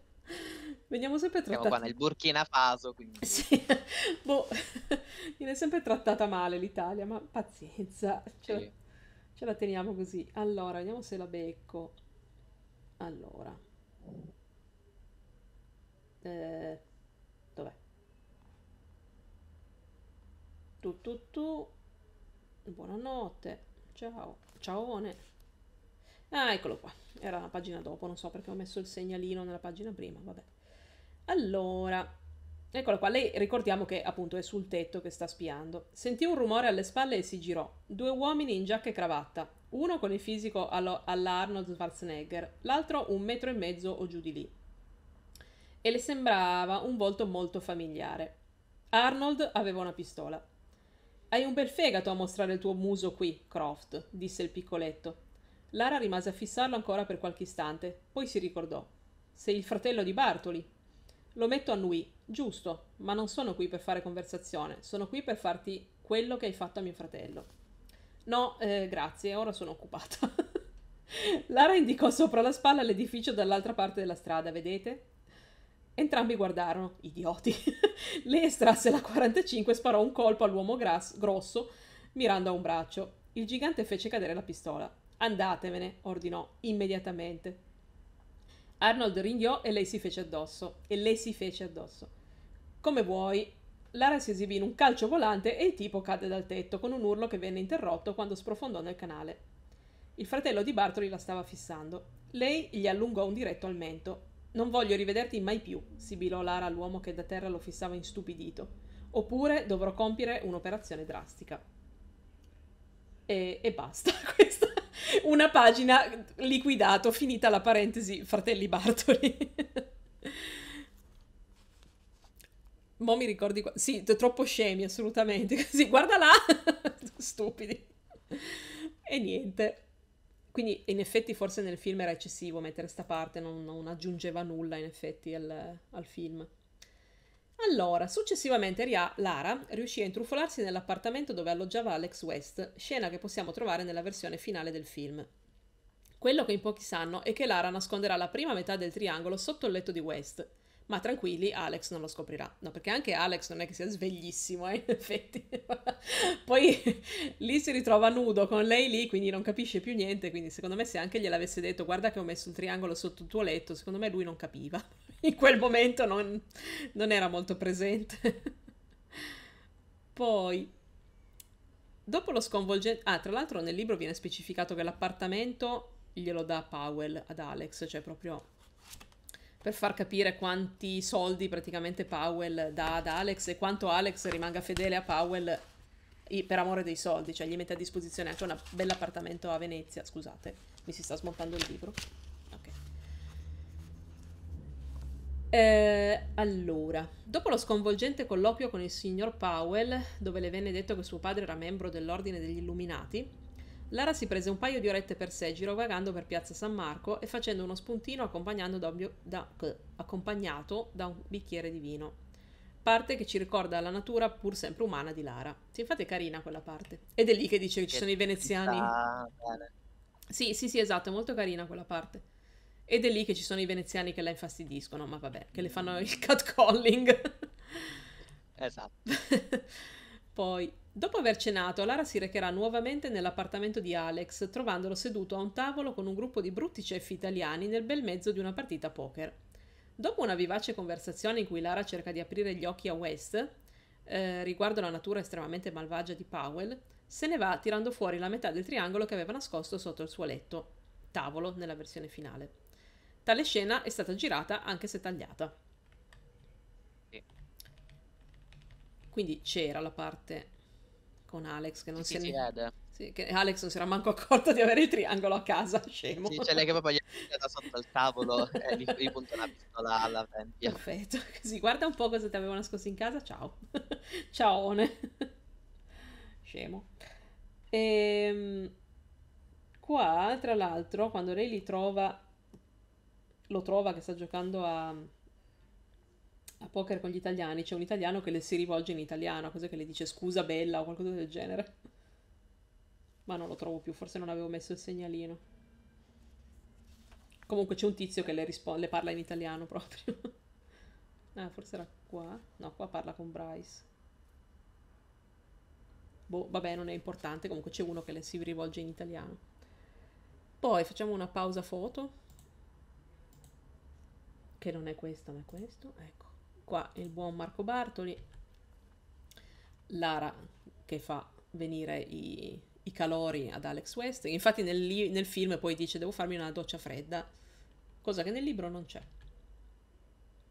Veniamo sempre trattati... Siamo qua nel Burkina Faso, quindi... sì, (laughs) boh, (laughs) viene sempre trattata male l'Italia, ma pazienza, ce, sì. la... ce la teniamo così. Allora, vediamo se la becco. Allora... Eh, dov'è? Tu tu tu. Buonanotte. Ciao. Ciaone. Ah, eccolo qua. Era la pagina dopo, non so perché ho messo il segnalino nella pagina prima, vabbè. Allora, eccola qua. Lei ricordiamo che appunto è sul tetto che sta spiando. Sentì un rumore alle spalle e si girò. Due uomini in giacca e cravatta. Uno con il fisico allo, alla Arnold Schwarzenegger, l'altro un metro e mezzo o giù di lì. E le sembrava un volto molto familiare. Arnold aveva una pistola. Hai un bel fegato a mostrare il tuo muso qui, Croft, disse il piccoletto. Lara rimase a fissarlo ancora per qualche istante, poi si ricordò. Sei il fratello di Bartoli. Lo metto a lui, giusto, ma non sono qui per fare conversazione, sono qui per farti quello che hai fatto a mio fratello. No, eh, grazie, ora sono occupata. Lara (laughs) indicò sopra la spalla l'edificio dall'altra parte della strada, vedete? Entrambi guardarono, idioti. (laughs) Lei estrasse la 45 e sparò un colpo all'uomo gras- grosso, mirando a un braccio. Il gigante fece cadere la pistola. Andatevene, ordinò immediatamente. Arnold ringhiò e lei si fece addosso. E lei si fece addosso. Come vuoi, Lara si esibì in un calcio volante e il tipo cadde dal tetto con un urlo che venne interrotto quando sprofondò nel canale. Il fratello di Bartoli la stava fissando. Lei gli allungò un diretto al mento. Non voglio rivederti mai più, sibilò Lara all'uomo che da terra lo fissava instupidito. Oppure dovrò compiere un'operazione drastica. E, e basta, (laughs) questa una pagina liquidato, finita la parentesi fratelli Bartoli. Mo' mi ricordi... Qua- sì, troppo scemi, assolutamente. (laughs) Così, guarda là! (laughs) Stupidi. e niente. Quindi, in effetti, forse nel film era eccessivo mettere sta parte, non, non aggiungeva nulla, in effetti, al, al film. Allora, successivamente Ria, Lara riuscì a intrufolarsi nell'appartamento dove alloggiava Alex West, scena che possiamo trovare nella versione finale del film. Quello che in pochi sanno è che Lara nasconderà la prima metà del triangolo sotto il letto di West, ma tranquilli, Alex non lo scoprirà. No, perché anche Alex non è che sia sveglissimo, eh, in (laughs) effetti. Poi lì si ritrova nudo con lei lì, quindi non capisce più niente, quindi secondo me se anche gliel'avesse detto guarda che ho messo il triangolo sotto il tuo letto, secondo me lui non capiva. (laughs) In quel momento non, non era molto presente. Poi... Dopo lo sconvolgente... Ah, tra l'altro nel libro viene specificato che l'appartamento glielo dà Powell ad Alex, cioè proprio per far capire quanti soldi praticamente Powell dà ad Alex e quanto Alex rimanga fedele a Powell per amore dei soldi, cioè gli mette a disposizione anche un bell'appartamento a Venezia, scusate, mi si sta smontando il libro. Eh, allora, dopo lo sconvolgente colloquio con il signor Powell, dove le venne detto che suo padre era membro dell'ordine degli Illuminati, Lara si prese un paio di orette per sé girovagando per piazza San Marco e facendo uno spuntino da da, accompagnato da un bicchiere di vino. Parte che ci ricorda la natura pur sempre umana di Lara. Sì, infatti è carina quella parte. Ed è lì che dice che ci sono i veneziani. Sì, sì, sì, esatto, è molto carina quella parte. Ed è lì che ci sono i veneziani che la infastidiscono, ma vabbè, che le fanno il (laughs) catcalling. Esatto. (laughs) Poi, dopo aver cenato, Lara si recherà nuovamente nell'appartamento di Alex, trovandolo seduto a un tavolo con un gruppo di brutti ceffi italiani nel bel mezzo di una partita poker. Dopo una vivace conversazione in cui Lara cerca di aprire gli occhi a West, eh, riguardo la natura estremamente malvagia di Powell, se ne va tirando fuori la metà del triangolo che aveva nascosto sotto il suo letto, tavolo nella versione finale. Tale scena è stata girata anche se tagliata. Quindi c'era la parte con Alex che non sì, si è... Sì, che Alex non si era manco accorto di avere il triangolo a casa, scemo. Sì, c'è lei che proprio gli ha da sotto al tavolo (laughs) e gli, gli punta una pistola alla tempia. Perfetto, (laughs) così guarda un po' cosa ti avevo nascosto in casa, ciao. (laughs) ciao, Scemo. E, ehm, qua, tra l'altro, quando lei li trova, lo trova che sta giocando a a poker con gli italiani c'è un italiano che le si rivolge in italiano, cosa che le dice scusa bella o qualcosa del genere. Ma non lo trovo più, forse non avevo messo il segnalino. Comunque c'è un tizio che le, le parla in italiano proprio. (laughs) ah, forse era qua. No, qua parla con Bryce. Boh, vabbè, non è importante, comunque c'è uno che le si rivolge in italiano. Poi facciamo una pausa foto. Che non è questa, ma è questo. Ecco qua il buon Marco Bartoli, Lara che fa venire i, i calori ad Alex West, infatti nel, li- nel film poi dice devo farmi una doccia fredda, cosa che nel libro non c'è.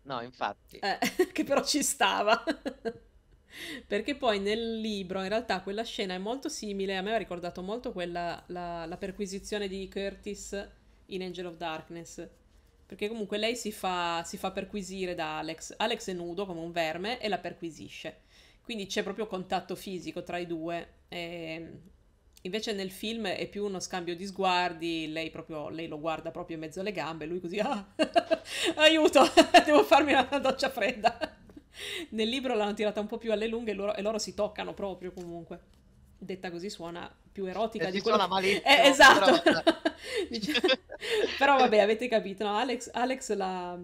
No, infatti. Eh, (laughs) che però ci stava. (laughs) Perché poi nel libro in realtà quella scena è molto simile, a me ha ricordato molto quella, la, la perquisizione di Curtis in Angel of Darkness, perché comunque lei si fa, si fa perquisire da Alex. Alex è nudo come un verme e la perquisisce. Quindi c'è proprio contatto fisico tra i due. E invece nel film è più uno scambio di sguardi, lei, proprio, lei lo guarda proprio in mezzo alle gambe, lui così, ah, (laughs) aiuto, (laughs) devo farmi una doccia fredda. Nel libro l'hanno tirata un po' più alle lunghe e loro, e loro si toccano proprio comunque detta così suona più erotica eh, di quello... suona malissimo eh, esatto però... (laughs) però... vabbè avete capito no? Alex, Alex la,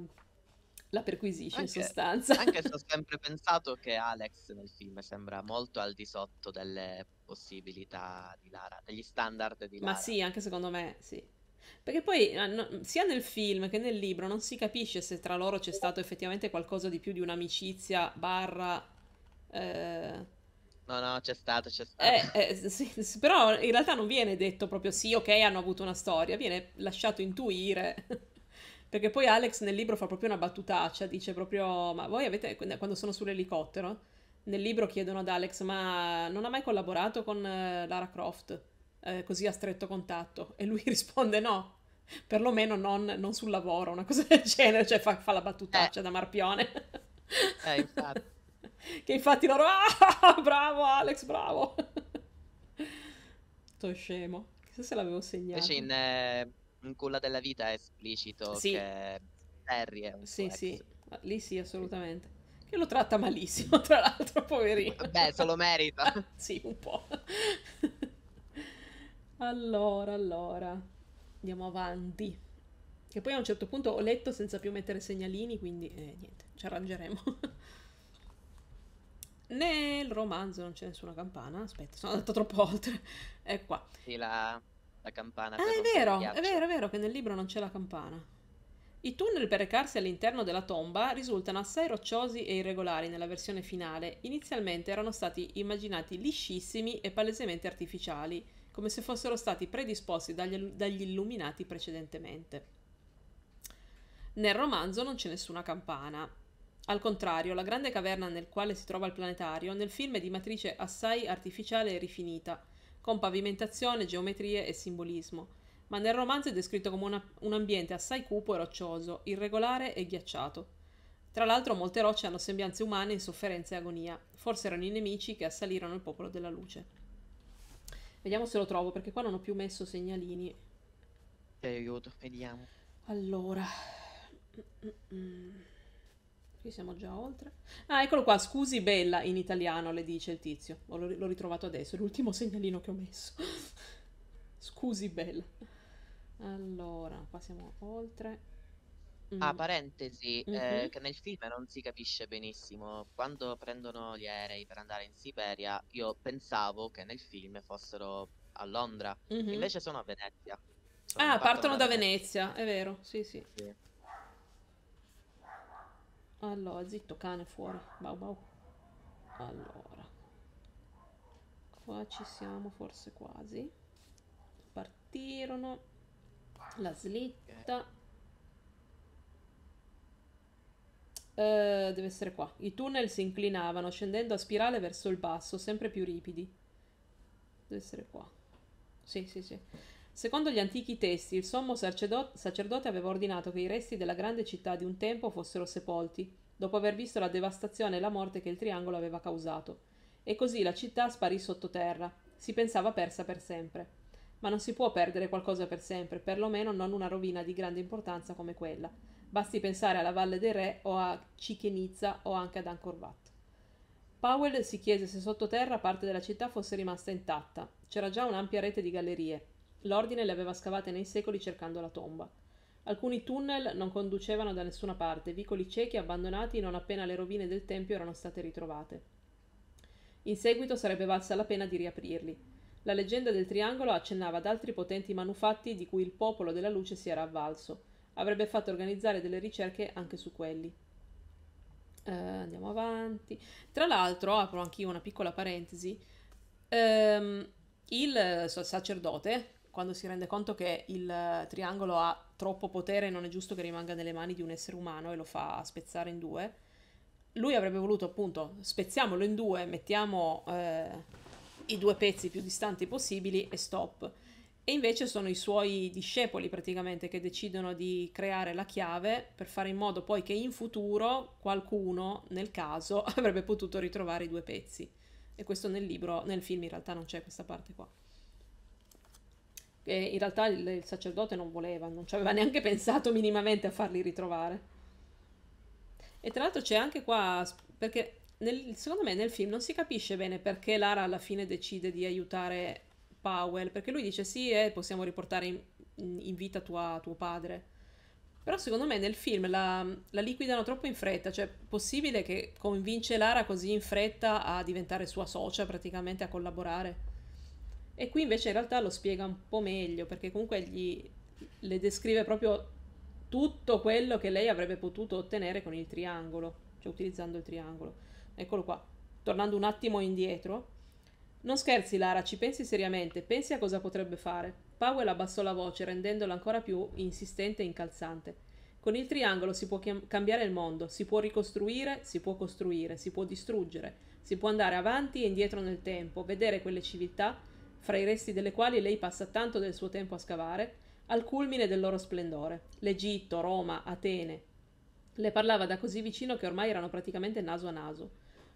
la perquisisce anche, in sostanza anche se ho sempre pensato che Alex nel film sembra molto al di sotto delle possibilità di Lara degli standard di Lara ma sì anche secondo me sì perché poi ah, no, sia nel film che nel libro non si capisce se tra loro c'è stato effettivamente qualcosa di più di un'amicizia barra eh No, no, c'è stato, c'è stato. Eh, eh, sì, però in realtà non viene detto proprio sì, ok, hanno avuto una storia, viene lasciato intuire. (laughs) Perché poi Alex nel libro fa proprio una battutaccia, dice proprio, ma voi avete, quando sono sull'elicottero, nel libro chiedono ad Alex, ma non ha mai collaborato con eh, Lara Croft, eh, così a stretto contatto? E lui (laughs) risponde no, perlomeno non, non sul lavoro, una cosa del genere, cioè fa, fa la battutaccia eh. da marpione. Eh, infatti. (laughs) che infatti loro, ah, bravo Alex, bravo. (laughs) Sto scemo. Chissà se l'avevo segnato. Invece in, eh, in Culla della Vita è esplicito sì. che Harry è un Sì, sì, ah, lì sì, assolutamente. Che lo tratta malissimo, tra l'altro, (laughs) poverino. Beh, se lo merita. sì, un po'. allora, allora. Andiamo avanti. Che poi a un certo punto ho letto senza più mettere segnalini, quindi eh, niente, ci arrangeremo. Nel romanzo non c'è nessuna campana. Aspetta, sono andata troppo oltre. (laughs) È qua. Sì, la, la campana. Ah, è vero, è vero, è vero che nel libro non c'è la campana. I tunnel per recarsi all'interno della tomba risultano assai rocciosi e irregolari nella versione finale. Inizialmente erano stati immaginati liscissimi e palesemente artificiali, come se fossero stati predisposti dagli, dagli illuminati precedentemente. Nel romanzo non c'è nessuna campana. Al contrario, la grande caverna nel quale si trova il planetario nel film è di matrice assai artificiale e rifinita, con pavimentazione, geometrie e simbolismo, ma nel romanzo è descritto come una, un ambiente assai cupo e roccioso, irregolare e ghiacciato. Tra l'altro molte rocce hanno sembianze umane in sofferenza e agonia, forse erano i nemici che assalirono il popolo della luce. Vediamo se lo trovo perché qua non ho più messo segnalini. Ti aiuto, vediamo. Allora... Mm -mm. Qui siamo già oltre. Ah, eccolo qua, scusi Bella, in italiano le dice il tizio. L'ho ritrovato adesso, è l'ultimo segnalino che ho messo. (laughs) scusi Bella. Allora, qua siamo oltre. Mm. Ah, parentesi, mm -hmm. eh, mhm. che nel film non si capisce benissimo. Quando prendono gli aerei per andare in Siberia, io pensavo che nel film fossero a Londra, mm -hmm. invece sono a Venezia. Sono ah, partono, partono da, da Venezia. Venezia, è vero, sì, sì. sì. Allora, zitto cane fuori. Bau bau. Allora. Qua ci siamo forse quasi. Partirono. La slitta. Eh, deve essere qua. I tunnel si inclinavano, scendendo a spirale verso il basso, sempre più ripidi. Deve essere qua. Sì, sì, sì. Secondo gli antichi testi, il sommo sacerdote aveva ordinato che i resti della grande città di un tempo fossero sepolti, dopo aver visto la devastazione e la morte che il triangolo aveva causato. E così la città sparì sottoterra, si pensava persa per sempre. Ma non si può perdere qualcosa per sempre, perlomeno non una rovina di grande importanza come quella. Basti pensare alla Valle del Re o a Cichenizza o anche ad Angkor Wat. Powell si chiese se sottoterra parte della città fosse rimasta intatta. C'era già un'ampia rete di gallerie, L'ordine le aveva scavate nei secoli cercando la tomba. Alcuni tunnel non conducevano da nessuna parte, vicoli ciechi abbandonati non appena le rovine del tempio erano state ritrovate. In seguito sarebbe valsa la pena di riaprirli. La leggenda del triangolo accennava ad altri potenti manufatti di cui il popolo della luce si era avvalso. Avrebbe fatto organizzare delle ricerche anche su quelli. Uh, andiamo avanti. Tra l'altro, apro anch'io una piccola parentesi, um, il sacerdote quando si rende conto che il eh, triangolo ha troppo potere e non è giusto che rimanga nelle mani di un essere umano e lo fa spezzare in due, lui avrebbe voluto appunto spezziamolo in due, mettiamo eh, i due pezzi più distanti possibili e stop. E invece sono i suoi discepoli praticamente che decidono di creare la chiave per fare in modo poi che in futuro qualcuno, nel caso, (laughs) avrebbe potuto ritrovare i due pezzi. E questo nel libro, nel film in realtà non c'è questa parte qua. E in realtà il, il sacerdote non voleva, non ci aveva (laughs) neanche pensato minimamente a farli ritrovare. E tra l'altro c'è anche qua, perché nel, secondo me nel film non si capisce bene perché Lara alla fine decide di aiutare Powell, perché lui dice sì, eh, possiamo riportare in, in vita tua, tuo padre. Però secondo me nel film la, la, liquidano troppo in fretta, cioè possibile che convince Lara così in fretta a diventare sua socia praticamente, a collaborare? E qui invece in realtà lo spiega un po' meglio, perché comunque gli, le descrive proprio tutto quello che lei avrebbe potuto ottenere con il triangolo, cioè utilizzando il triangolo. Eccolo qua. Tornando un attimo indietro. Non scherzi, Lara, ci pensi seriamente, pensi a cosa potrebbe fare. Powell abbassò la voce, rendendola ancora più insistente e incalzante. Con il triangolo si può chiam- cambiare il mondo, si può ricostruire, si può costruire, si può distruggere, si può andare avanti e indietro nel tempo, vedere quelle civiltà fra i resti delle quali lei passa tanto del suo tempo a scavare, al culmine del loro splendore. L'Egitto, Roma, Atene. Le parlava da così vicino che ormai erano praticamente naso a naso.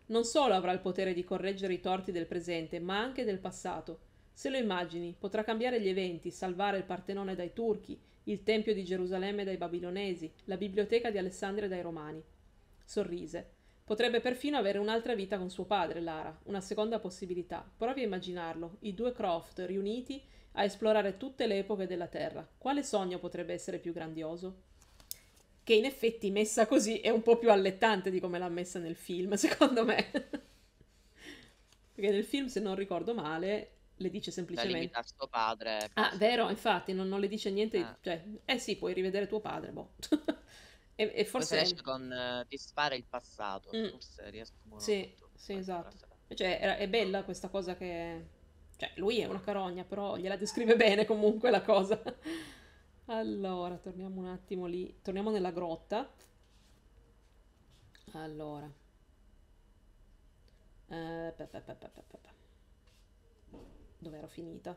Non solo avrà il potere di correggere i torti del presente, ma anche del passato. Se lo immagini, potrà cambiare gli eventi, salvare il Partenone dai turchi, il Tempio di Gerusalemme dai babilonesi, la biblioteca di Alessandria dai romani. Sorrise. Potrebbe perfino avere un'altra vita con suo padre, Lara, una seconda possibilità. Provi a immaginarlo, i due Croft riuniti a esplorare tutte le epoche della Terra. Quale sogno potrebbe essere più grandioso? Che in effetti messa così è un po' più allettante di come l'ha messa nel film, (laughs) secondo me. Perché nel film, se non ricordo male, le dice semplicemente... suo padre. Ah, vero, infatti, non, non, le dice niente. Ah. Cioè, eh sì, puoi rivedere tuo padre, boh. (laughs) E, e forse... Poi con, uh, eh, ti il passato, mm. forse riescono... Sì, sì, esatto. Cioè, era, è bella questa cosa che... Cioè, lui è una carogna, però gliela descrive bene comunque la cosa. (laughs) Allora, torniamo un attimo lì. Torniamo nella grotta. Allora. Uh, Dove ero finita?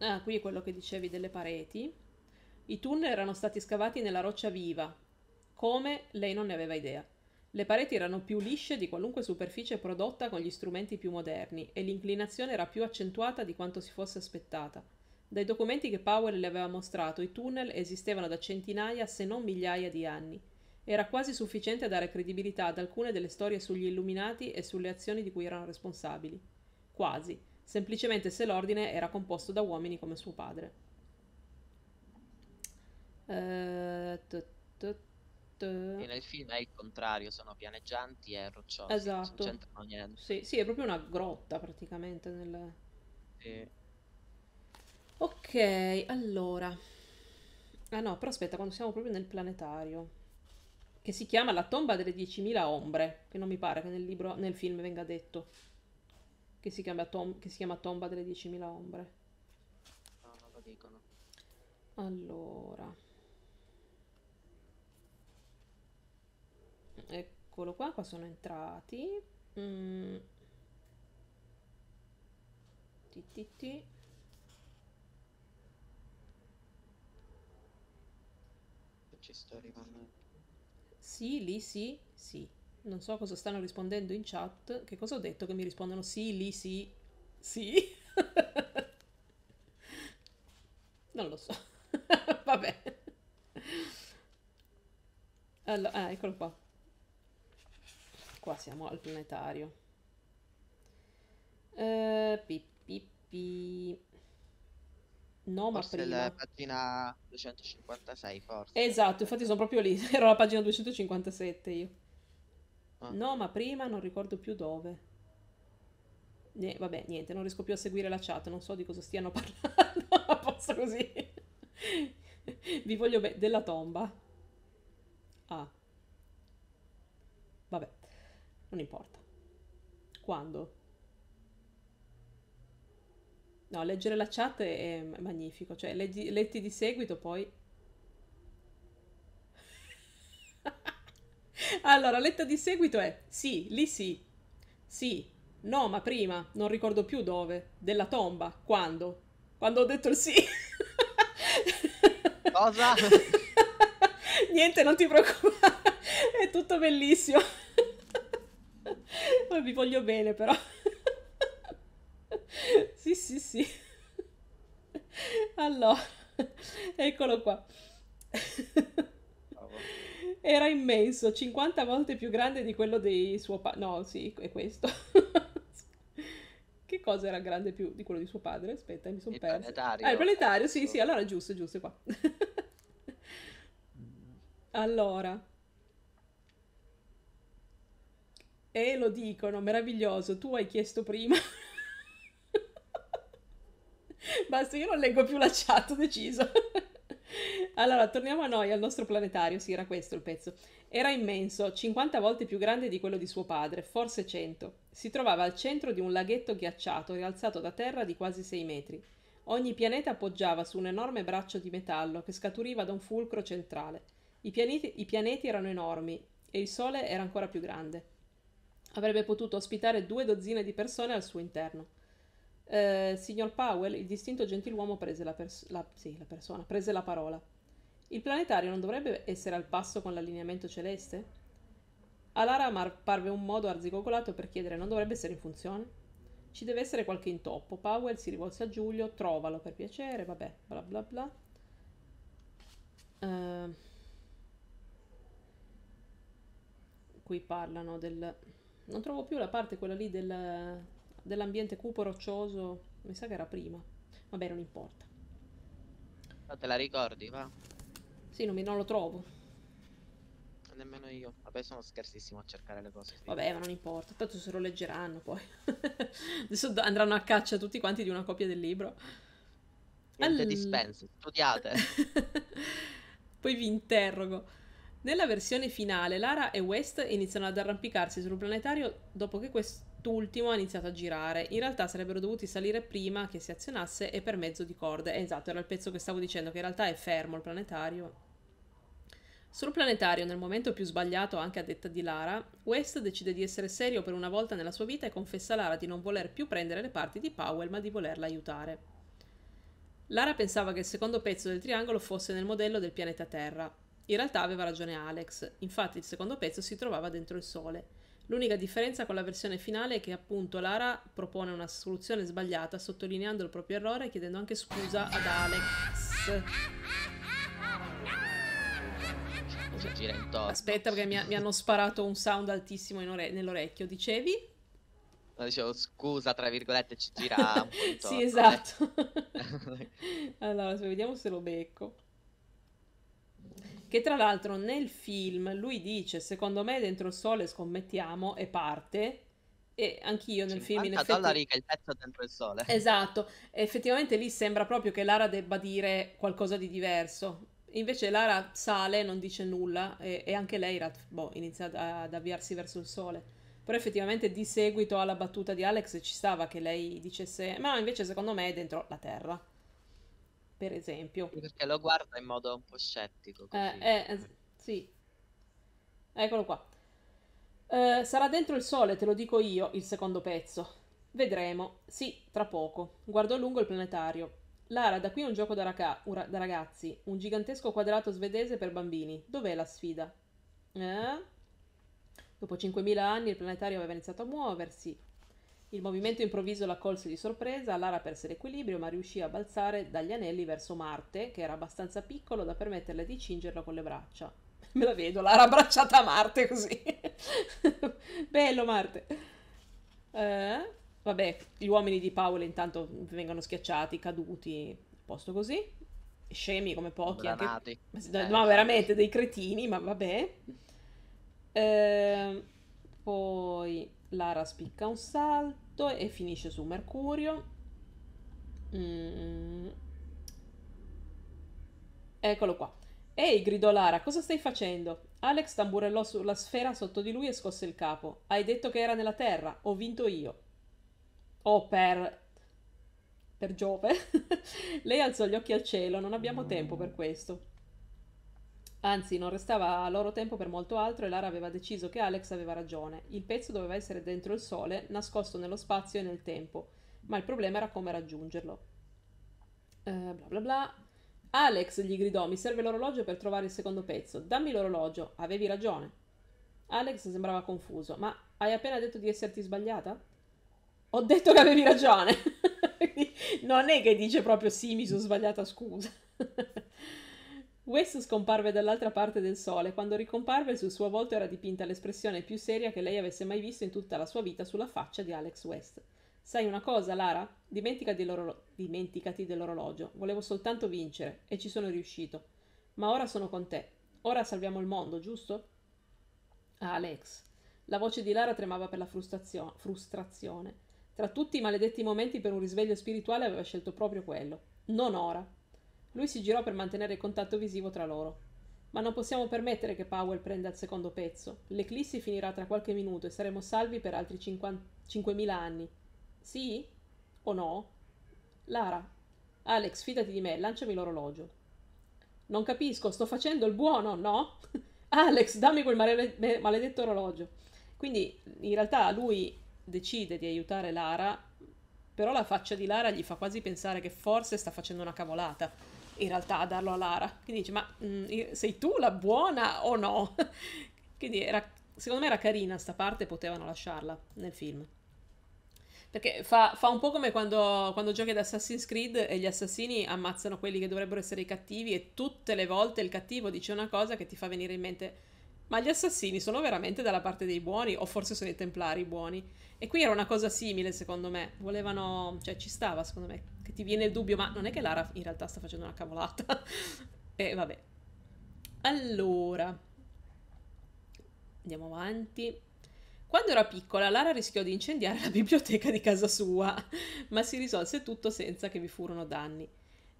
Ah, qui è quello che dicevi delle pareti. I tunnel erano stati scavati nella roccia viva. Come? Lei non ne aveva idea. Le pareti erano più lisce di qualunque superficie prodotta con gli strumenti più moderni e l'inclinazione era più accentuata di quanto si fosse aspettata. Dai documenti che Powell le aveva mostrato, i tunnel esistevano da centinaia se non migliaia di anni. Era quasi sufficiente a dare credibilità ad alcune delle storie sugli illuminati e sulle azioni di cui erano responsabili. Quasi semplicemente se l'ordine era composto da uomini come suo padre. Eh, e nel film è il contrario, sono pianeggianti e rocciosi, esatto. non c'entrano niente. Sì, sì, è proprio una grotta praticamente. Nel... Sì. Ok, allora. Ah no, però aspetta, quando siamo proprio nel planetario, che si chiama La tomba delle 10.000 ombre, che non mi pare che nel libro, nel film venga detto che si chiama, Tom- che si chiama Tomba delle 10.000 ombre. No, non lo dicono. Allora. Eccolo qua, qua sono entrati. Mm. ti. Ci sto arrivando. Sì, lì sì, sì non so cosa stanno rispondendo in chat, che cosa ho detto che mi rispondono sì, lì, sì, sì. (laughs) non lo so, (laughs) vabbè. Allora, ah, eccolo qua. Qua siamo al planetario. Eh, pi, pi, No, forse ma prima... la pagina 256, forse. Esatto, infatti sono proprio lì, (laughs) ero la pagina 257 io. Ah. No, ma prima non ricordo più dove. Ne, vabbè, niente, non riesco più a seguire la chat, non so di cosa stiano (laughs) parlando, ma posso così. Vi voglio bene, della tomba. Ah. Vabbè, non importa. Quando? No, leggere la chat è magnifico, cioè letti di seguito poi Allora, letta di seguito è sì, lì sì, sì, no, ma prima, non ricordo più dove, della tomba, quando, quando ho detto il sì. (laughs) Cosa? (laughs) Niente, non ti preoccupare, è tutto bellissimo. Vi voglio bene però. sì, sì, sì. Allora, eccolo qua. Era immenso, 50 volte più grande di quello di suo padre. No, sì, è questo. che cosa era grande più di quello di suo padre? Aspetta, mi sono perso. Planetario. Ah, il planetario, sì, sì, allora giusto, giusto qua. allora. E lo dicono, meraviglioso, tu hai chiesto prima. Basta, io non leggo più la chat, ho deciso. Allora, torniamo a noi, al nostro planetario, sì, era questo il pezzo. Era immenso, 50 volte più grande di quello di suo padre, forse 100. Si trovava al centro di un laghetto ghiacciato, rialzato da terra di quasi 6 metri. Ogni pianeta appoggiava su un enorme braccio di metallo che scaturiva da un fulcro centrale. I pianeti, i pianeti erano enormi e il Sole era ancora più grande. Avrebbe potuto ospitare due dozzine di persone al suo interno. Eh, signor Powell, il distinto gentiluomo prese la, pers- la, sì, la persona, prese la parola. Il planetario non dovrebbe essere al passo con l'allineamento celeste? A Lara mar- parve un modo arzigogolato per chiedere non dovrebbe essere in funzione? Ci deve essere qualche intoppo. Powell si rivolse a Giulio, trovalo per piacere, vabbè, bla bla bla. Uh, qui parlano del... Non trovo più la parte quella lì del dell'ambiente cupo roccioso, mi sa che era prima. Vabbè, non importa. No, ah, te la ricordi, va? Sì, non, mi, non lo trovo. Nemmeno io. Vabbè, sono scarsissimo a cercare le cose. Sì. Vabbè, ma non importa. Tanto se lo leggeranno poi. (laughs) Adesso andranno a caccia tutti quanti di una copia del libro. Niente All... dispense, studiate. (laughs) poi vi interrogo. Nella versione finale, Lara e West iniziano ad arrampicarsi sul planetario dopo che quest'ultimo ha iniziato a girare. In realtà sarebbero dovuti salire prima che si azionasse e per mezzo di corde. Eh, esatto, era il pezzo che stavo dicendo, che in realtà è fermo il planetario. Sul planetario, nel momento più sbagliato anche a detta di Lara, West decide di essere serio per una volta nella sua vita e confessa a Lara di non voler più prendere le parti di Powell ma di volerla aiutare. Lara pensava che il secondo pezzo del triangolo fosse nel modello del pianeta Terra, in realtà aveva ragione Alex, infatti il secondo pezzo si trovava dentro il sole. L'unica differenza con la versione finale è che appunto Lara propone una soluzione sbagliata sottolineando il proprio errore e chiedendo anche scusa ad Alex. Aspetta perché mi, mi, hanno sparato un sound altissimo ore- nell'orecchio, dicevi? dicevo scusa, tra virgolette, ci gira (laughs) un po' Sì, esatto. (laughs) allora, vediamo se lo becco. Che tra l'altro nel film lui dice, secondo me dentro il sole scommettiamo e parte, e anch'io nel film in effetti... dollari che il pezzo dentro il sole esatto effettivamente lì sembra proprio che Lara debba dire qualcosa di diverso invece Lara sale non dice nulla e, e anche lei boh, inizia ad, ad, avviarsi verso il sole però effettivamente di seguito alla battuta di Alex ci stava che lei dicesse ma invece secondo me è dentro la terra per esempio. Perché lo guarda in modo un po' scettico. Eh, così. Eh, eh, sì. Eccolo qua. Eh, sarà dentro il sole, te lo dico io, il secondo pezzo. Vedremo. Sì, tra poco. Guardò lungo il planetario. Lara, da qui è un gioco da, raca- da ragazzi, un gigantesco quadrato svedese per bambini. Dov'è la sfida? Eh? Dopo 5.000 anni il planetario aveva iniziato a muoversi, il movimento improvviso la colse di sorpresa, Lara perse l'equilibrio ma riuscì a balzare dagli anelli verso Marte, che era abbastanza piccolo da permetterle di cingerlo con le braccia. (laughs) Me la vedo, Lara abbracciata a Marte così. (laughs) Bello Marte. Eh, vabbè, gli uomini di Paolo intanto vengono schiacciati, caduti, posto così. Scemi come pochi. Anche... Ma, eh, no, veramente dei cretini, ma vabbè. Eh, poi Lara spicca un salto e finisce su Mercurio. Mm. Eccolo qua. Ehi, gridò Lara, cosa stai facendo? Alex tamburellò sulla sfera sotto di lui e scosse il capo. Hai detto che era nella Terra, ho vinto io. Oh, per... per Giove. (laughs) Lei alzò gli occhi al cielo, non abbiamo tempo per questo. Anzi, non restava loro tempo per molto altro e Lara aveva deciso che Alex aveva ragione. Il pezzo doveva essere dentro il sole, nascosto nello spazio e nel tempo, ma il problema era come raggiungerlo. Uh, bla bla bla. Alex gli gridò: Mi serve l'orologio per trovare il secondo pezzo. Dammi l'orologio, avevi ragione. Alex sembrava confuso, ma hai appena detto di esserti sbagliata? Ho detto che avevi ragione. (laughs) non è che dice proprio sì, mi sono sbagliata, scusa. Wes scomparve dall'altra parte del sole. Quando ricomparve, sul suo volto era dipinta l'espressione più seria che lei avesse mai visto in tutta la sua vita sulla faccia di Alex West. Sai una cosa, Lara? Dimenticati, l'oro... Dimenticati dell'orologio. Volevo soltanto vincere e ci sono riuscito. Ma ora sono con te. Ora salviamo il mondo, giusto? Ah, Alex. La voce di Lara tremava per la frustrazio... frustrazione. Tra tutti i maledetti momenti per un risveglio spirituale aveva scelto proprio quello. Non ora. Lui si girò per mantenere il contatto visivo tra loro. Ma non possiamo permettere che Powell prenda il secondo pezzo. L'eclissi finirà tra qualche minuto e saremo salvi per altri 50... 5.000 anni. Sì? O no? Lara. Alex, fidati di me, lanciami l'orologio. Non capisco, sto facendo il buono, no? (laughs) Alex, dammi quel maledetto orologio. Quindi in realtà lui decide di aiutare Lara, però la faccia di Lara gli fa quasi pensare che forse sta facendo una cavolata in realtà a darlo a Lara. Quindi dice, ma mh, mm, sei tu la buona o no? (laughs) Quindi era, secondo me era carina sta parte, potevano lasciarla nel film. Perché fa, fa un po' come quando, quando, giochi ad Assassin's Creed e gli assassini ammazzano quelli che dovrebbero essere i cattivi e tutte le volte il cattivo dice una cosa che ti fa venire in mente ma gli assassini sono veramente dalla parte dei buoni o forse sono i templari buoni? E qui era una cosa simile secondo me, volevano, cioè ci stava secondo me che ti viene il dubbio, ma non è che Lara in realtà sta facendo una cavolata? (laughs) e vabbè. Allora, andiamo avanti. Quando era piccola, Lara rischiò di incendiare la biblioteca di casa sua, ma si risolse tutto senza che vi furono danni.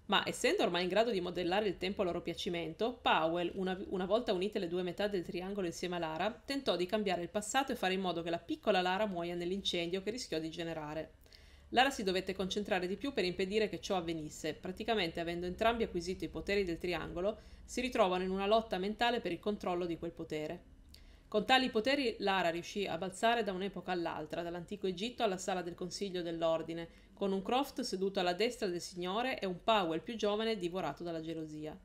Ma essendo ormai in grado di modellare il tempo a loro piacimento, Powell, una, una, volta unite le due metà del triangolo insieme a Lara, tentò di cambiare il passato e fare in modo che la piccola Lara muoia nell'incendio che rischiò di generare. Lara si dovette concentrare di più per impedire che ciò avvenisse. Praticamente, avendo entrambi acquisito i poteri del triangolo, si ritrovano in una lotta mentale per il controllo di quel potere. Con tali poteri Lara riuscì a balzare da un'epoca all'altra, dall'antico Egitto alla sala del Consiglio dell'Ordine, con un Croft seduto alla destra del Signore e un Powell più giovane divorato dalla gelosia.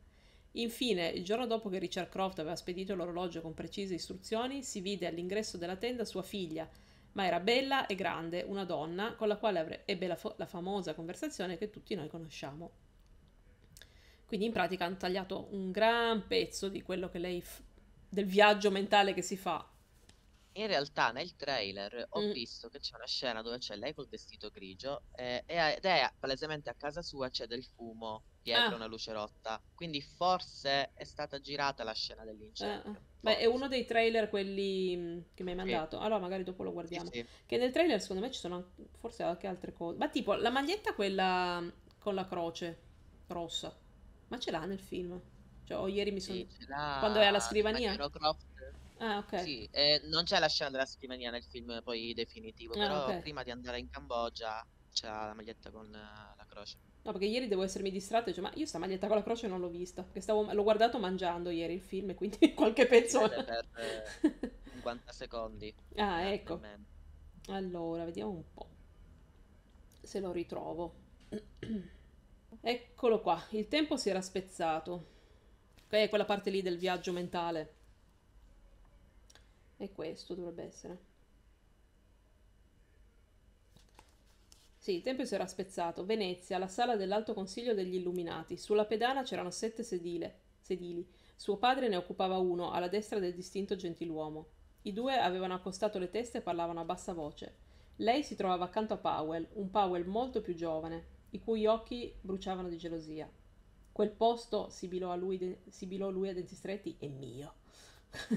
Infine, il giorno dopo che Richard Croft aveva spedito l'orologio con precise istruzioni, si vide all'ingresso della tenda sua figlia, ma era bella e grande, una donna con la quale ebbe la, fo- la famosa conversazione che tutti noi conosciamo. Quindi in pratica hanno tagliato un gran pezzo di quello che lei f- del viaggio mentale che si fa. In realtà nel trailer ho mm. visto che c'è una scena dove c'è lei col vestito grigio eh, ed è palesemente a casa sua, c'è del fumo dietro ah. una luce rotta. Quindi forse è stata girata la scena dell'incendio. Ah. ah. Beh, è uno dei trailer quelli mm, che mi hai mandato. Allora, magari dopo lo guardiamo. Sì, sì. Che nel trailer, secondo me, ci sono forse anche altre cose. Ma tipo la maglietta quella mm, con la croce rossa. Ma ce l'ha nel film? Cioè, oh, ieri mi sono. Sì, Quando è alla scrivania. Ah, ok. Sì, eh, non c'è la scena della scrivania nel film poi definitivo. Ah, okay. prima di andare in Cambogia c'è la maglietta con eh, la croce. No, perché ieri devo essermi distratto e dice, ma io sta maglietta con la croce non l'ho vista, perché stavo, l'ho guardato mangiando ieri il film e quindi (laughs) qualche pezzo... Per eh, 50 secondi. (laughs) Ah, ecco. Allora, vediamo un po' se lo ritrovo. (clears throat) Eccolo qua, il tempo si era spezzato. È quella parte lì del viaggio mentale. E questo dovrebbe essere. Sì, il tempio si era spezzato. Venezia, la sala dell'Alto Consiglio degli Illuminati. Sulla pedana c'erano sette sedile, sedili. Suo padre ne occupava uno, alla destra del distinto gentiluomo. I due avevano accostato le teste e parlavano a bassa voce. Lei si trovava accanto a Powell, un Powell molto più giovane, i cui occhi bruciavano di gelosia. Quel posto, sibilò, lui, de- sibilò lui a denti stretti, è mio. (laughs)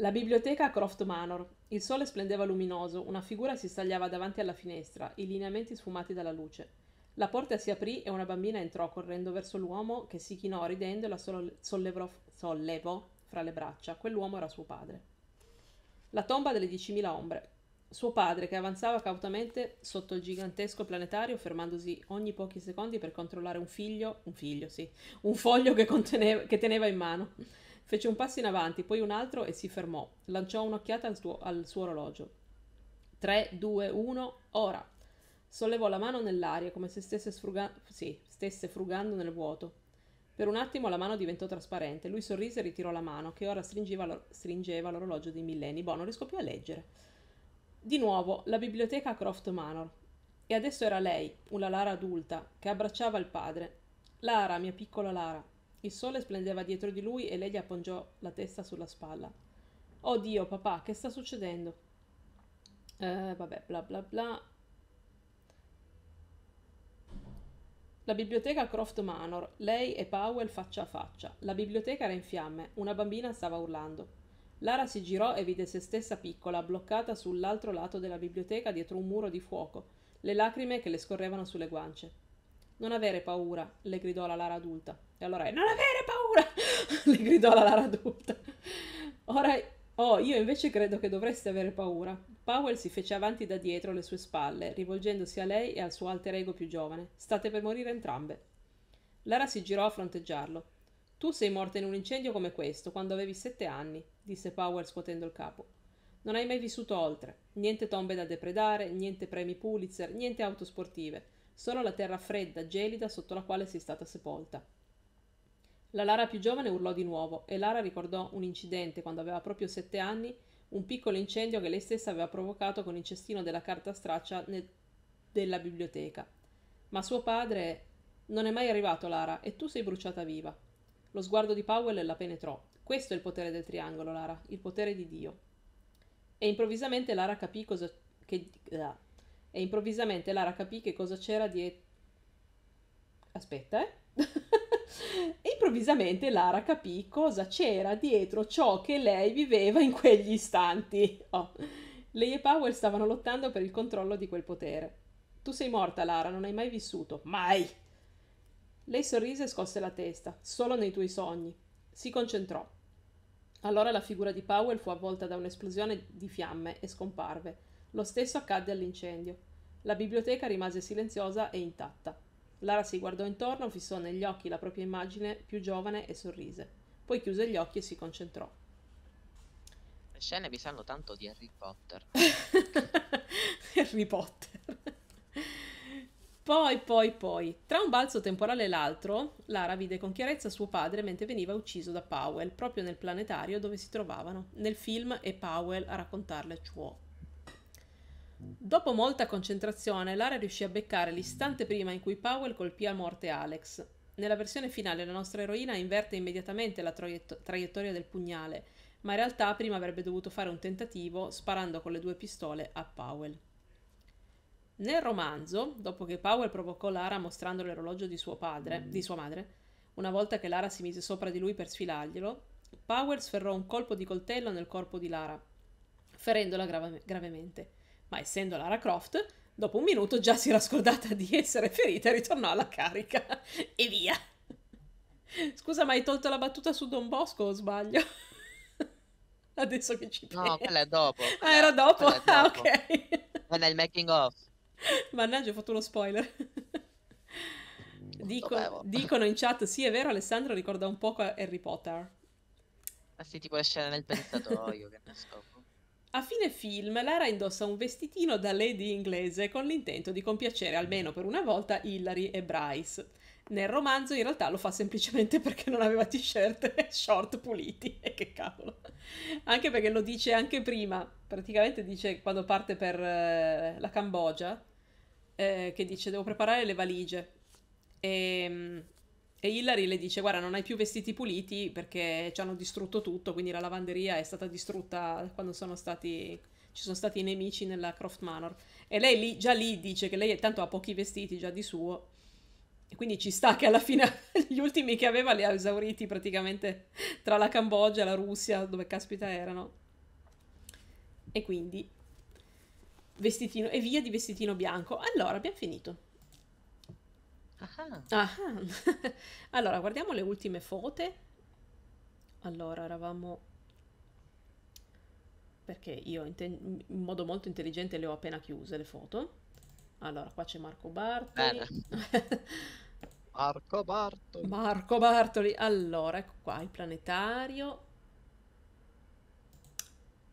La biblioteca a Croft Manor. Il sole splendeva luminoso, una figura si stagliava davanti alla finestra, i lineamenti sfumati dalla luce. La porta si aprì e una bambina entrò correndo verso l'uomo che si chinò ridendo e la sollevò, sollevò fra le braccia. Quell'uomo era suo padre. La tomba delle 10.000 ombre. Suo padre che avanzava cautamente sotto il gigantesco planetario, fermandosi ogni pochi secondi per controllare un figlio, un figlio sì, un foglio che, che teneva in mano. Fece un passo in avanti, poi un altro e si fermò. Lanciò un'occhiata al, tuo, al suo orologio. 3, 2, 1, ora! Sollevò la mano nell'aria come se stesse, sfruga- sì, stesse frugando nel vuoto. Per un attimo la mano diventò trasparente. Lui sorrise e ritirò la mano, che ora stringeva, lo- stringeva l'orologio dei millenni. Boh, non riesco più a leggere. Di nuovo, la biblioteca a Croft Manor. E adesso era lei, una Lara adulta, che abbracciava il padre. Lara, mia piccola Lara, il sole splendeva dietro di lui e lei gli appoggiò la testa sulla spalla. Oddio, oh papà, che sta succedendo? Eh, vabbè, bla bla bla. La biblioteca Croft Manor, lei e Powell faccia a faccia. La biblioteca era in fiamme, una bambina stava urlando. Lara si girò e vide se stessa piccola, bloccata sull'altro lato della biblioteca dietro un muro di fuoco, le lacrime che le scorrevano sulle guance. Non avere paura, le gridò la Lara adulta. E allora, è non avere paura, (laughs) le gridò la Lara adulta. Ora, oh, io invece credo che dovresti avere paura. Powell si fece avanti da dietro le sue spalle, rivolgendosi a lei e al suo alter ego più giovane. State per morire entrambe. Lara si girò a fronteggiarlo. Tu sei morta in un incendio come questo, quando avevi sette anni, disse Powell scuotendo il capo. Non hai mai vissuto oltre. Niente tombe da depredare, niente premi Pulitzer, niente auto sportive solo la terra fredda, gelida sotto la quale sei stata sepolta. La Lara più giovane urlò di nuovo e Lara ricordò un incidente quando aveva proprio sette anni, un piccolo incendio che lei stessa aveva provocato con il cestino della carta straccia nel... della biblioteca. Ma suo padre non è mai arrivato, Lara, e tu sei bruciata viva. Lo sguardo di Powell la penetrò. Questo è il potere del triangolo, Lara, il potere di Dio. E improvvisamente Lara capì cosa, che, ah, e improvvisamente Lara capì che cosa c'era dietro... Aspetta, eh? (laughs) e improvvisamente Lara capì cosa c'era dietro ciò che lei viveva in quegli istanti. Oh. Lei e Powell stavano lottando per il controllo di quel potere. Tu sei morta, Lara, non hai mai vissuto. Mai! Lei sorrise e scosse la testa, solo nei tuoi sogni. Si concentrò. Allora la figura di Powell fu avvolta da un'esplosione di fiamme e scomparve. Lo stesso accadde all'incendio. La biblioteca rimase silenziosa e intatta. Lara si guardò intorno, fissò negli occhi la propria immagine più giovane e sorrise. Poi chiuse gli occhi e si concentrò. Le scene mi sanno tanto di Harry Potter. (laughs) Harry Potter. Poi, poi, poi, tra un balzo temporale e l'altro, Lara vide con chiarezza suo padre mentre veniva ucciso da Powell, proprio nel planetario dove si trovavano. Nel film è Powell a raccontarle ciò. Dopo molta concentrazione, Lara riuscì a beccare l'istante prima in cui Powell colpì a morte Alex. Nella versione finale la nostra eroina inverte immediatamente la traietto- traiettoria del pugnale, ma in realtà prima avrebbe dovuto fare un tentativo sparando con le due pistole a Powell. Nel romanzo, dopo che Powell provocò Lara mostrando l'orologio di, padre, mm. di sua madre, una volta che Lara si mise sopra di lui per sfilarglielo, Powell sferrò un colpo di coltello nel corpo di Lara, ferendola grave- gravemente ma essendo Lara Croft, dopo un minuto già si era scordata di essere ferita e ritornò alla carica. e via. Scusa, ma hai tolto la battuta su Don Bosco o sbaglio? Adesso che ci penso. No, quella è dopo. Quella, ah, era dopo? dopo. Ah, ok. È nel making of. Mannaggia, ho fatto uno spoiler. Dico, dicono in chat, sì è vero Alessandro ricorda un poco Harry Potter. Ah sì, tipo la scena nel pensatoio, che ne so. A fine film, Lara indossa un vestitino da lady inglese con l'intento di compiacere almeno per una volta Hillary e Bryce. Nel romanzo in realtà lo fa semplicemente (laughs) perché non aveva t-shirt e short puliti, (laughs) e che cavolo. Anche perché lo dice anche prima, praticamente dice quando parte per eh, la Cambogia, eh, che dice devo preparare le valigie. E ehm, e Hillary le dice: Guarda, non hai più vestiti puliti perché ci hanno distrutto tutto. Quindi la lavanderia è stata distrutta quando sono stati, Ci sono stati i nemici nella Croft Manor. E lei lì, già lì dice che lei tanto ha pochi vestiti già di suo. E quindi ci sta che alla fine (laughs) gli ultimi che aveva li ha esauriti praticamente tra la Cambogia e la Russia, dove caspita erano. E quindi vestitino e via di vestitino bianco. Allora, abbiamo finito. Ah. Ah. (laughs) allora, guardiamo le ultime foto. Allora, eravamo... Perché io in, in modo molto intelligente le ho appena chiuse le foto. Allora, qua c'è Marco Bartoli. (laughs) Marco Bartoli. Marco Bartoli. Allora, ecco qua il planetario.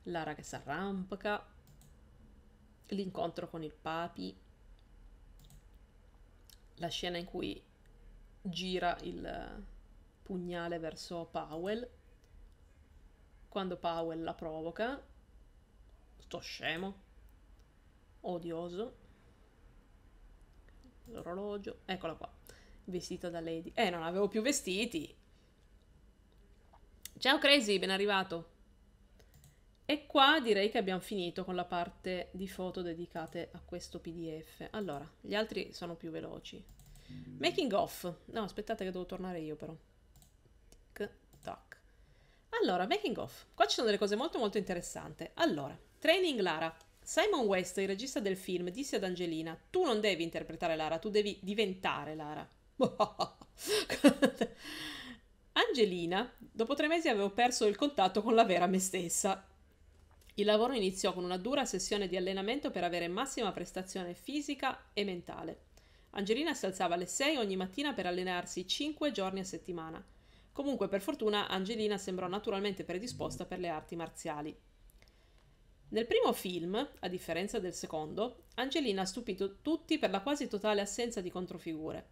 Lara che si arrampica. L'incontro con il papi la scena in cui gira il pugnale verso Powell. Quando Powell la provoca, sto scemo, odioso, l'orologio, eccola qua, vestita da lady. Eh, non avevo più vestiti. Ciao Crazy, ben arrivato. E qua direi che abbiamo finito con la parte di foto dedicate a questo PDF. Allora, gli altri sono più veloci. Making off. No, aspettate che devo tornare io però. Tic, tac. Allora, making off. Qua ci sono delle cose molto molto interessanti. Allora, training Lara. Simon West, il regista del film, disse ad Angelina, tu non devi interpretare Lara, tu devi diventare Lara. (laughs) Angelina, dopo tre mesi avevo perso il contatto con la vera me stessa. Il lavoro iniziò con una dura sessione di allenamento per avere massima prestazione fisica e mentale. Angelina si alzava alle 6 ogni mattina per allenarsi 5 giorni a settimana. Comunque, per fortuna, Angelina sembrò naturalmente predisposta per le arti marziali. Nel primo film, a differenza del secondo, Angelina ha stupito tutti per la quasi totale assenza di controfigure.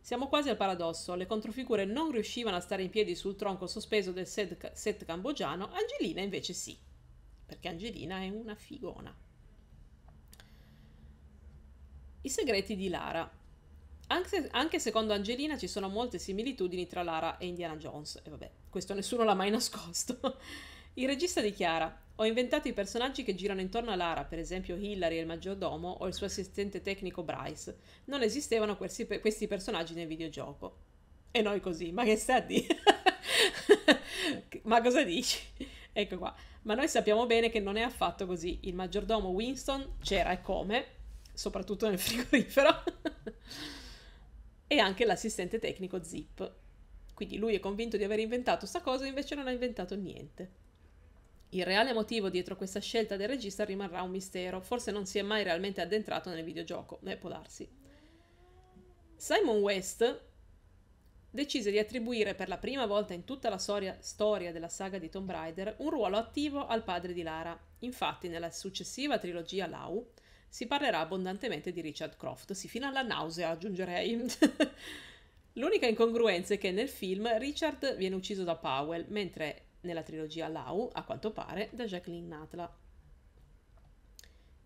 Siamo quasi al paradosso, le controfigure non riuscivano a stare in piedi sul tronco sospeso del set, set cambogiano, Angelina invece sì perché Angelina è una figona. I segreti di Lara. Anche, anche, secondo Angelina ci sono molte similitudini tra Lara e Indiana Jones. E vabbè, questo nessuno l'ha mai nascosto. (laughs) Il regista dichiara: Ho inventato i personaggi che girano intorno a Lara, per esempio Hillary e il maggiordomo o il suo assistente tecnico Bryce. Non esistevano questi, questi personaggi nel videogioco. E noi così, ma che sta a dire? (laughs) ma cosa dici? (laughs) ecco qua ma noi sappiamo bene che non è affatto così. Il maggiordomo Winston c'era e come, soprattutto nel (laughs) frigorifero, e anche l'assistente tecnico Zip. Quindi lui è convinto di aver inventato sta cosa, invece non ha inventato niente. Il reale motivo dietro questa scelta del regista rimarrà un mistero, forse non si è mai realmente addentrato nel videogioco, né eh, può darsi. Simon West, decise di attribuire per la prima volta in tutta la storia, storia della saga di Tomb Raider un ruolo attivo al padre di Lara. Infatti, nella successiva trilogia Lau si parlerà abbondantemente di Richard Croft, sì, fino alla nausea aggiungerei. (laughs) L'unica incongruenza è che nel film Richard viene ucciso da Powell, mentre nella trilogia Lau, a quanto pare, da Jacqueline Natla.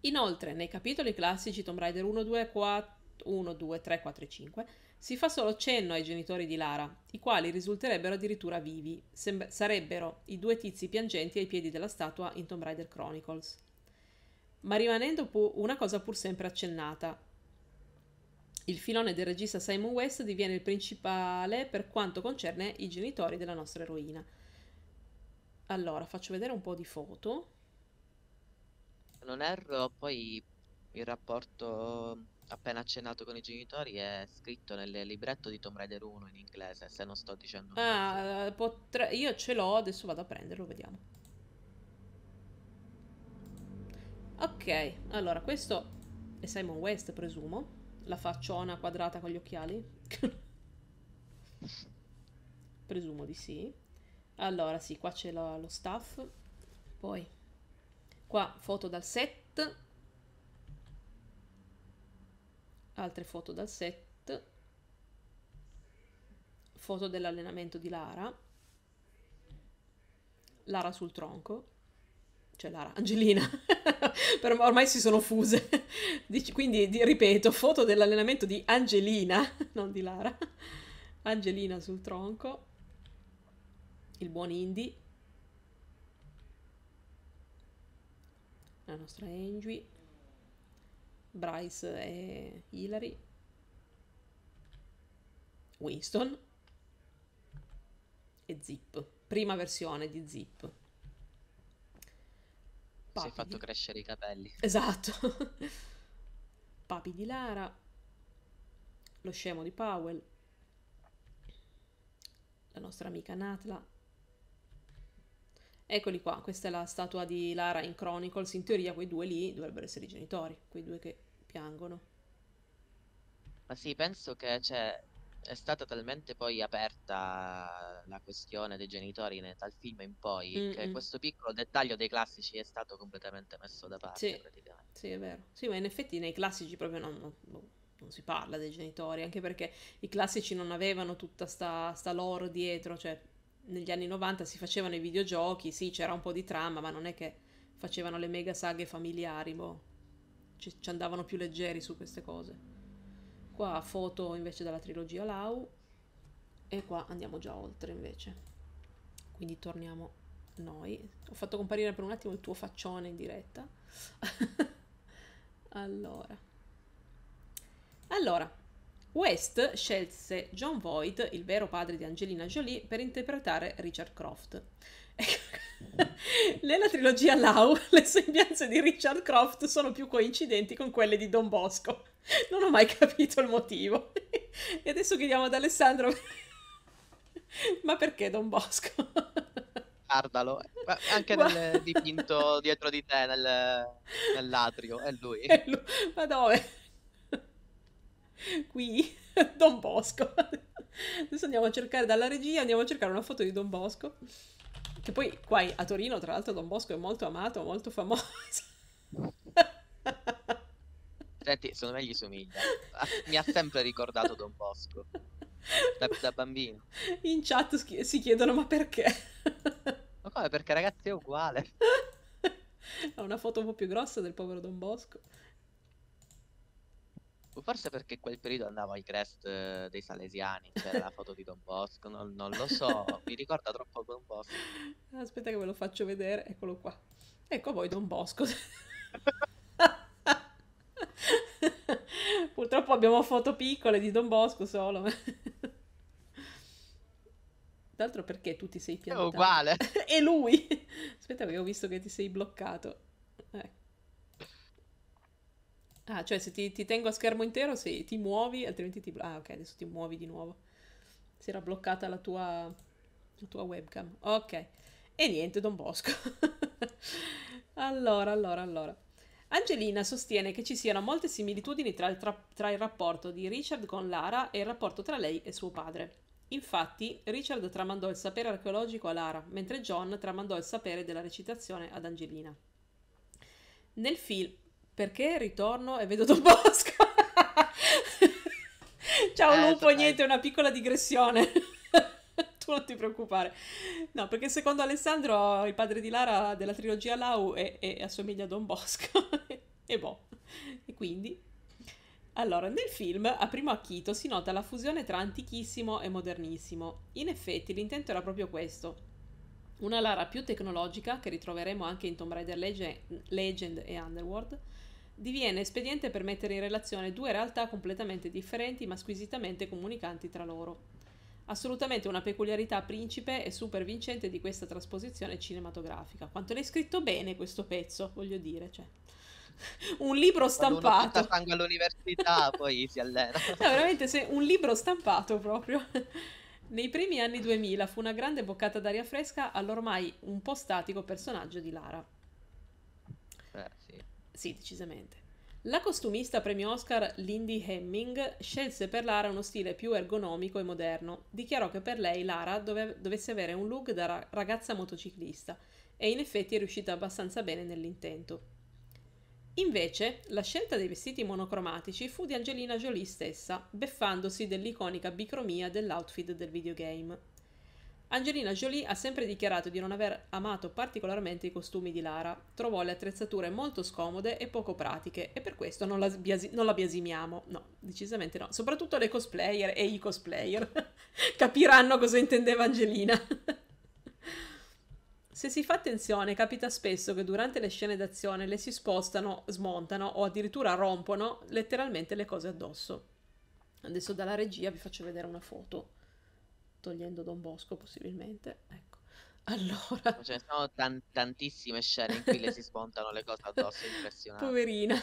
Inoltre, nei capitoli classici Tomb Raider 1, 2, 4, 1, 2, 3, 4 e 5 si fa solo cenno ai genitori di Lara, i quali risulterebbero addirittura vivi, Semb- sarebbero i due tizi piangenti ai piedi della statua in Tomb Raider Chronicles. Ma rimanendo pu- una cosa pur sempre accennata, il filone del regista Simon West diviene il principale per quanto concerne i genitori della nostra eroina. Allora, faccio vedere un po' di foto. Non erro, poi il rapporto appena accennato con i genitori è scritto nel libretto di Tomb Raider 1 in inglese, se non sto dicendo Ah, eh, potre... io ce l'ho, adesso vado a prenderlo, vediamo. Ok, allora questo è Simon West, presumo, la facciona quadrata con gli occhiali. (laughs) presumo di sì. Allora, sì, qua c'è lo, lo staff. Poi qua foto dal set altre foto dal set, foto dell'allenamento di Lara, Lara sul tronco, cioè Lara, Angelina, (laughs) ormai si sono fuse, (laughs) quindi ripeto, foto dell'allenamento di Angelina, (laughs) non di Lara, Angelina sul tronco, il buon Indy, la nostra Angie, Bryce e Hillary. Winston e Zip, prima versione di Zip. Papi si è fatto di... crescere i capelli. Esatto. (laughs) Papi di Lara, lo scemo di Powell, la nostra amica Natla. Eccoli qua, questa è la statua di Lara in Chronicles, in teoria quei due lì dovrebbero essere i genitori, quei due che piangono. Ma sì, penso che cioè, è stata talmente poi aperta la questione dei genitori nel, dal film in poi Mm-mm. che mm. questo piccolo dettaglio dei classici è stato completamente messo da parte. Sì, sì è vero. Sì, ma in effetti nei classici proprio non, non, boh, non, si parla dei genitori, anche perché i classici non avevano tutta sta, sta loro dietro, cioè negli anni 90 si facevano i videogiochi, sì, c'era un po' di trama, ma non è che facevano le mega saghe familiari, boh ci, ci andavano più leggeri su queste cose. Qua foto invece della trilogia Lau e qua andiamo già oltre invece. Quindi torniamo noi. Ho fatto comparire per un attimo il tuo faccione in diretta. (laughs) allora. Allora, West scelse John Voight, il vero padre di Angelina Jolie, per interpretare Richard Croft. (laughs) (laughs) Nella trilogia Lau (laughs) le sembianze di Richard Croft sono più coincidenti con quelle di Don Bosco. Non ho mai capito il motivo. (laughs) E adesso chiediamo ad Alessandro, ma perché Don Bosco? Guardalo, anche Guarda. nel dipinto dietro di te, nel, nell'atrio, è lui. è lui. Ma dove? Qui, Don Bosco. Adesso andiamo a cercare dalla regia, andiamo a cercare una foto di Don Bosco. Che poi qua a Torino, tra l'altro, Don Bosco è molto amato, molto famoso. Senti, secondo me gli somiglia. Mi ha sempre ricordato Don Bosco. Da, da bambino. In chat schi- si chiedono ma perché? ma come? Perché ragazzi è uguale. ha una foto un po' più grossa del povero Don Bosco. Ecco, forse perché quel periodo andavo ai crest eh, dei Salesiani, c'era la foto di Don Bosco, non, non lo so, mi ricorda troppo Don Bosco. Aspetta che ve lo faccio vedere, eccolo qua. Ecco voi Don Bosco. (laughs) Purtroppo abbiamo foto piccole di Don Bosco solo. D'altro perché tu ti sei piantato? È uguale. (laughs) e lui. Aspetta che ho visto che ti sei bloccato. Ecco. Ah, cioè se ti, ti tengo a schermo intero, se ti muovi, altrimenti ti... Ah, ok, adesso ti muovi di nuovo. Si era bloccata la tua, la tua webcam. Ok. E niente, Don Bosco. (laughs) allora, allora, allora. Angelina sostiene che ci siano molte similitudini tra il, tra, tra il, rapporto di Richard con Lara e il rapporto tra lei e suo padre. Infatti, Richard tramandò il sapere archeologico a Lara, mentre John tramandò il sapere della recitazione ad Angelina. Nel film, perché ritorno e vedo Don Bosco. (laughs) Ciao eh, Lupo, niente, una piccola digressione. (laughs) tu non ti preoccupare. No, perché secondo Alessandro il padre di Lara della trilogia Lau è, è, assomiglia a Don Bosco. (laughs) e boh. E quindi... Allora, nel film, a primo acchito, si nota la fusione tra antichissimo e modernissimo. In effetti l'intento era proprio questo. Una Lara più tecnologica, che ritroveremo anche in Tomb Raider Legend, Legend e Underworld, diviene espediente per mettere in relazione due realtà completamente differenti ma squisitamente comunicanti tra loro. Assolutamente una peculiarità principe e super vincente di questa trasposizione cinematografica. Quanto l'hai scritto bene questo pezzo, voglio dire, cioè. (laughs) un libro stampato. Quando all'università (laughs) poi si allena. no, veramente, se, un libro stampato proprio. (laughs) Nei primi anni 2000 fu una grande boccata d'aria fresca all'ormai un po' statico personaggio di Lara. Sì, decisamente. La costumista premio Oscar Lindy Hemming scelse per Lara uno stile più ergonomico e moderno. Dichiarò che per lei Lara dove, dovesse avere un look da ra- ragazza motociclista e in effetti è riuscita abbastanza bene nell'intento. Invece, la scelta dei vestiti monocromatici fu di Angelina Jolie stessa, beffandosi dell'iconica bicromia dell'outfit del videogame. Angelina Jolie ha sempre dichiarato di non aver amato particolarmente i costumi di Lara, trovò le attrezzature molto scomode e poco pratiche e per questo non la, biasi- non la biasimiamo, no, decisamente no, soprattutto le cosplayer e i cosplayer (laughs) capiranno cosa intendeva Angelina. (laughs) Se si fa attenzione, capita spesso che durante le scene d'azione le si spostano, smontano o addirittura rompono letteralmente le cose addosso. Adesso dalla regia vi faccio vedere una foto togliendo Don Bosco possibilmente, ecco. (laughs) Allora... cioè, sono tan- tantissime scene in cui le si spontano le cose addosso, impressionanti. Poverina.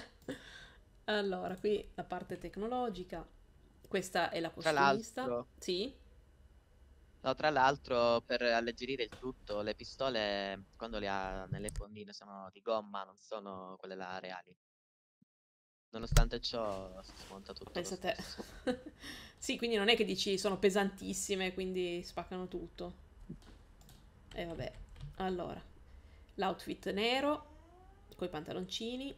Allora, qui la parte tecnologica, questa è la postilista. Sì? No, tra l'altro, per alleggerire il tutto, le pistole, quando le ha nelle fondine, sono di gomma, non sono quelle là reali. Nonostante ciò si smonta tutto. Pensa te. (laughs) sì, quindi non è che dici sono pesantissime, quindi spaccano tutto. E vabbè. Allora, l'outfit nero coi pantaloncini.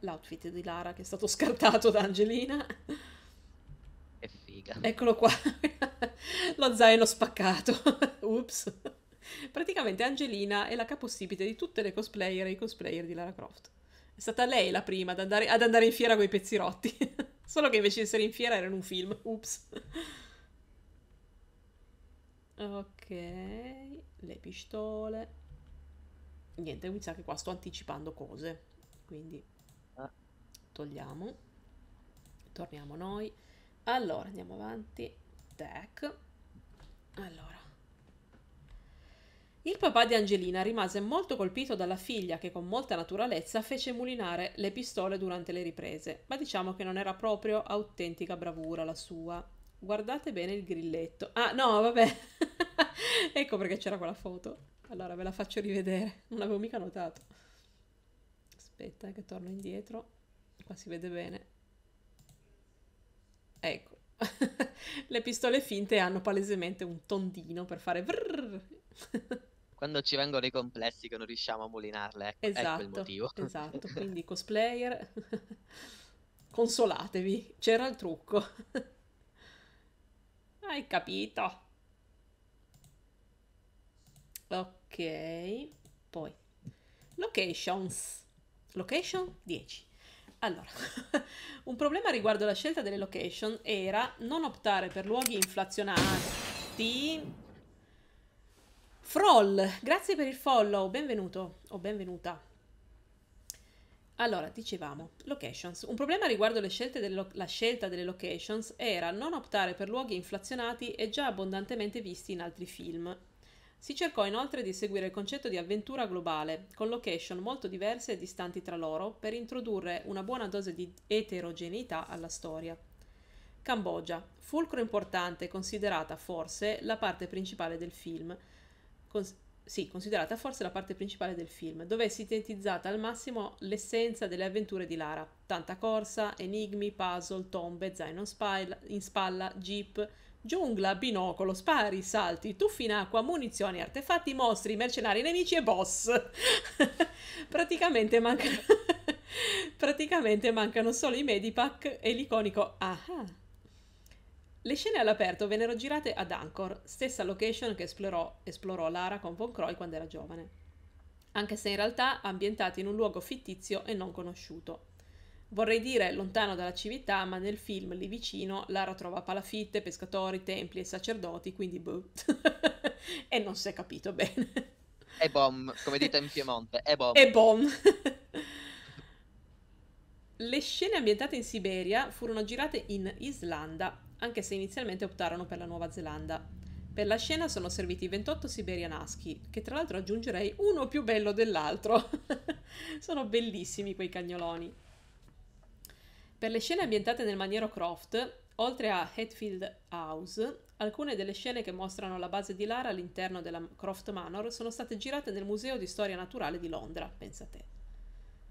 L'outfit di Lara che è stato scartato da Angelina. Che figa. Eccolo qua. (laughs) Lo zaino spaccato. (laughs) Ups. Praticamente Angelina è la capostipite di tutte le cosplayer e i cosplayer di Lara Croft. È stata lei la prima ad andare, ad andare in fiera con i pezzi rotti. (laughs) Solo che invece di essere in fiera era in un film. Ups. Ok, le pistole. Niente, mi sa che qua sto anticipando cose. Quindi ah. togliamo. Torniamo noi. Allora, andiamo avanti. Tech. Allora. Il papà di Angelina rimase molto colpito dalla figlia che con molta naturalezza fece mulinare le pistole durante le riprese, ma diciamo che non era proprio autentica bravura la sua. Guardate bene il grilletto. Ah no, vabbè. (laughs) ecco perché c'era quella foto. Allora ve la faccio rivedere, non avevo mica notato. Aspetta eh, che torno indietro. Qua si vede bene. Ecco. (laughs) Le pistole finte hanno palesemente un tondino per fare vrrr. (laughs) quando ci vengono i complessi che non riusciamo a mulinarle. Ecco, esatto, ecco il esatto, motivo. (laughs) Esatto, quindi cosplayer, (laughs) consolatevi, c'era il trucco. (laughs) Hai capito. Ok, poi locations. Location 10. Allora, un problema riguardo alla scelta delle location era non optare per luoghi inflazionati Froll, grazie per il follow, benvenuto o benvenuta. Allora, dicevamo, locations. Un problema riguardo la scelta delle locations era non optare per luoghi inflazionati e già abbondantemente visti in altri film. Si cercò inoltre di seguire il concetto di avventura globale, con location molto diverse e distanti tra loro, per introdurre una buona dose di eterogeneità alla storia. Cambogia, fulcro importante considerata forse la parte principale del film, cons- sì, considerata forse la parte principale del film, dove è sintetizzata al massimo l'essenza delle avventure di Lara. Tanta corsa, enigmi, puzzle, tombe, zaino in spalla, jeep, giungla, binocolo, spari, salti, tuffi in acqua, munizioni, artefatti, mostri, mercenari, nemici e boss. (laughs) Praticamente, manca... (laughs) Praticamente mancano solo i medipack e l'iconico aha le scene all'aperto vennero girate ad Angkor, stessa location che esplorò, esplorò Lara con Von Croy quando era giovane, anche se in realtà ambientate in un luogo fittizio e non conosciuto. Vorrei dire lontano dalla civiltà, ma nel film lì vicino Lara trova palafitte, pescatori, templi e sacerdoti, quindi boh. (laughs) e non si è capito bene. E bom, come dite in Piemonte, e bom. E bom. (laughs) Le scene ambientate in Siberia furono girate in Islanda, anche se inizialmente optarono per la Nuova Zelanda. Per la scena sono serviti 28 siberianaschi, che tra l'altro aggiungerei uno più bello dell'altro. (laughs) sono bellissimi quei cagnoloni. Per le scene ambientate nel maniero Croft, oltre a Hatfield House, alcune delle scene che mostrano la base di Lara all'interno della Croft Manor sono state girate nel Museo di Storia Naturale di Londra, pensa te.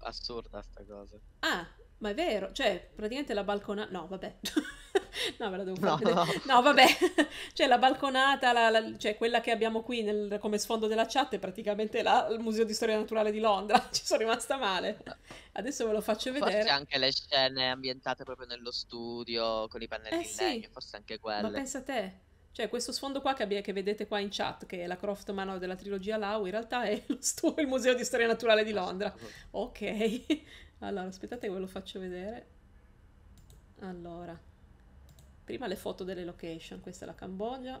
Assurda sta cosa. Ah, ma è vero, cioè praticamente la balconata... No, vabbè. (laughs) no, ve la devo fare. No, no. no vabbè. (laughs) cioè la balconata, la, la, cioè quella che abbiamo qui nel, come sfondo della chat è praticamente la, il Museo di Storia Naturale di Londra. (laughs) Ci sono rimasta male. Adesso ve lo faccio forse vedere. Forse anche le scene ambientate proprio nello studio, con i pannelli eh, in legno, forse anche quelle. Ma pensa a te. Cioè, questo sfondo qua che, abbiamo, che, vedete qua in chat, che è la Croft Manor della trilogia Lau, in realtà è il, il Museo di Storia Naturale di ah, Londra. Ok. Allora, aspettate che ve lo faccio vedere. Allora, prima le foto delle location. Questa è la Cambogia.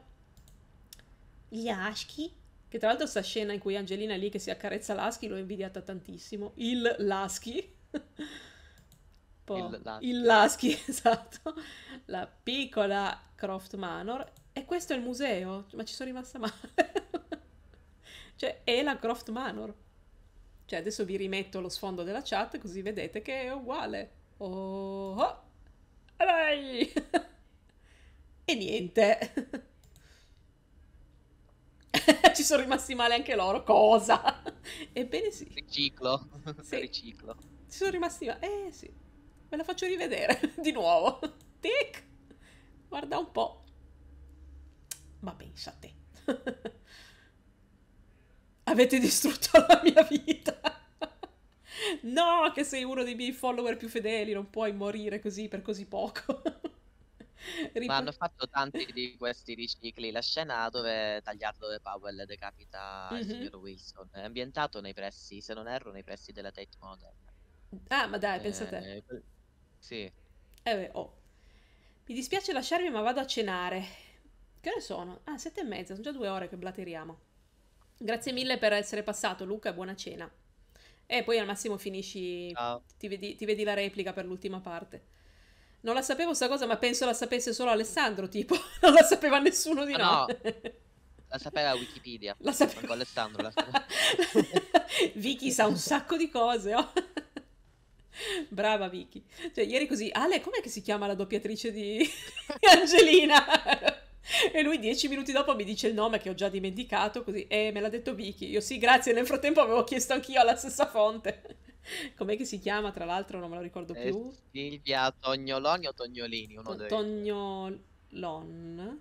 Gli Ashki, che tra l'altro sta scena in cui Angelina è lì che si accarezza l'Aschi, l'ho invidiata tantissimo. Il Laschi. (laughs) il, Laschi. il Laschi, (laughs) esatto. La piccola Croft Manor. E questo è il museo? Ma ci sono rimasta male. (laughs) cioè, è la Croft Manor. Cioè adesso vi rimetto lo sfondo della chat così vedete che è uguale. Oh, oh. (laughs) e niente. (laughs) Ci sono rimasti male anche loro. Cosa? (laughs) Ebbene sì. Riciclo. Sì. Riciclo. Ci sono rimasti male. Eh sì. Ve la faccio rivedere di nuovo. Tic. Guarda un po'. Ma pensa a te avete distrutto la mia vita. no, che sei uno dei miei follower più fedeli, non puoi morire così per così poco. Ma hanno fatto tanti di questi ricicli. La scena dove tagliato dove Powell decapita mm-hmm. il mhm. signor Wilson è ambientato nei pressi, se non erro, nei pressi della Tate Modern. Ah, ma dai, pensa eh, te. Sì. Eh beh, oh. Mi dispiace lasciarvi, ma vado a cenare. Che ore sono? Ah, sette e mezza, sono già due ore che blateriamo. Grazie mille per essere passato, Luca, buona cena. E poi al massimo finisci, ti vedi, ti vedi, la replica per l'ultima parte. Non la sapevo sta cosa, ma penso la sapesse solo Alessandro, tipo, (laughs) non la sapeva nessuno di ah, noi. No. (laughs) La sapeva Wikipedia. La sapeva Con Alessandro. La sapeva. (laughs) Vicky sa un sacco di cose, oh. Brava Vicky. Cioè, ieri così, Ale, com'è che si chiama la doppiatrice di Angelina? E lui dieci minuti dopo mi dice il nome che ho già dimenticato, così, eh, me l'ha detto Vicky. Io sì, grazie, nel frattempo avevo chiesto anch'io alla stessa fonte. (laughs) Com'è che si chiama, tra l'altro, non me lo ricordo eh, più. Silvia Tognoloni o Tognolini? Uno to- Tognolon.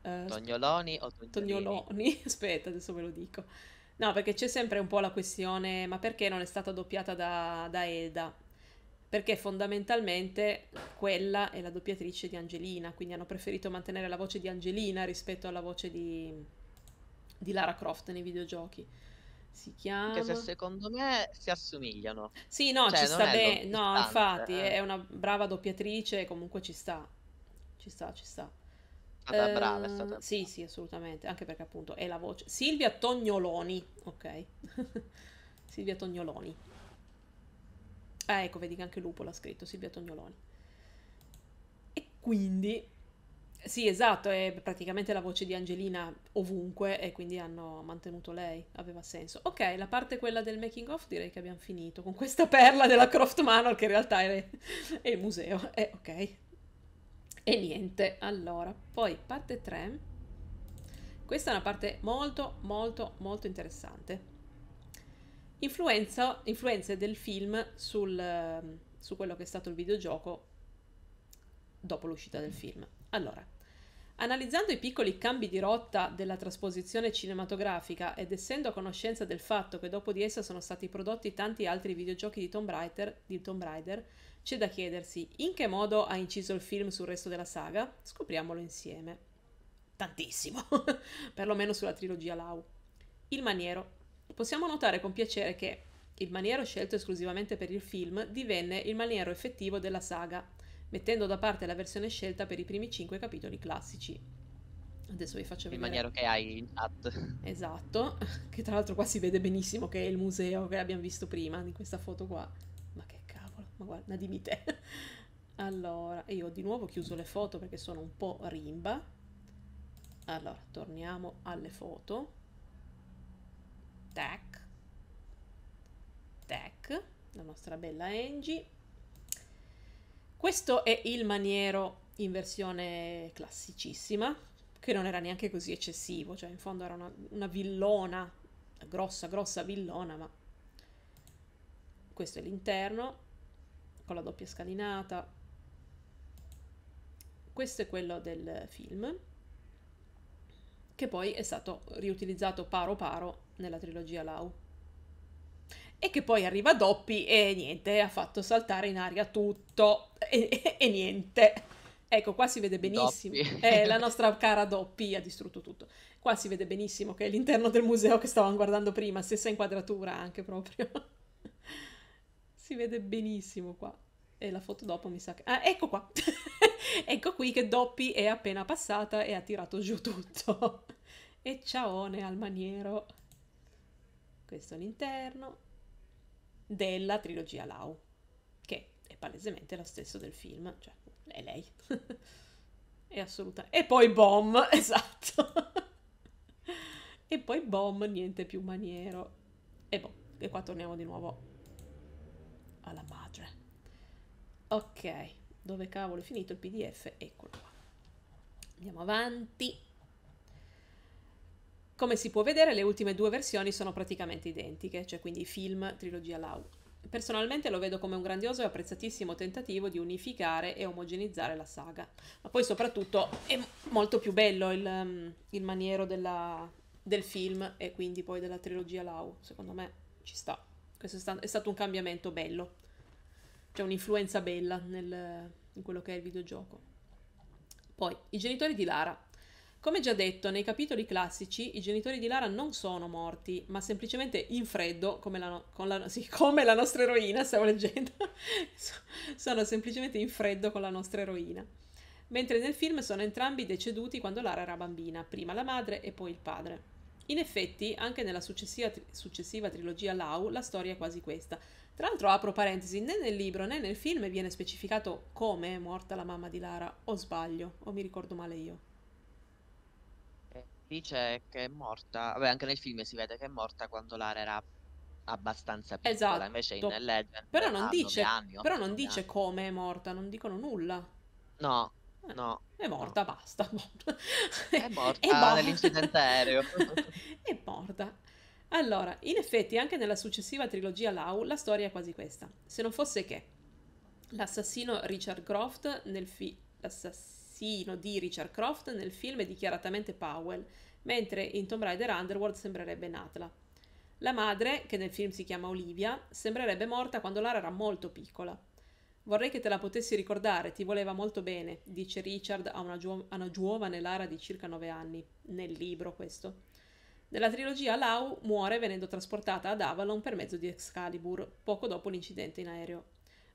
Eh, Tognoloni o Tognolini? Tognoloni, (laughs) aspetta, adesso ve lo dico. No, perché c'è sempre un po' la questione, ma perché non è stata doppiata da, da Eda? perché fondamentalmente quella è la doppiatrice di Angelina, quindi hanno preferito mantenere la voce di Angelina rispetto alla voce di, di Lara Croft nei videogiochi. Si chiama... Anche se secondo me si assomigliano. Sì, no, cioè, ci sta bene. No, eh. infatti, eh. è una brava doppiatrice, comunque ci sta. Ci sta, ci sta. È brava, è stata ehm, brava. Sì, sì, assolutamente, anche perché appunto è la voce. Silvia Tognoloni, ok. (laughs) Silvia Tognoloni. Ah, ecco, vedi che anche Lupo l'ha scritto, Silvia Tognoloni. E quindi... Sì, esatto, è praticamente la voce di Angelina ovunque e quindi hanno mantenuto lei, aveva senso. Ok, la parte quella del making of direi che abbiamo finito con questa perla della Croft Manor che in realtà è, è il museo. Eh, ok. E niente, allora, poi parte 3. Questa è una parte molto, molto, molto interessante. Influenza, influenze del film sul, su quello che è stato il videogioco dopo l'uscita del film. Allora, analizzando i piccoli cambi di rotta della trasposizione cinematografica ed essendo a conoscenza del fatto che dopo di essa sono stati prodotti tanti altri videogiochi di Tomb Raider, di Tomb Raider c'è da chiedersi in che modo ha inciso il film sul resto della saga? Scopriamolo insieme. Tantissimo, (laughs) perlomeno sulla trilogia Lau. Il maniero, possiamo notare con piacere che il maniero scelto esclusivamente per il film divenne il maniero effettivo della saga, mettendo da parte la versione scelta per i primi cinque capitoli classici. Adesso vi faccio vedere. Il maniero che hai in chat. Esatto, (laughs) che tra l'altro qua si vede benissimo che è il museo che abbiamo visto prima, in questa foto qua. Ma che cavolo, ma guarda, dimmi te. (laughs) Allora, io ho di nuovo chiuso le foto perché sono un po' rimba. Allora, torniamo alle foto tac tac la nostra bella Angie questo è il maniero in versione classicissima che non era neanche così eccessivo cioè in fondo era una, una villona una grossa grossa villona ma questo è l'interno con la doppia scalinata questo è quello del film che poi è stato riutilizzato paro paro nella trilogia Lau. E che poi arriva Doppi e niente, ha fatto saltare in aria tutto e, e, e niente. Ecco, qua si vede benissimo. Eh, la nostra cara Doppi ha distrutto tutto. Qua si vede benissimo che è l'interno del museo che stavamo guardando prima, stessa inquadratura anche proprio. (laughs) si vede benissimo qua. E la foto dopo mi sa che... Ah, ecco qua! (laughs) ecco qui che Doppi è appena passata e ha tirato giù tutto. (laughs) e ciaone al maniero questo è l'interno della trilogia Lau, che è palesemente lo stesso del film, cioè è lei. (laughs) è assoluta. E poi bom, (laughs) esatto. e poi bom, niente più maniero. E boh, e qua torniamo di nuovo alla madre. Ok, dove cavolo è finito il PDF? Eccolo qua. Andiamo avanti. Come si può vedere, le ultime due versioni sono praticamente identiche, cioè quindi film, trilogia Lau. Personalmente lo vedo come un grandioso e apprezzatissimo tentativo di unificare e omogenizzare la saga, ma poi soprattutto è molto più bello il, mm, il maniero della, del film e quindi poi della trilogia Lau, secondo me ci sta. Questo è stato un cambiamento bello, c'è un'influenza bella nel, in quello che è il videogioco. Poi, i genitori di Lara, come già detto, nei capitoli classici i genitori di Lara non sono morti, ma semplicemente in freddo, come la, no- la, (laughs) sì, come la nostra eroina, stavo leggendo, (laughs) sono semplicemente in freddo con la nostra eroina. Mentre nel film sono entrambi deceduti quando Lara era bambina, prima la madre e poi il padre. In effetti, anche nella successiva, tri- successiva trilogia Lau, la storia è quasi questa. Tra l'altro, apro parentesi, né nel libro né nel film viene specificato come è morta la mamma di Lara, o sbaglio, o mi ricordo male io dice che è morta. Vabbè, anche nel film si vede che è morta quando Lara era abbastanza piccola. Esatto. Invece in esatto. Legend però non dice, anni, però non dice come è morta, non dicono nulla. No, eh, no. È morta, no. (laughs) basta. è morta (laughs) nell'incidente aereo. (laughs) è morta. Allora, in effetti anche nella successiva trilogia Lau la storia è quasi questa. Se non fosse che l'assassino Richard Croft nel film... L'assassino assassino di Richard Croft nel film è dichiaratamente Powell, mentre in Tomb Raider Underworld sembrerebbe Natla. La madre, che nel film si chiama Olivia, sembrerebbe morta quando Lara era molto piccola. Vorrei che te la potessi ricordare, ti voleva molto bene, dice Richard a una, giu- a una giovane Lara di circa 9 anni, nel libro questo. Nella trilogia Lau muore venendo trasportata ad Avalon per mezzo di Excalibur, poco dopo l'incidente in aereo.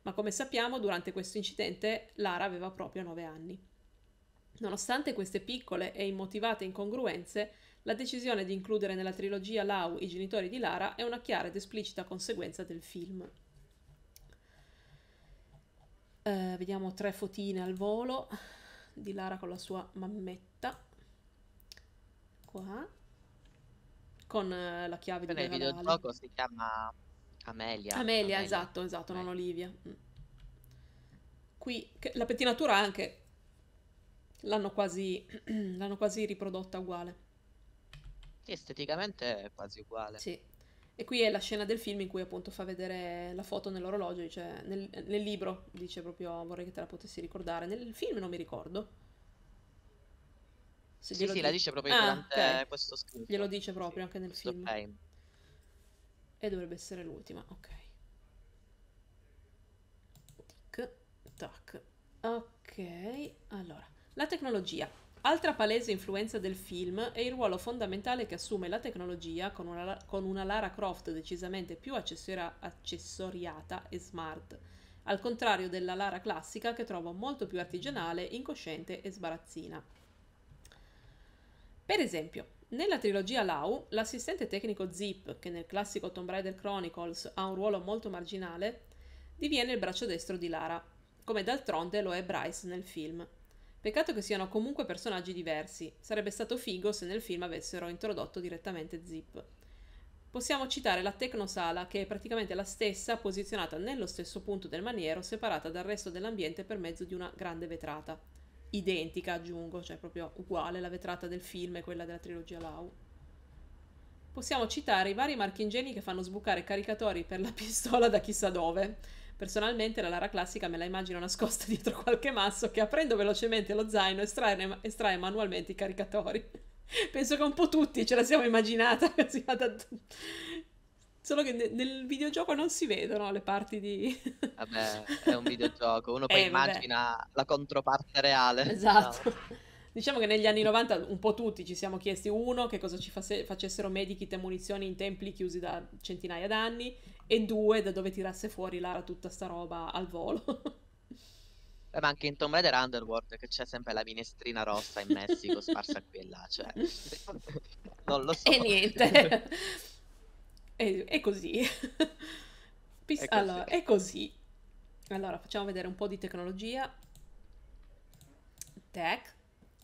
Ma come sappiamo, durante questo incidente Lara aveva proprio 9 anni. Nonostante queste piccole e immotivate incongruenze, la decisione di includere nella trilogia Lau i genitori di Lara è una chiara ed esplicita conseguenza del film. Uh, vediamo tre fotine al volo di Lara con la sua mammetta. Qua. Con uh, la chiave Però di Nel videogioco si chiama Amelia. Amelia, Amelia. esatto, esatto, Amelia. non Olivia. Mm. Qui la pettinatura anche L'hanno quasi, (clears throat) l'hanno quasi riprodotta uguale. Esteticamente è quasi uguale. Sì. E qui è la scena del film in cui appunto fa vedere la foto nell'orologio, dice, cioè nel, nel libro dice proprio vorrei che te la potessi ricordare, nel film non mi ricordo. Se sì, sì, dico... la dice proprio ah, durante okay. questo scritto. Glielo dice proprio sì, anche nel film. Frame. E dovrebbe essere l'ultima, ok. Tic, tac. Ok, allora. La tecnologia. Altra palese influenza del film è il ruolo fondamentale che assume la tecnologia con una, con una Lara Croft decisamente più accessori- accessoriata e smart, al contrario della Lara classica che trovo molto più artigianale, incosciente e sbarazzina. Per esempio, nella trilogia Lau, l'assistente tecnico Zip, che nel classico Tomb Raider Chronicles ha un ruolo molto marginale, diviene il braccio destro di Lara, come d'altronde lo è Bryce nel film. Peccato che siano comunque personaggi diversi, sarebbe stato figo se nel film avessero introdotto direttamente Zip. Possiamo citare la Tecnosala, che è praticamente la stessa, posizionata nello stesso punto del maniero, separata dal resto dell'ambiente per mezzo di una grande vetrata. Identica, aggiungo, cioè proprio uguale la vetrata del film e quella della trilogia Lau. Possiamo citare i vari marchingegni che fanno sbucare caricatori per la (laughs) pistola da chissà dove Personalmente la Lara classica me la immagino nascosta (laughs) dietro qualche masso che aprendo velocemente lo zaino estrae, estrae manualmente i caricatori. (laughs) Penso che un po' tutti ce la siamo immaginata (laughs) così. Solo che nel videogioco non si vedono le parti di... Vabbè, è un videogioco, uno poi eh, immagina la controparte reale. Esatto. No. Diciamo. Diciamo che negli anni 90 un po' tutti ci siamo chiesti uno che cosa ci face- facessero medikit e munizioni in templi chiusi da centinaia d'anni e due da dove tirasse fuori Lara tutta sta roba al volo. Beh, ma anche in Tomb Raider Underworld che c'è sempre la minestrina rossa in Messico sparsa qui e là, cioè (laughs) non lo so. E niente. e, è, così. Pis- è così. Allora, è così. Allora, facciamo vedere un po' di tecnologia. Tech.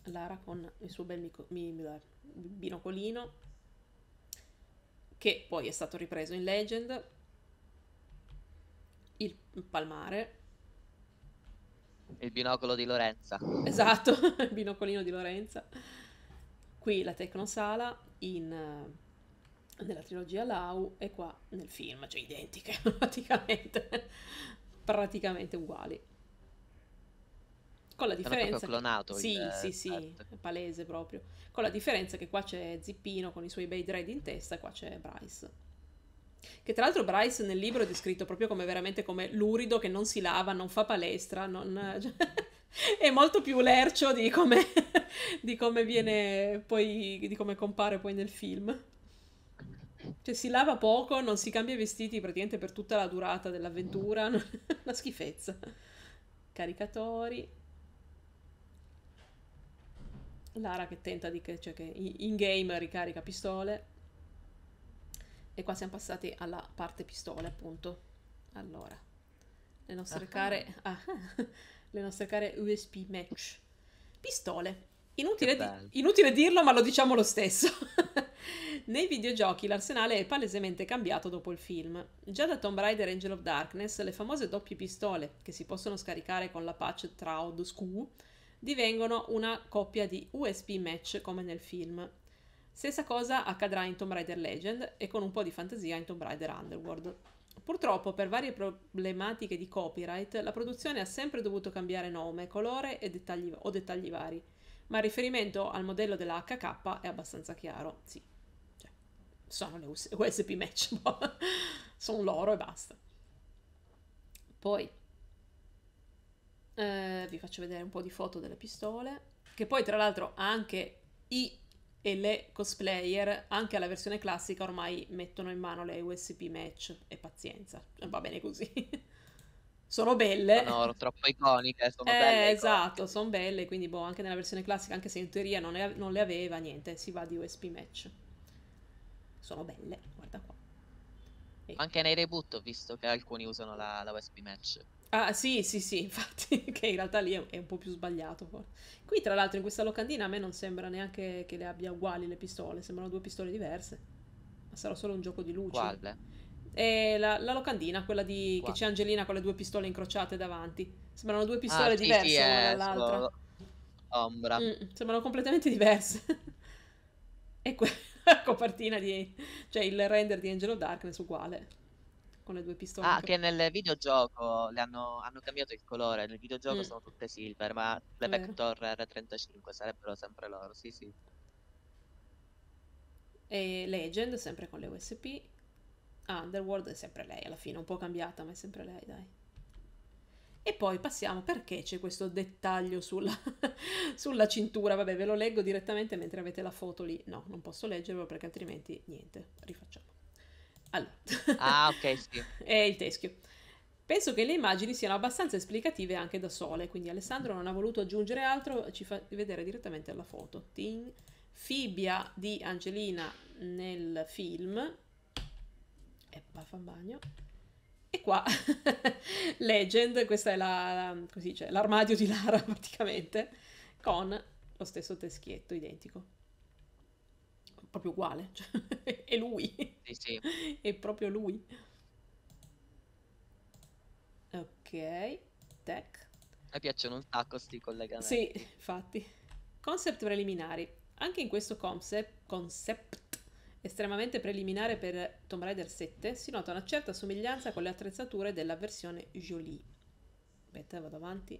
Lara con il suo bel mico- mi- binocolino, che poi è stato ripreso in Legend, il palmare. Il binocolo di Lorenza. Esatto, (laughs) il binocolino di Lorenza. Qui la Tecnosala in nella trilogia Lau e qua nel film, cioè identiche (laughs) praticamente, praticamente uguali. Con la differenza... Che... clonato. Sì, il... sì, sì, è palese proprio. Con la differenza che qua c'è Zippino con i suoi bei dread in testa, qua c'è Bryce. Che tra l'altro Bryce nel libro è descritto proprio come veramente come lurido che non si lava, non fa palestra, non... (laughs) è molto più lercio di come, (laughs) di come viene poi, di come compare poi nel film. Cioè si lava poco, non si cambia i vestiti praticamente per tutta la durata dell'avventura, (laughs) una schifezza. Caricatori, Lara che tenta di... cioè che in game ricarica pistole. E qua siamo passati alla parte pistole, appunto. Allora, le nostre Aha. care... Ah, (laughs) le nostre care USP match. Pistole. Inutile, di... Inutile dirlo, ma lo diciamo lo stesso. (laughs) Nei videogiochi l'arsenale è palesemente cambiato dopo il film. Già da Tomb Raider e Angel of Darkness, le famose doppie pistole, che si possono scaricare con la patch Traud SKU, divengono una coppia di USB match come nel film. Stessa cosa accadrà in Tomb Raider Legend e con un po' di fantasia in Tomb Raider Underworld. Purtroppo, per varie problematiche di copyright, la produzione ha sempre dovuto cambiare nome, colore dettagli, o dettagli vari, ma il riferimento al modello della HK è abbastanza chiaro, sì. Cioè, sono le US- USB match, (laughs) sono loro e basta. Poi, eh, vi faccio vedere un po' di foto delle pistole, che poi tra l'altro anche i e le cosplayer, anche alla versione classica, ormai mettono in mano le USP match e pazienza, va bene così. (laughs) sono belle. No, no, troppo iconiche, sono eh, belle. Esatto, sono belle, quindi boh, anche nella versione classica, anche se in teoria non, è, non le aveva, niente, si va di USP match. Sono belle, guarda qua. E... Anche nei reboot ho visto che alcuni usano la, la USP match. Ah sì, sì, sì, (laughs) infatti, che in realtà lì è un po' più sbagliato. Qui tra l'altro in questa locandina a me non sembra neanche che le abbia uguali le pistole, sembrano due pistole diverse, ma sarà solo un gioco di luci. Quale? E la, la locandina, quella di, che c'è Angelina con le due pistole incrociate davanti, sembrano due ah, pistole ah, diverse sì, l'una dall'altra. Solo... Ombra. Mm, mm, sembrano completamente (laughs) diverse. e quella (laughs) copertina di... cioè il render di Angelo Darkness uguale con le due pistole. Ah, che nel videogioco hanno, hanno, cambiato il colore, nel videogioco mm. sono tutte silver, ma le Vero. Vector R35 sarebbero sempre loro, sì sì. E Legend, sempre con le USP. Ah, Underworld è sempre lei alla fine, un po' cambiata, ma è sempre lei, dai. E poi passiamo, perché c'è questo dettaglio sulla, (laughs) sulla, cintura? Vabbè, ve lo leggo direttamente mentre avete la foto lì. No, non posso leggerlo perché altrimenti niente, rifacciamo. Allora. Ah, ok, sì. (laughs) È il teschio. Penso che le immagini siano abbastanza esplicative anche da sole, quindi Alessandro non ha voluto aggiungere altro, ci fa vedere direttamente la foto. Ting. Fibia di Angelina nel film. E va bagno. E qua (laughs) Legend, questo è la, la, l'armadio di Lara (laughs) praticamente, con lo stesso teschietto identico proprio uguale, (laughs) cioè, è lui, sì, sì. (laughs) è proprio lui. Ok, tech. Mi piacciono un sacco questi collegamenti. Sì, infatti. Concept preliminari. Anche in questo concept, concept estremamente preliminare per Tomb Raider 7, si nota una certa somiglianza con le attrezzature della versione Jolie. Aspetta, vado avanti.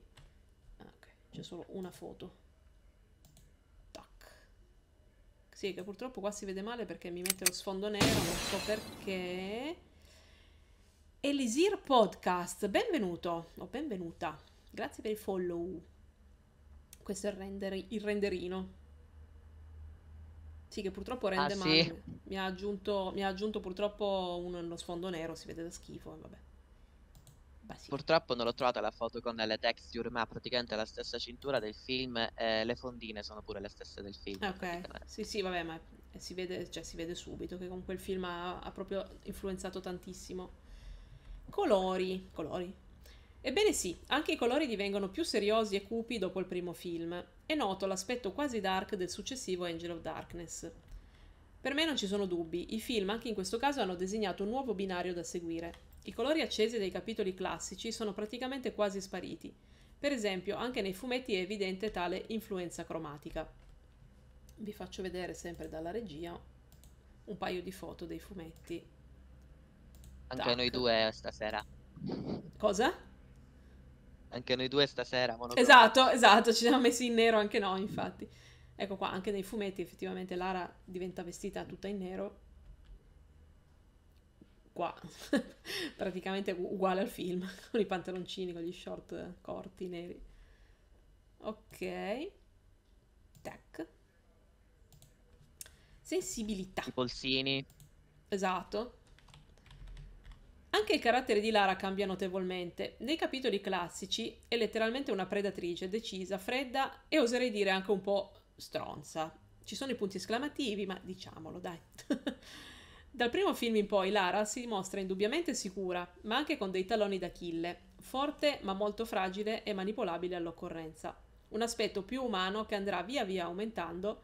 Ah, ok, c'è solo una foto. Sì, che purtroppo qua si vede male perché mi mette lo sfondo nero, non so perché. Elisir Podcast, benvenuto o benvenuta. Grazie per il follow. Questo è il, render, il renderino. Sì, che purtroppo rende ah, male. Sì. Mi, ha aggiunto, mi ha aggiunto purtroppo uno, uno sfondo nero, si vede da schifo, eh, vabbè sì. Purtroppo non l'ho trovata la foto con le texture, ma praticamente la stessa cintura del film, e le fondine sono pure le stesse del film. Ok, sì, sì, vabbè, ma eh, si vede, cioè, si vede subito che comunque il film ha, ha proprio influenzato tantissimo. Colori, colori. Ebbene sì, anche i colori divengono più seriosi e cupi dopo il primo film. È noto l'aspetto quasi dark del successivo Angel of Darkness. Per me non ci sono dubbi, i film anche in questo caso hanno disegnato un nuovo binario da seguire. I colori accesi dei capitoli classici sono praticamente quasi spariti. Per esempio, anche nei fumetti è evidente tale influenza cromatica. Vi faccio vedere sempre dalla regia un paio di foto dei fumetti. Anche Tac. noi due stasera. Cosa? Anche noi due stasera. Monocromo. Esatto, esatto, ci siamo messi in nero anche noi, infatti. Ecco qua, anche nei fumetti effettivamente Lara diventa vestita tutta in nero qua, (laughs) praticamente uguale al film, (laughs) con i pantaloncini, con gli short corti, neri. Ok. Tac. Sensibilità. I polsini. Esatto. Anche il carattere di Lara cambia notevolmente. Nei capitoli classici è letteralmente una predatrice decisa, fredda e oserei dire anche un po' stronza. Ci sono i punti esclamativi, ma diciamolo, dai. (laughs) Dal primo film in poi Lara si dimostra indubbiamente sicura, ma anche con dei taloni d'Achille, forte ma molto fragile e manipolabile all'occorrenza. Un aspetto più umano che andrà via via aumentando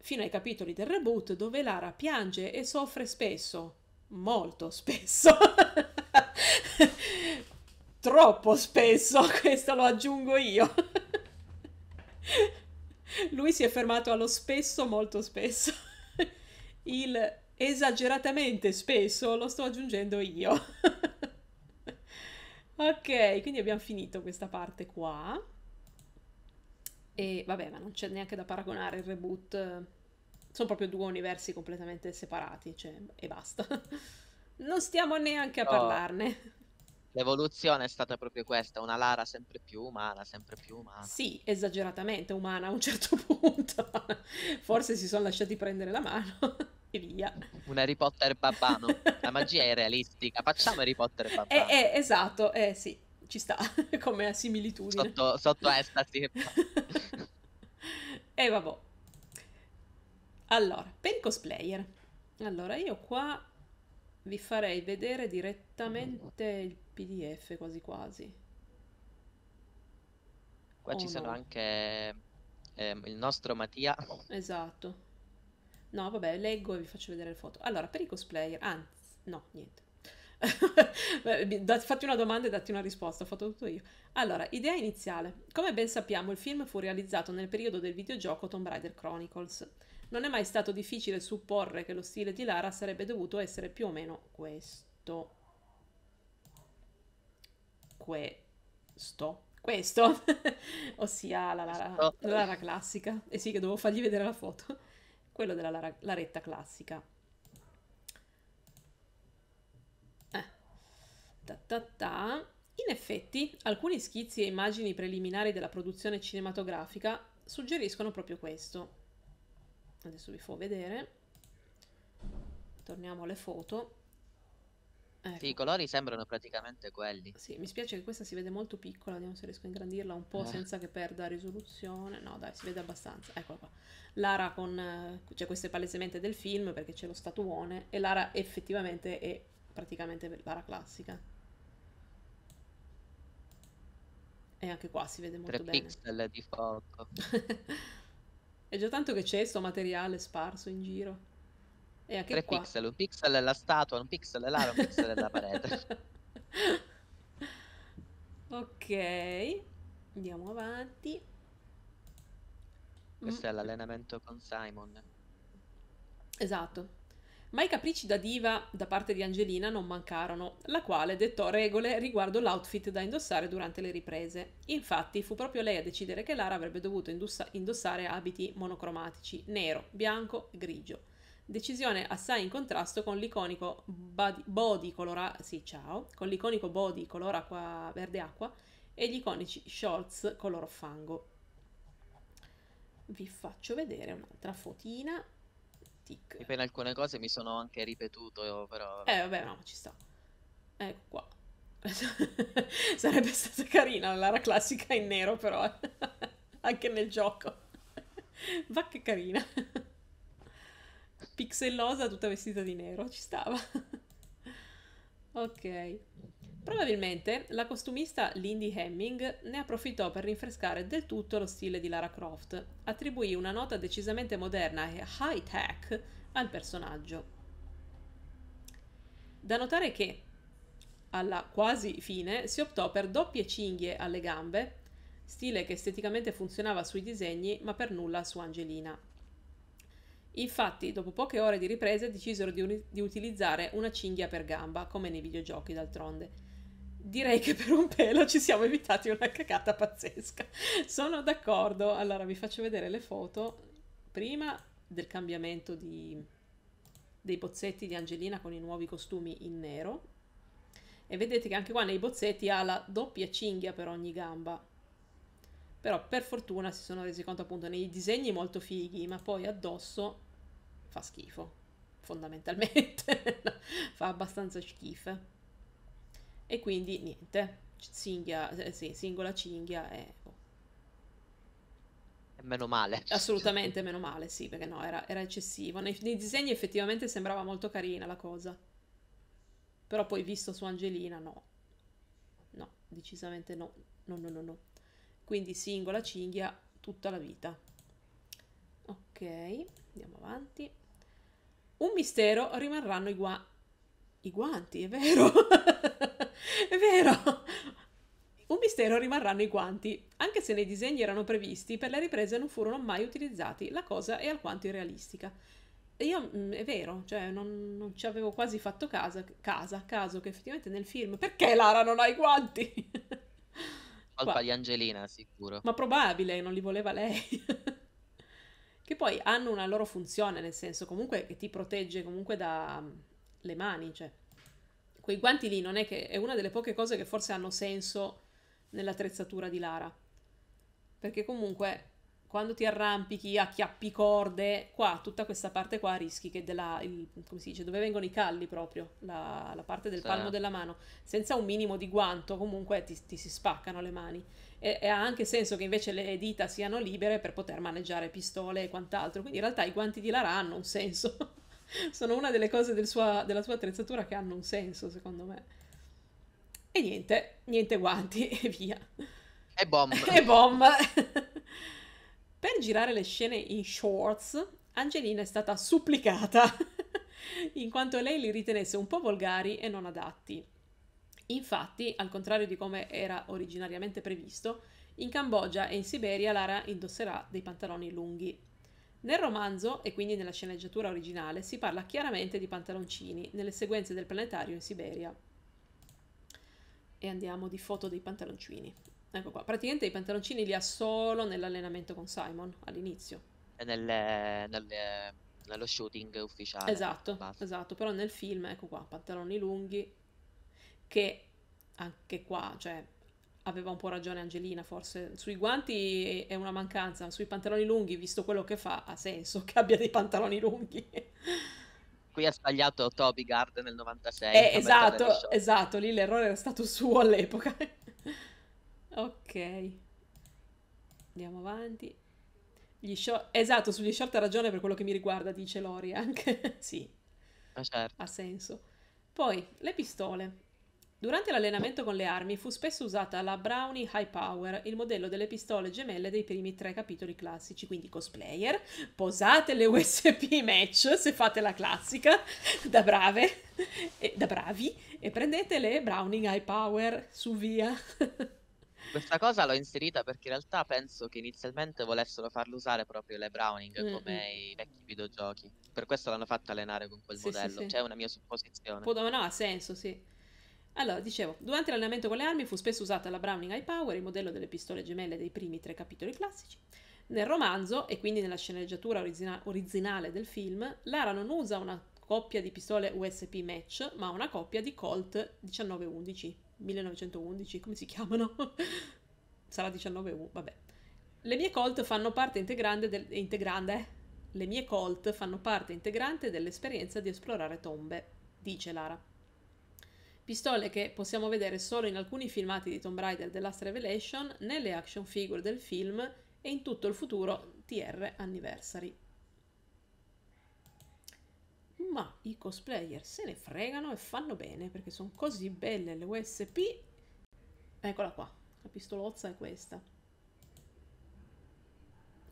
fino ai capitoli del reboot dove Lara piange e soffre spesso, molto spesso, (laughs) troppo spesso, (laughs) questo lo aggiungo io. Lui si è fermato allo spesso, molto spesso. Il esageratamente spesso lo sto aggiungendo io. (laughs) ok, quindi abbiamo finito questa parte qua. E vabbè, ma non c'è neanche da paragonare il reboot. Sono proprio due universi completamente separati, cioè, e basta. (laughs) non stiamo neanche a no. parlarne. L'evoluzione è stata proprio questa, una Lara sempre più umana, sempre più umana. Sì, esageratamente umana a un certo (laughs) punto. Forse si sono lasciati prendere la mano via. Un Harry Potter babbano. La magia è realistica. Facciamo Harry Potter (laughs) babbano. Eh, eh, esatto, eh sì, ci sta (laughs) come similitudine. Sotto, sotto estasi. e (laughs) eh, vabbè. Allora, per i cosplayer. Allora, io qua vi farei vedere direttamente il PDF quasi quasi. Qua oh ci no. sono anche eh, il nostro Mattia. Esatto. No, vabbè, leggo e vi faccio vedere le foto. Allora, per i cosplayer, anzi, no, niente. (laughs) fatti una domanda e datti una risposta, ho fatto tutto io. Allora, idea iniziale. Come ben sappiamo, il film fu realizzato nel periodo del videogioco Tomb Raider Chronicles. Non è mai stato difficile supporre che lo stile di Lara sarebbe dovuto essere più o meno questo. Questo. Questo. (laughs) Ossia la Lara, la Lara classica. E eh sì, che devo fargli vedere la foto quello della laretta classica. Eh. Ta ta ta. In effetti, alcuni schizzi e immagini preliminari della produzione cinematografica suggeriscono proprio questo. Adesso vi fo vedere. Torniamo alle foto. Ecco. Sì, i ecco. colori sembrano praticamente quelli. Sì, mi spiace che questa si vede molto piccola, vediamo se riesco a ingrandirla un po' eh. senza che perda risoluzione. No, dai, si vede abbastanza. Eccola qua. Lara con... cioè questo è palesemente del film perché c'è lo statuone e Lara effettivamente è praticamente Lara classica. E anche qua si vede molto Tre bene. pixel di fuoco. (laughs) è già tanto che c'è sto materiale sparso in giro. E anche Tre qua. pixel, un pixel è la statua, un pixel è là, un pixel è la parete. (laughs) ok, andiamo avanti. Mm. Questo mm. è l'allenamento con Simon. Esatto. Ma i capricci da diva da parte di Angelina non mancarono, la quale dettò regole riguardo l'outfit da indossare durante le riprese. Infatti fu proprio lei a decidere che Lara avrebbe dovuto indossare abiti monocromatici, nero, bianco e grigio decisione assai in contrasto con l'iconico body, body color sì, ciao, con l'iconico body color acqua, verde acqua e gli iconici shorts color fango. Vi faccio vedere un'altra fotina. Tic. E alcune cose mi sono anche ripetuto, però... Eh vabbè, no, ci sta. Ecco qua. (laughs) Sarebbe stata carina l'ara classica in nero, però eh. (laughs) anche nel gioco. (laughs) Va che carina pixellosa tutta vestita di nero, ci stava. (laughs) ok. Probabilmente la costumista Lindy Hemming ne approfittò per rinfrescare del tutto lo stile di Lara Croft. Attribuì una nota decisamente moderna e high-tech al personaggio. Da notare che, alla quasi fine, si optò per doppie cinghie alle gambe, stile che esteticamente funzionava sui disegni ma per nulla su Angelina. Infatti, dopo poche ore di riprese, decisero di, un- di utilizzare una cinghia per gamba, come nei videogiochi d'altronde. Direi che per un pelo ci siamo evitati una cacata pazzesca. Sono d'accordo. Allora, vi faccio vedere le foto prima del cambiamento di, dei bozzetti di Angelina con i nuovi costumi in nero. E vedete che anche qua nei bozzetti ha la doppia cinghia per ogni gamba. Però per fortuna si sono resi conto appunto nei disegni molto fighi, ma poi addosso fa schifo, fondamentalmente, (laughs) fa abbastanza schifo. E quindi niente, cinghia, eh, sì, singola cinghia e... Boh. Meno male. Assolutamente meno male, sì, perché no, era, era eccessivo. Nei, nei disegni effettivamente sembrava molto carina la cosa. Però poi visto su Angelina, no. No, decisamente no. No, no, no, no. Quindi singola cinghia tutta la vita. Ok, andiamo avanti. Un mistero rimarranno i, gua- i guanti, è vero. (laughs) è vero. Un mistero rimarranno i guanti, anche se nei disegni erano previsti, per le riprese non furono mai utilizzati. La cosa è alquanto irrealistica. E Io mm, è vero, cioè non, non ci avevo quasi fatto casa, casa, caso che effettivamente nel film perché Lara non ha i guanti? (laughs) Colpa di Angelina, sicuro. Ma probabile, non li voleva lei. (laughs) che poi hanno una loro funzione, nel senso comunque che ti protegge comunque dalle mm, mani, cioè quei guanti lì non è che è una delle poche cose che forse hanno senso nell'attrezzatura di Lara, perché comunque quando ti arrampichi, acchiappi corde, qua tutta questa parte qua rischi che della, il, come si dice, dove vengono i calli proprio, la, la parte del sì. palmo della mano, senza un minimo di guanto comunque ti, ti si spaccano le mani. E, e, ha anche senso che invece le dita siano libere per poter maneggiare pistole e quant'altro, quindi in realtà i guanti di Lara hanno un senso, (laughs) sono una delle cose del sua, della sua attrezzatura che hanno un senso secondo me. E niente, niente guanti (laughs) e via. E bomba. (laughs) e bomba. Per girare le scene in shorts, Angelina è stata supplicata, (laughs) in quanto lei li ritenesse un po' volgari e non adatti. Infatti, al contrario di come era originariamente previsto, in Cambogia e in Siberia Lara indosserà dei pantaloni lunghi. Nel romanzo, e quindi nella sceneggiatura originale, si parla chiaramente di pantaloncini nelle sequenze del planetario in Siberia. E andiamo di foto dei pantaloncini. Ecco qua, praticamente i pantaloncini li ha solo nell'allenamento con Simon all'inizio. E nelle, nelle, nello shooting ufficiale. Esatto, esatto, però nel film, ecco qua, pantaloni lunghi, che anche qua, cioè, aveva un po' ragione Angelina, forse sui guanti è una mancanza, sui pantaloni lunghi, visto quello che fa, ha senso che abbia dei pantaloni lunghi. Qui ha sbagliato Toby Gard nel 96. Eh, esatto, esatto, lì l'errore era stato suo all'epoca. Ok. Andiamo avanti. Gli short... Esatto, sugli short ha ragione per quello che mi riguarda, dice Lori anche. (laughs) sì. Ah, certo. Ha senso. Poi, le pistole. Durante l'allenamento con le armi fu spesso usata la Brownie High Power, il modello delle pistole gemelle dei primi tre capitoli classici, quindi cosplayer, posate le USP match se fate la classica, (laughs) da brave, e, da bravi, e prendete le Browning High Power su via. (laughs) Questa cosa l'ho inserita perché in realtà penso che inizialmente volessero farlo usare proprio le Browning mm come mm. i vecchi videogiochi. Per questo l'hanno fatta allenare con quel sì, modello. Sì, C'è una mia supposizione. Può, no, ha senso, sì. Allora, dicevo, durante l'allenamento con le armi fu spesso usata la Browning High Power, il modello delle pistole gemelle dei primi tre capitoli classici. Nel romanzo, e quindi nella sceneggiatura origina- originale del film, Lara non usa una coppia di pistole USP Match, ma una coppia di Colt 1911. 1911, come si chiamano? (laughs) Sarà 19, vabbè. Le mie Colt fanno parte integrante, del, integrante, eh? le mie Colt fanno parte integrante dell'esperienza di esplorare tombe, dice Lara. Pistole che possiamo vedere solo in alcuni filmati di Tomb Raider The Last Revelation, nelle action figure del film e in tutto il futuro TR Anniversary ma i cosplayer se ne fregano e fanno bene perché sono così belle le USP. Eccola qua, la pistolozza è questa.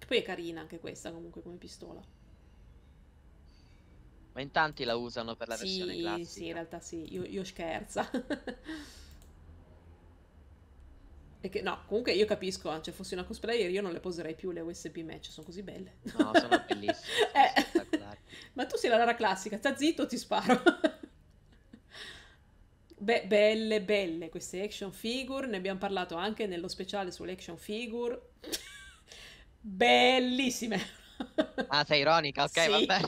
poi è carina anche questa comunque come pistola. Ma in tanti la usano per la sì, versione classica. Sì, in realtà sì, io, io scherza. Perché, (laughs) no, comunque io capisco, se eh, cioè, fossi una cosplayer io non le poserei più le USB match, sono così belle. No, sono bellissime. (laughs) eh, ma tu sei la rara classica, sta zitto ti sparo. (laughs) Beh, belle, belle queste action figure, ne abbiamo parlato anche nello speciale sulle action figure. (laughs) Bellissime. Ah, sei ironica, ok, sì. vabbè.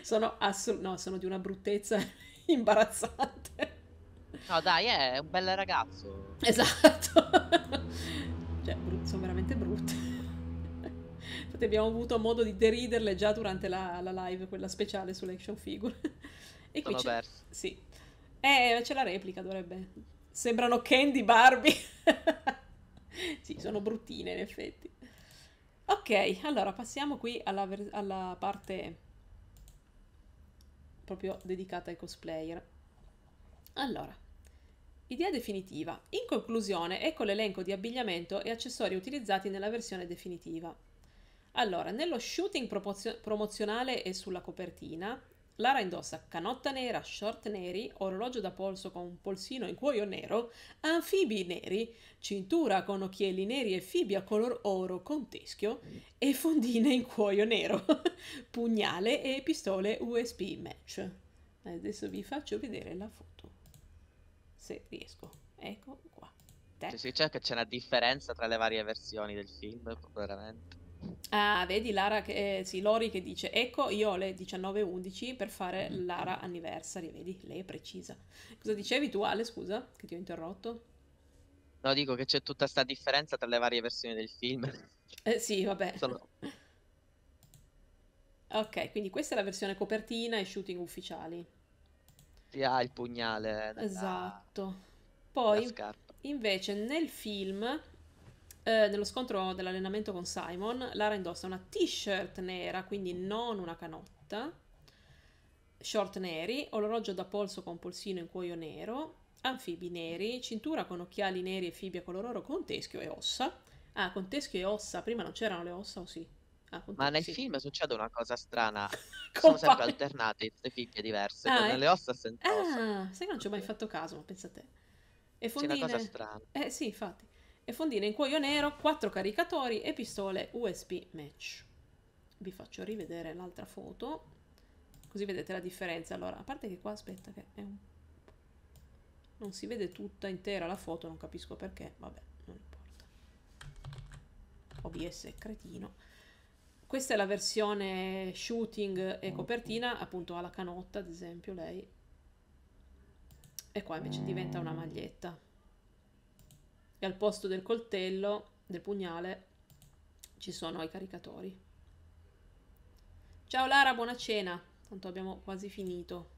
(laughs) sono, assu- no, sono di una bruttezza imbarazzante. No, dai, è un bel ragazzo. Esatto. cioè, sono veramente brutte tutti abbiamo avuto modo di deriderle già durante la, la live, quella speciale sulle action figure. (laughs) e qui c'è, Sì. Eh, c'è la replica, dovrebbe. Sembrano Candy Barbie. (laughs) sì, sono bruttine in effetti. Ok, allora passiamo qui alla, ver- alla parte proprio dedicata ai cosplayer. Allora, idea definitiva. In conclusione, ecco l'elenco di abbigliamento e accessori utilizzati nella versione definitiva. Allora, nello shooting promozionale e sulla copertina, Lara indossa canotta nera, short neri, orologio da polso con un polsino in cuoio nero, anfibi neri, cintura con occhielli neri e fibbia color oro con teschio e fondine in cuoio nero, (laughs) pugnale e pistole USB match. Adesso vi faccio vedere la foto, se riesco. Ecco qua. Te. Si dice che c'è una differenza tra le varie versioni del film, veramente. Ah, vedi Lara che, eh, sì, Lori che dice, ecco io ho le 19.11 per fare mm. Lara Anniversary, vedi, lei è precisa. Cosa dicevi tu Ale, scusa, che ti ho interrotto? No, dico che c'è tutta questa differenza tra le varie versioni del film. Eh sì, vabbè. Sono... Ok, quindi questa è la versione copertina e shooting ufficiali. Sì, ha il pugnale. Nella... Eh, esatto. Poi, invece, nel film eh, nello scontro dell'allenamento con Simon, Lara indossa una t-shirt nera, quindi non una canotta, short neri, orologio da polso con polsino in cuoio nero, anfibi neri, cintura con occhiali neri e fibbia color oro con teschio e ossa. Ah, con teschio e ossa, prima non c'erano le ossa o sì? Ah, Ma nel sì. film succede una cosa strana, (laughs) sono sempre alternate le fibbie diverse, ah, con è... Eh. le ossa senza ah, ossa. sai che non ci ho mai fatto caso, ma pensa a te. E fondine... C'è una cosa strana. Eh sì, infatti e fondine in cuoio nero, quattro caricatori e pistole USB match. Vi faccio rivedere l'altra foto, così vedete la differenza. Allora, a parte che qua, aspetta che è un... Non si vede tutta intera la foto, non capisco perché, vabbè, non importa. OBS cretino. Questa è la versione shooting e copertina, appunto alla canotta, ad esempio, lei. E qua invece diventa una maglietta e al posto del coltello, del pugnale, ci sono i caricatori. Ciao Lara, buona cena, tanto abbiamo quasi finito.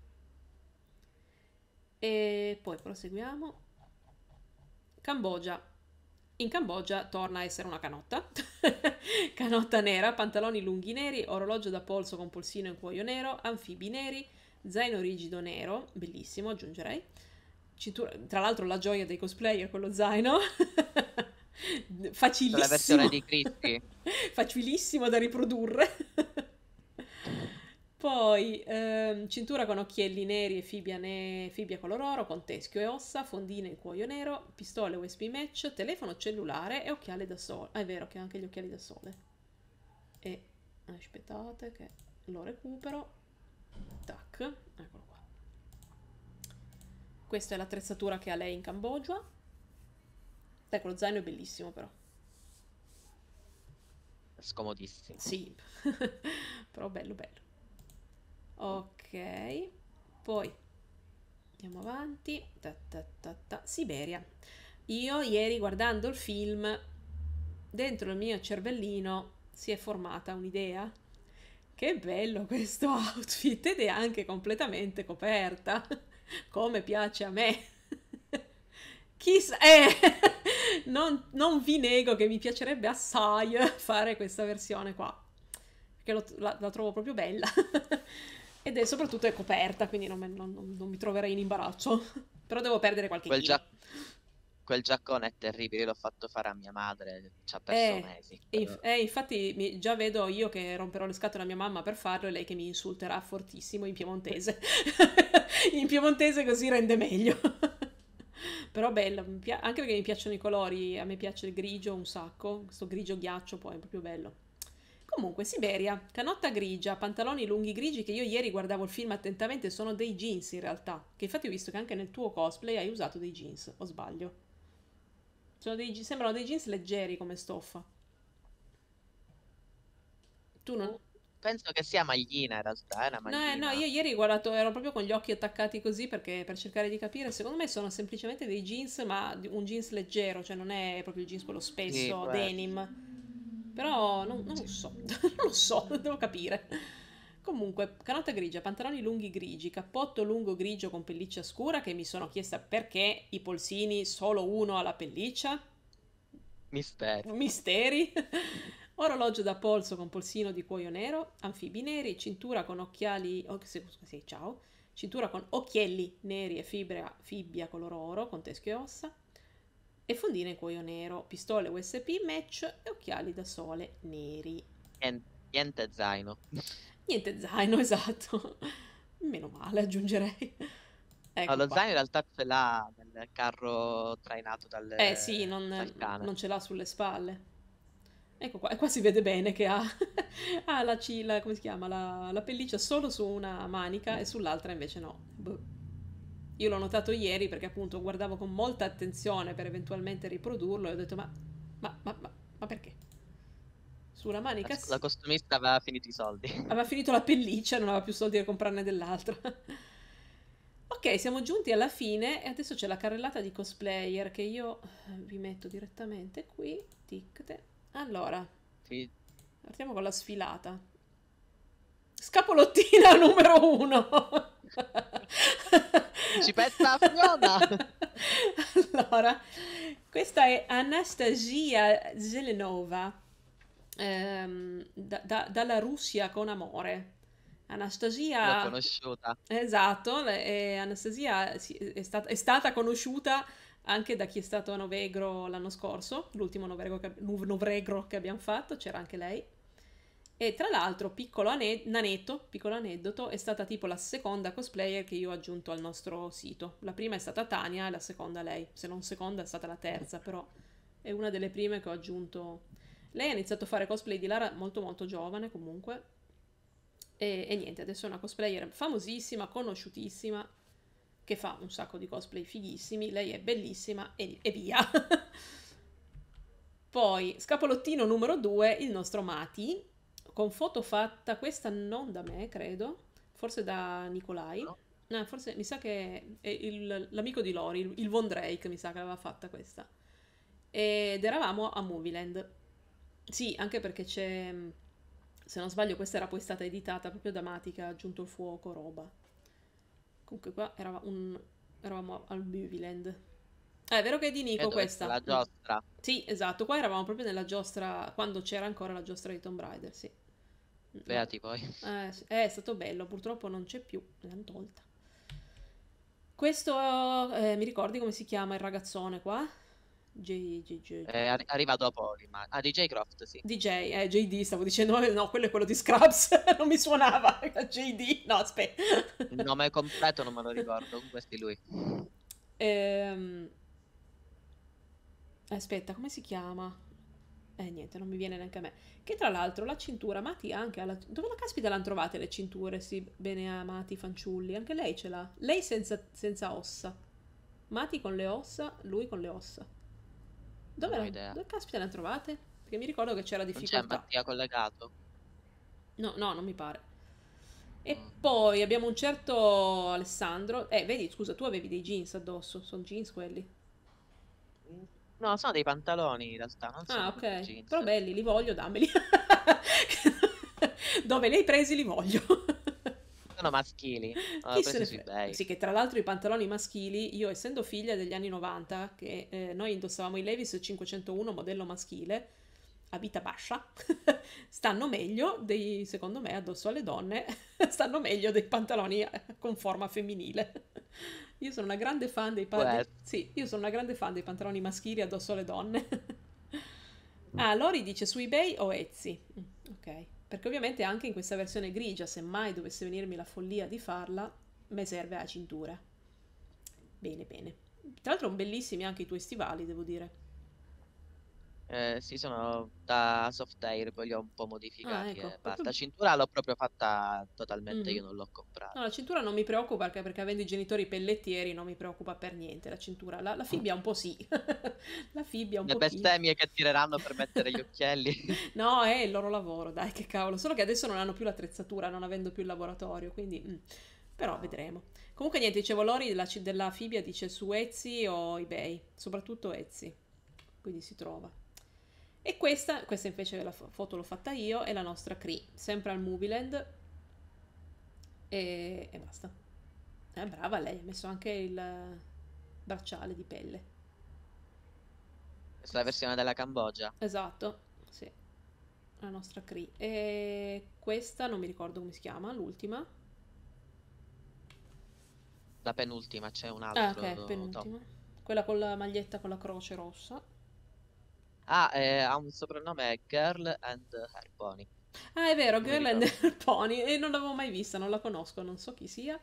E poi proseguiamo. Cambogia. In Cambogia torna a essere una canotta, (laughs) canotta nera, pantaloni lunghi neri, orologio da polso con polsino in cuoio nero, anfibi neri, zaino rigido nero, bellissimo aggiungerei, tra l'altro la gioia dei cosplayer (laughs) con lo zaino. Facilissimo. La versione di Cristi. (laughs) Facilissimo da riprodurre. (laughs) Poi ehm, cintura con occhielli neri e fibbia, ne... fibbia color oro con teschio e ossa, fondine e cuoio nero, pistole USB match, telefono cellulare e occhiali da sole. Ah, è vero che anche gli occhiali da sole. E aspettate che lo recupero. Tac, eccolo qua. Questa è l'attrezzatura che ha lei in Cambogia. Ecco, lo zaino è bellissimo però. Scomodissimo. Sì, (laughs) però bello bello. Ok, poi andiamo avanti. Ta, ta, ta, ta. Siberia. Io ieri guardando il film, dentro il mio cervellino si è formata un'idea. Che bello questo (laughs) outfit ed è anche completamente coperta come piace a me. (laughs) Chissà, eh, (laughs) non, non, vi nego che mi piacerebbe assai (laughs) fare questa versione qua, perché lo, la, la, trovo proprio bella. Ed è soprattutto è coperta, quindi non, non, non mi troverei in imbarazzo. Però devo perdere qualche Quel chilo quel giaccone è terribile, l'ho fatto fare a mia madre, ci ha perso eh, mesi. Inf- eh, eh, infatti mi, già vedo io che romperò le scatole a mia mamma per farlo e lei che mi insulterà fortissimo in piemontese. (laughs) in piemontese così rende meglio. (laughs) Però bello, anche perché mi piacciono i colori, a me piace il grigio un sacco, questo grigio ghiaccio poi è proprio bello. Comunque, Siberia, canotta grigia, pantaloni lunghi grigi che io ieri guardavo il film attentamente, sono dei jeans in realtà, che infatti ho visto che anche nel tuo cosplay hai usato dei jeans, o sbaglio? Dei, sembrano dei jeans leggeri come stoffa. Tu non... Penso che sia maglina in realtà, è eh, maglina. No, no, io ieri guardato, ero proprio con gli occhi attaccati così perché per cercare di capire, secondo me sono semplicemente dei jeans, ma un jeans leggero, cioè non è proprio il jeans quello spesso, sì, denim. Però non, non sì. lo so, (laughs) non lo so, (laughs) devo capire. Comunque, canotta grigia, pantaloni lunghi grigi, cappotto lungo grigio con pelliccia scura che mi sono chiesta perché i polsini solo uno alla pelliccia. Misteri. Misteri. (laughs) Orologio da polso con polsino di cuoio nero, anfibi neri, cintura con occhiali... Oh, sì, ciao. Cintura con occhielli neri e fibra, fibbia color oro con teschio e ossa. E fondine in cuoio nero, pistole USP, match e occhiali da sole neri. Niente zaino. Niente zaino, (laughs) esatto. Meno male, aggiungerei. Ecco lo zaino in realtà ce l'ha nel carro trainato dal Eh sì, non, non ce l'ha sulle spalle. Ecco qua, e qua si vede bene che ha, (laughs) ha la, la, come si chiama, la, la, pelliccia solo su una manica e sull'altra invece no. Boh. Io l'ho notato ieri perché appunto guardavo con molta attenzione per eventualmente riprodurlo e ho detto ma, ma, ma, ma perché? sulla manica. La, la costumista aveva finito i soldi. (laughs) Aveva finito la pelliccia, non aveva più soldi per comprarne dell'altra. (laughs) ok, siamo giunti alla fine e adesso c'è la carrellata di cosplayer che io eh, vi metto direttamente qui. Ticte. Allora, sì. partiamo con la sfilata. Scapolottina (laughs) numero uno. Principessa Fiona. allora, questa è Anastasia Zelenova ehm, da, da, dalla Russia con amore. Anastasia... L'ho conosciuta. Esatto, e Anastasia è, stat- è stata conosciuta anche da chi è stato a Novegro l'anno scorso, l'ultimo Novegro che, Novegro che abbiamo fatto, c'era anche lei. E tra l'altro, piccolo, ane- nanetto, piccolo aneddoto, è stata tipo la seconda cosplayer che io ho aggiunto al nostro sito. La prima è stata Tania e la seconda lei, se non seconda è stata la terza, però è una delle prime che ho aggiunto lei ha iniziato a fare cosplay di Lara molto molto giovane comunque. E, e niente, adesso è una cosplayer famosissima, conosciutissima, che fa un sacco di cosplay fighissimi. Lei è bellissima e, e via. (laughs) Poi, scapolottino numero 2, il nostro Mati, con foto fatta, questa non da me, credo, forse da Nicolai. No. No, forse mi sa che è il, l'amico di Lori, il, il Von Drake, mi sa che l'aveva fatta questa. Ed eravamo a Movieland. Sì, anche perché c'è, mm, se non sbaglio, questa era poi stata editata proprio da Matica, aggiunto il fuoco, roba. Comunque qua era un, eravamo al Biviland. Ah, è vero che è di Nico è questa. La giostra. Sì, esatto, qua eravamo proprio nella giostra, quando c'era ancora la giostra di Tomb Raider, sì. Mm. Beati poi. Eh, eh, è stato bello, purtroppo non c'è più, l'hanno tolta. Questo, eh, mi ricordi come si chiama il ragazzone qua? J, J, J, eh, arriva dopo Oliman. Ah, DJ Croft, sì. DJ, eh, JD, stavo dicendo, no, quello è quello di Scrubs, (laughs) non mi suonava, JD, no, aspetta. Il nome completo non me lo ricordo, comunque è lui. Ehm... Aspetta, come si chiama? Eh, niente, non mi viene neanche a me. Che tra l'altro la cintura, Mati anche alla... Dove la caspita l'hanno trovate le cinture, sì, bene a Mati Fanciulli? Anche lei ce l'ha. Lei senza, senza ossa. Mati con le ossa, lui con le ossa. Dove, la, idea. dove caspita le trovate? Perché mi ricordo che c'era difficoltà. Non c'è Mattia collegato? No, no, non mi pare. E mm. poi abbiamo un certo Alessandro. Eh, vedi, scusa, tu avevi dei jeans addosso. Sono jeans quelli? No, sono dei pantaloni in realtà. Non ah, sono ah, ok. Jeans. Però belli, li voglio, dammeli. (laughs) Dove li hai presi, li voglio sono maschili. Ho (laughs) ah, Chi preso su eBay. Sì, che tra l'altro i pantaloni maschili, io essendo figlia degli anni 90, che eh, noi indossavamo i Levis 501 modello maschile, a vita bascia, (laughs) stanno meglio dei, secondo me, addosso alle donne, (laughs) stanno meglio dei pantaloni eh, con forma femminile. Io sono una grande fan dei pantaloni. Sì, io sono una grande fan dei pantaloni maschili addosso alle donne. ah, Lori dice su eBay o Etsy. Mm, ok. Perché ovviamente anche in questa versione grigia, se mai dovesse venirmi la follia di farla, mi serve la cintura. Bene, bene. Tra l'altro bellissimi anche i tuoi stivali, devo dire. Eh, sì, sono da soft air, poi li ho un po' modificati ah, ecco. e basta. La cintura l'ho proprio fatta totalmente, mm. io non l'ho comprata. No, la cintura non mi preoccupa perché, perché, avendo i genitori pellettieri non mi preoccupa per niente la cintura. La, la fibbia un po' sì. (laughs) la fibbia un Le po' Le bestemmie che tireranno per mettere gli occhielli. (laughs) no, è il loro lavoro, dai, che cavolo. Solo che adesso non hanno più l'attrezzatura, non avendo più il laboratorio, quindi... Mm. Però vedremo. Comunque niente, dicevo Lori della, della Fibia dice su Etsy o eBay, soprattutto Etsy, quindi si trova. E questa, questa invece la foto l'ho fatta io, è la nostra Cree, sempre al Movieland. E, e basta. È eh, brava lei, ha messo anche il bracciale di pelle. Questa è la versione della Cambogia. Esatto, sì. La nostra Cree. E questa non mi ricordo come si chiama, l'ultima. La penultima, c'è un altro. Ah, ok, penultima. Top. Quella con la maglietta con la croce rossa. Ah, eh, ha un soprannome Girl and Her Pony. Ah, è vero, Girl and Her Pony. E non l'avevo mai vista, non la conosco, non so chi sia.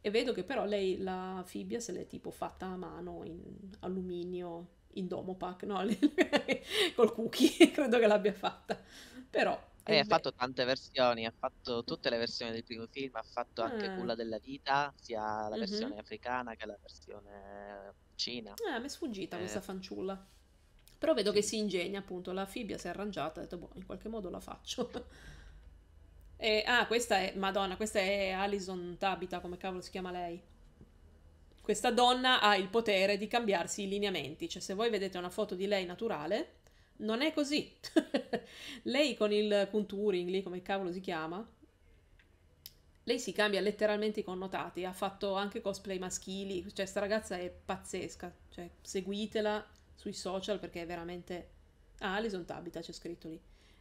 E vedo che però lei la fibbia se l'è tipo fatta a mano in alluminio, in Domopac, no? (laughs) Col cookie, (laughs) credo che l'abbia fatta. Però lei ha fatto tante versioni, ha fatto tutte le versioni del primo film, ha fatto anche ah. Culla della vita, sia la mhm. versione mm-hmm. africana che la versione cina. Ah, mi è sfuggita eh. questa fanciulla. Però vedo sì. che si ingegna, appunto, la fibbia si è arrangiata, ha detto, boh, in qualche modo la faccio. (laughs) e, ah, questa è, madonna, questa è Alison Tabita, come cavolo si chiama lei? Questa donna ha il potere di cambiarsi i lineamenti, cioè se voi vedete una foto di lei naturale, non è così. (laughs) lei con il contouring, lì come cavolo si chiama, lei si cambia letteralmente i connotati, ha fatto anche cosplay maschili, cioè sta ragazza è pazzesca, cioè seguitela, sui social perché è veramente... Ah, Alison Tabita c'è scritto lì.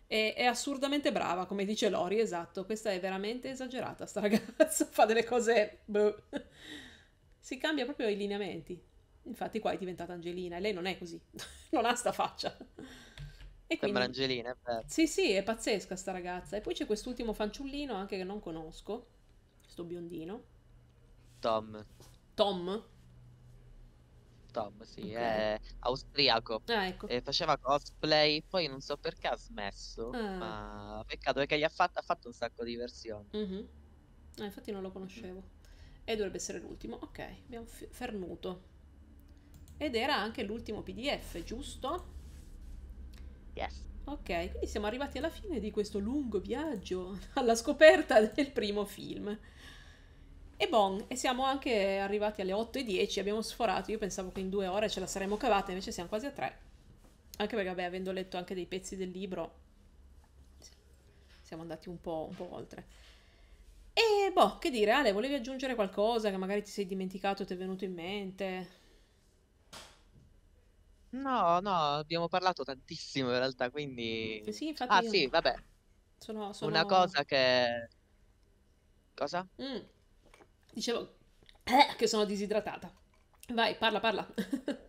E, è assurdamente brava, come dice Lori, esatto. Questa è veramente esagerata, sta (laughs) ragazza. Fa delle cose... Boh. Si cambia proprio i lineamenti. Infatti qua è diventata Angelina e lei non è così. (laughs) non ha sta faccia. E quindi... Sembra Angelina, è vero. Sì, sì, è pazzesca sta ragazza. E poi c'è quest'ultimo fanciullino anche che non conosco, sto biondino. Tom. Tom? Tom, sì, okay. è austriaco. Ah, ecco. eh, faceva cosplay, poi non so perché ha smesso, ah. ma peccato perché gli ha fatto, ha fatto un sacco di versioni. Mm-hmm. Ah, infatti non lo conoscevo. E dovrebbe essere l'ultimo. Ok, abbiamo f- fernuto. Ed era anche l'ultimo PDF, giusto? Yes. Ok, quindi siamo arrivati alla fine di questo lungo viaggio alla scoperta del primo film. E bon, e siamo anche arrivati alle 8 e 10, abbiamo sforato, io pensavo che in due ore ce la saremmo cavata, invece siamo quasi a tre. Anche perché, vabbè, avendo letto anche dei pezzi del libro, siamo andati un po', un po oltre. E boh, che dire, Ale, volevi aggiungere qualcosa che magari ti sei dimenticato o ti è venuto in mente? No, no, abbiamo parlato tantissimo in realtà, quindi... Eh sì, infatti... Ah, io... sì, vabbè. Sono, sono... Una cosa che... Cosa? Mm. Dicevo eh, che sono disidratata. Vai, parla, parla. (laughs)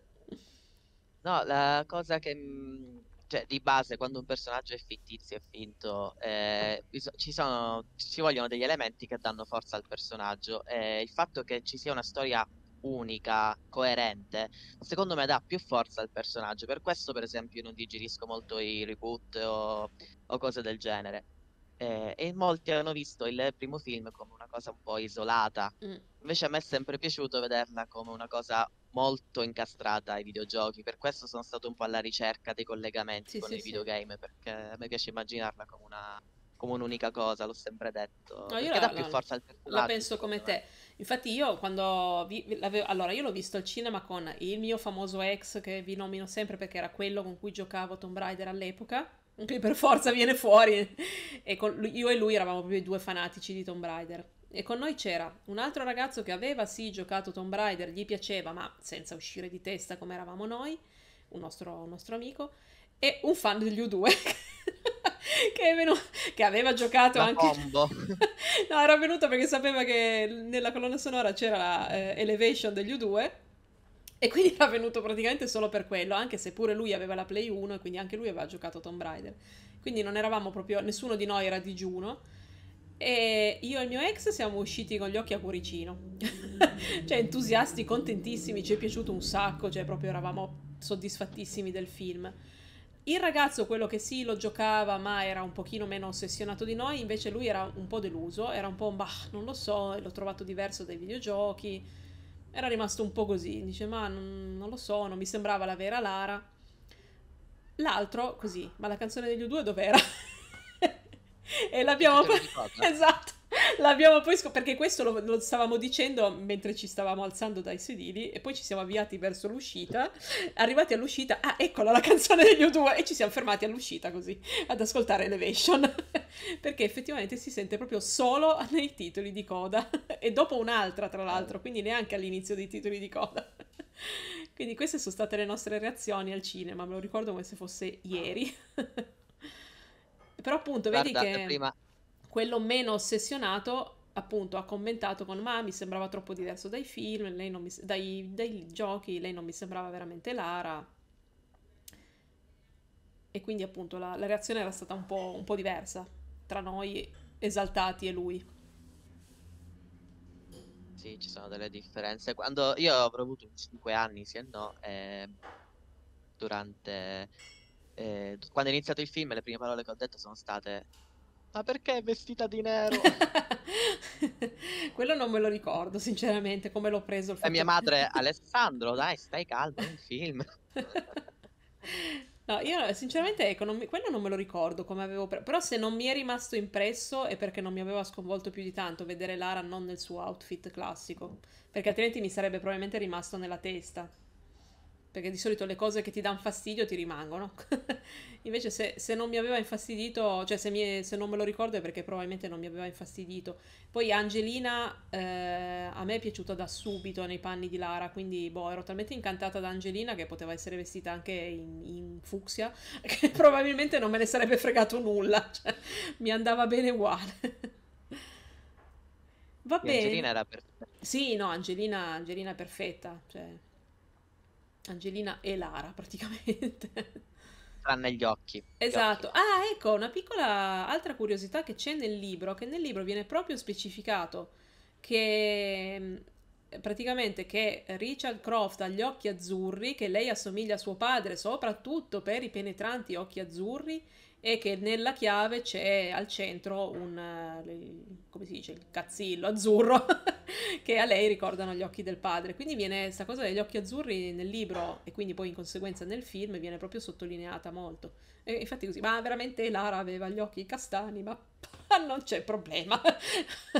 no, la cosa che mm, cioè, di base, quando un personaggio è fittizio e finto, eh, ci, sono, ci, vogliono degli elementi che danno forza al personaggio. Eh, il fatto che ci sia una storia unica, coerente, secondo me dà più forza al personaggio. Per questo, per esempio, io non digerisco molto i reboot o, o cose del genere eh, e molti hanno visto il primo film come una cosa un po' isolata. Mm. Invece a me è sempre piaciuto vederla come una cosa molto incastrata ai videogiochi, per questo sono stato un po' alla ricerca dei collegamenti sì, con sì, i videogame, perché a me piace immaginarla come, una, come un'unica cosa, l'ho sempre detto. No, io la, dà più forza al personaggio. La penso come te. Infatti io quando vi, allora io l'ho visto al cinema con il mio famoso ex che vi nomino sempre perché era quello con cui giocavo Tomb Raider all'epoca che per forza viene fuori. E con, io e lui eravamo proprio i due fanatici di Tomb Raider. E con noi c'era un altro ragazzo che aveva sì giocato Tomb Raider, gli piaceva, ma senza uscire di testa come eravamo noi, un nostro, un nostro amico, e un fan degli U2 (laughs) che, venuto, che, aveva giocato La anche... Combo. (laughs) no, era venuto perché sapeva che nella colonna sonora c'era la, eh, Elevation degli U2 e quindi era venuto praticamente solo per quello, anche se pure lui aveva la Play 1 e quindi anche lui aveva giocato Tomb Raider. Quindi non eravamo proprio, nessuno di noi era digiuno. E io e il mio ex siamo usciti con gli occhi a cuoricino, (laughs) cioè entusiasti, contentissimi, ci è piaciuto un sacco, cioè proprio eravamo soddisfattissimi del film. Il ragazzo, quello che sì lo giocava, ma era un pochino meno ossessionato di noi, invece lui era un po' deluso, era un po' un bah, non lo so, l'ho trovato diverso dai videogiochi era rimasto un po' così, dice ma non, non lo so, non mi sembrava la vera Lara. L'altro così, ma la canzone degli U2 dov'era? (laughs) e l'abbiamo... (laughs) Esatto. (laughs) L'abbiamo poi scoperto, perché questo lo, lo, stavamo dicendo mentre ci stavamo alzando dai sedili e poi ci siamo avviati verso l'uscita, arrivati all'uscita, ah eccola la canzone degli U2 e ci siamo fermati all'uscita così ad ascoltare Elevation, (laughs) perché effettivamente si sente proprio solo nei titoli di coda (laughs) e dopo un'altra tra eh. l'altro, quindi neanche all'inizio dei titoli di coda. Quindi queste sono state le nostre reazioni al cinema, me lo ricordo come se fosse ieri. Però appunto, Guarda, vedi che... Prima quello meno ossessionato appunto ha commentato con ma mi sembrava troppo diverso dai film, mi, dai, dai giochi, lei non mi sembrava veramente Lara. E quindi appunto la, la reazione era stata un po', un po' diversa tra noi esaltati e lui. Sì, ci sono delle differenze. Quando io avrò avuto 5 anni, sì e no, eh, durante... Eh, quando è iniziato il film le prime parole che ho detto sono state ma perché è vestita di nero? (laughs) Quello non me lo ricordo, sinceramente, come l'ho preso. Il fatto... mia madre, (laughs) Alessandro, dai, stai caldo, è un film. No, io sinceramente ecco, non mi... quello non me lo ricordo come avevo pre... però se non mi è rimasto impresso è perché non mi aveva sconvolto più di tanto vedere Lara non nel suo outfit classico, perché altrimenti mi sarebbe probabilmente rimasto nella testa perché di solito le cose che ti danno fastidio ti rimangono. (laughs) Invece se, se, non mi aveva infastidito, cioè se, mi, se, non me lo ricordo è perché probabilmente non mi aveva infastidito. Poi Angelina eh, a me è piaciuta da subito nei panni di Lara, quindi boh, ero talmente incantata da Angelina che poteva essere vestita anche in, in fucsia, (laughs) che probabilmente non me ne sarebbe fregato nulla, (laughs) cioè, mi andava bene uguale. Va bene. Angelina era perfetta. Sì, no, Angelina, Angelina è perfetta. Cioè, Angelina e Lara praticamente. Tranne gli occhi. Esatto. Gli occhi. Esatto. Ah, ecco, una piccola altra curiosità che c'è nel libro, che nel libro viene proprio specificato che mm, praticamente che Richard Croft ha gli occhi azzurri, che lei assomiglia a suo padre soprattutto per i penetranti occhi azzurri e che nella chiave c'è al centro un, eh, come si dice, il cazzillo azzurro (laughs) che a lei ricordano gli occhi del padre. Quindi viene questa cosa degli occhi azzurri nel libro e quindi poi in conseguenza nel film viene proprio sottolineata molto. E infatti così, ma veramente Lara aveva gli occhi castani, ma non c'è problema. (laughs)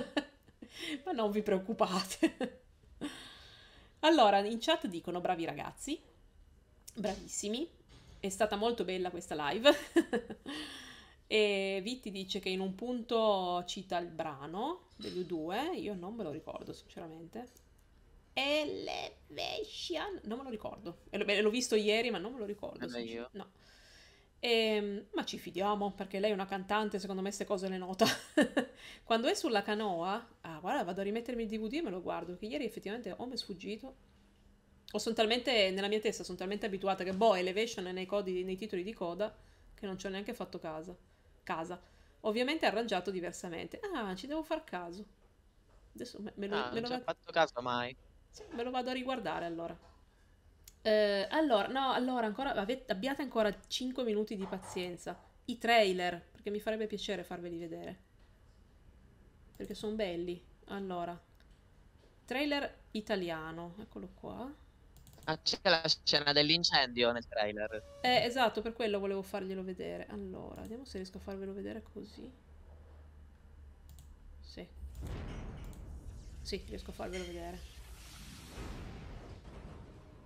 ma non vi preoccupate. (laughs) allora, in chat dicono bravi ragazzi, bravissimi, è stata molto bella questa live. (laughs) e Vitti dice che in un punto cita il brano degli U2, io non me lo ricordo sinceramente. Elevation, non me lo ricordo. L'ho visto ieri, ma non me lo ricordo. Eh io. No. E, ehm, ma ci fidiamo perché lei è una cantante, secondo me queste cose le nota. (laughs) Quando è sulla canoa, ah guarda, vado a rimettermi il DVD e me lo guardo, che ieri effettivamente o mi è sfuggito o sono talmente, nella mia testa sono talmente abituata che boh, Elevation è nei, codi, nei titoli di coda che non ci ho neanche fatto casa. Casa. Ovviamente arrangiato diversamente. Ah, ci devo far caso. Adesso me, me lo, ah, me non lo vado... fatto caso mai. Sì, me lo vado a riguardare allora. Eh, allora, no, allora, ancora, avete, abbiate ancora 5 minuti di pazienza. I trailer, perché mi farebbe piacere farveli vedere. Perché sono belli. Allora, trailer italiano, eccolo qua. Ah, c'è la scena dell'incendio nel trailer. Eh, esatto, per quello volevo farglielo vedere. Allora, vediamo se riesco a farvelo vedere così. Sì. Sì, riesco a farvelo vedere.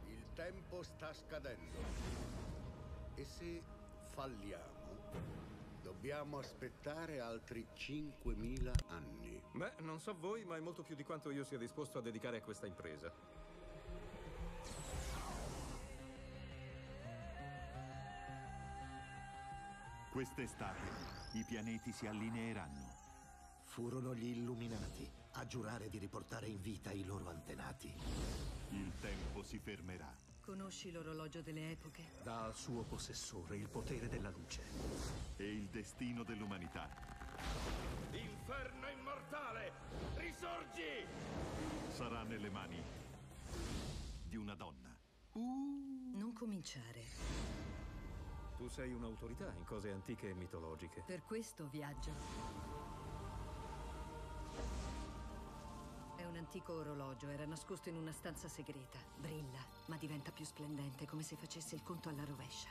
Il tempo sta scadendo. E se falliamo, Dobbiamo aspettare altri 5.000 anni. Beh, non so voi, ma è molto più di quanto io sia disposto a dedicare a questa impresa. Quest'estate i pianeti si allineeranno. Furono gli Illuminati a giurare di riportare in vita i loro antenati. Il tempo si fermerà. Conosci l'orologio delle epoche? Dà al suo possessore il potere della luce. E il destino dell'umanità. Inferno immortale! Risorgi! Sarà nelle mani di una donna. Uh. Non cominciare. Tu sei un'autorità in cose antiche e mitologiche. Per questo viaggio. È un antico orologio, era nascosto in una stanza segreta. Brilla, ma diventa più splendente, come se facesse il conto alla rovescia.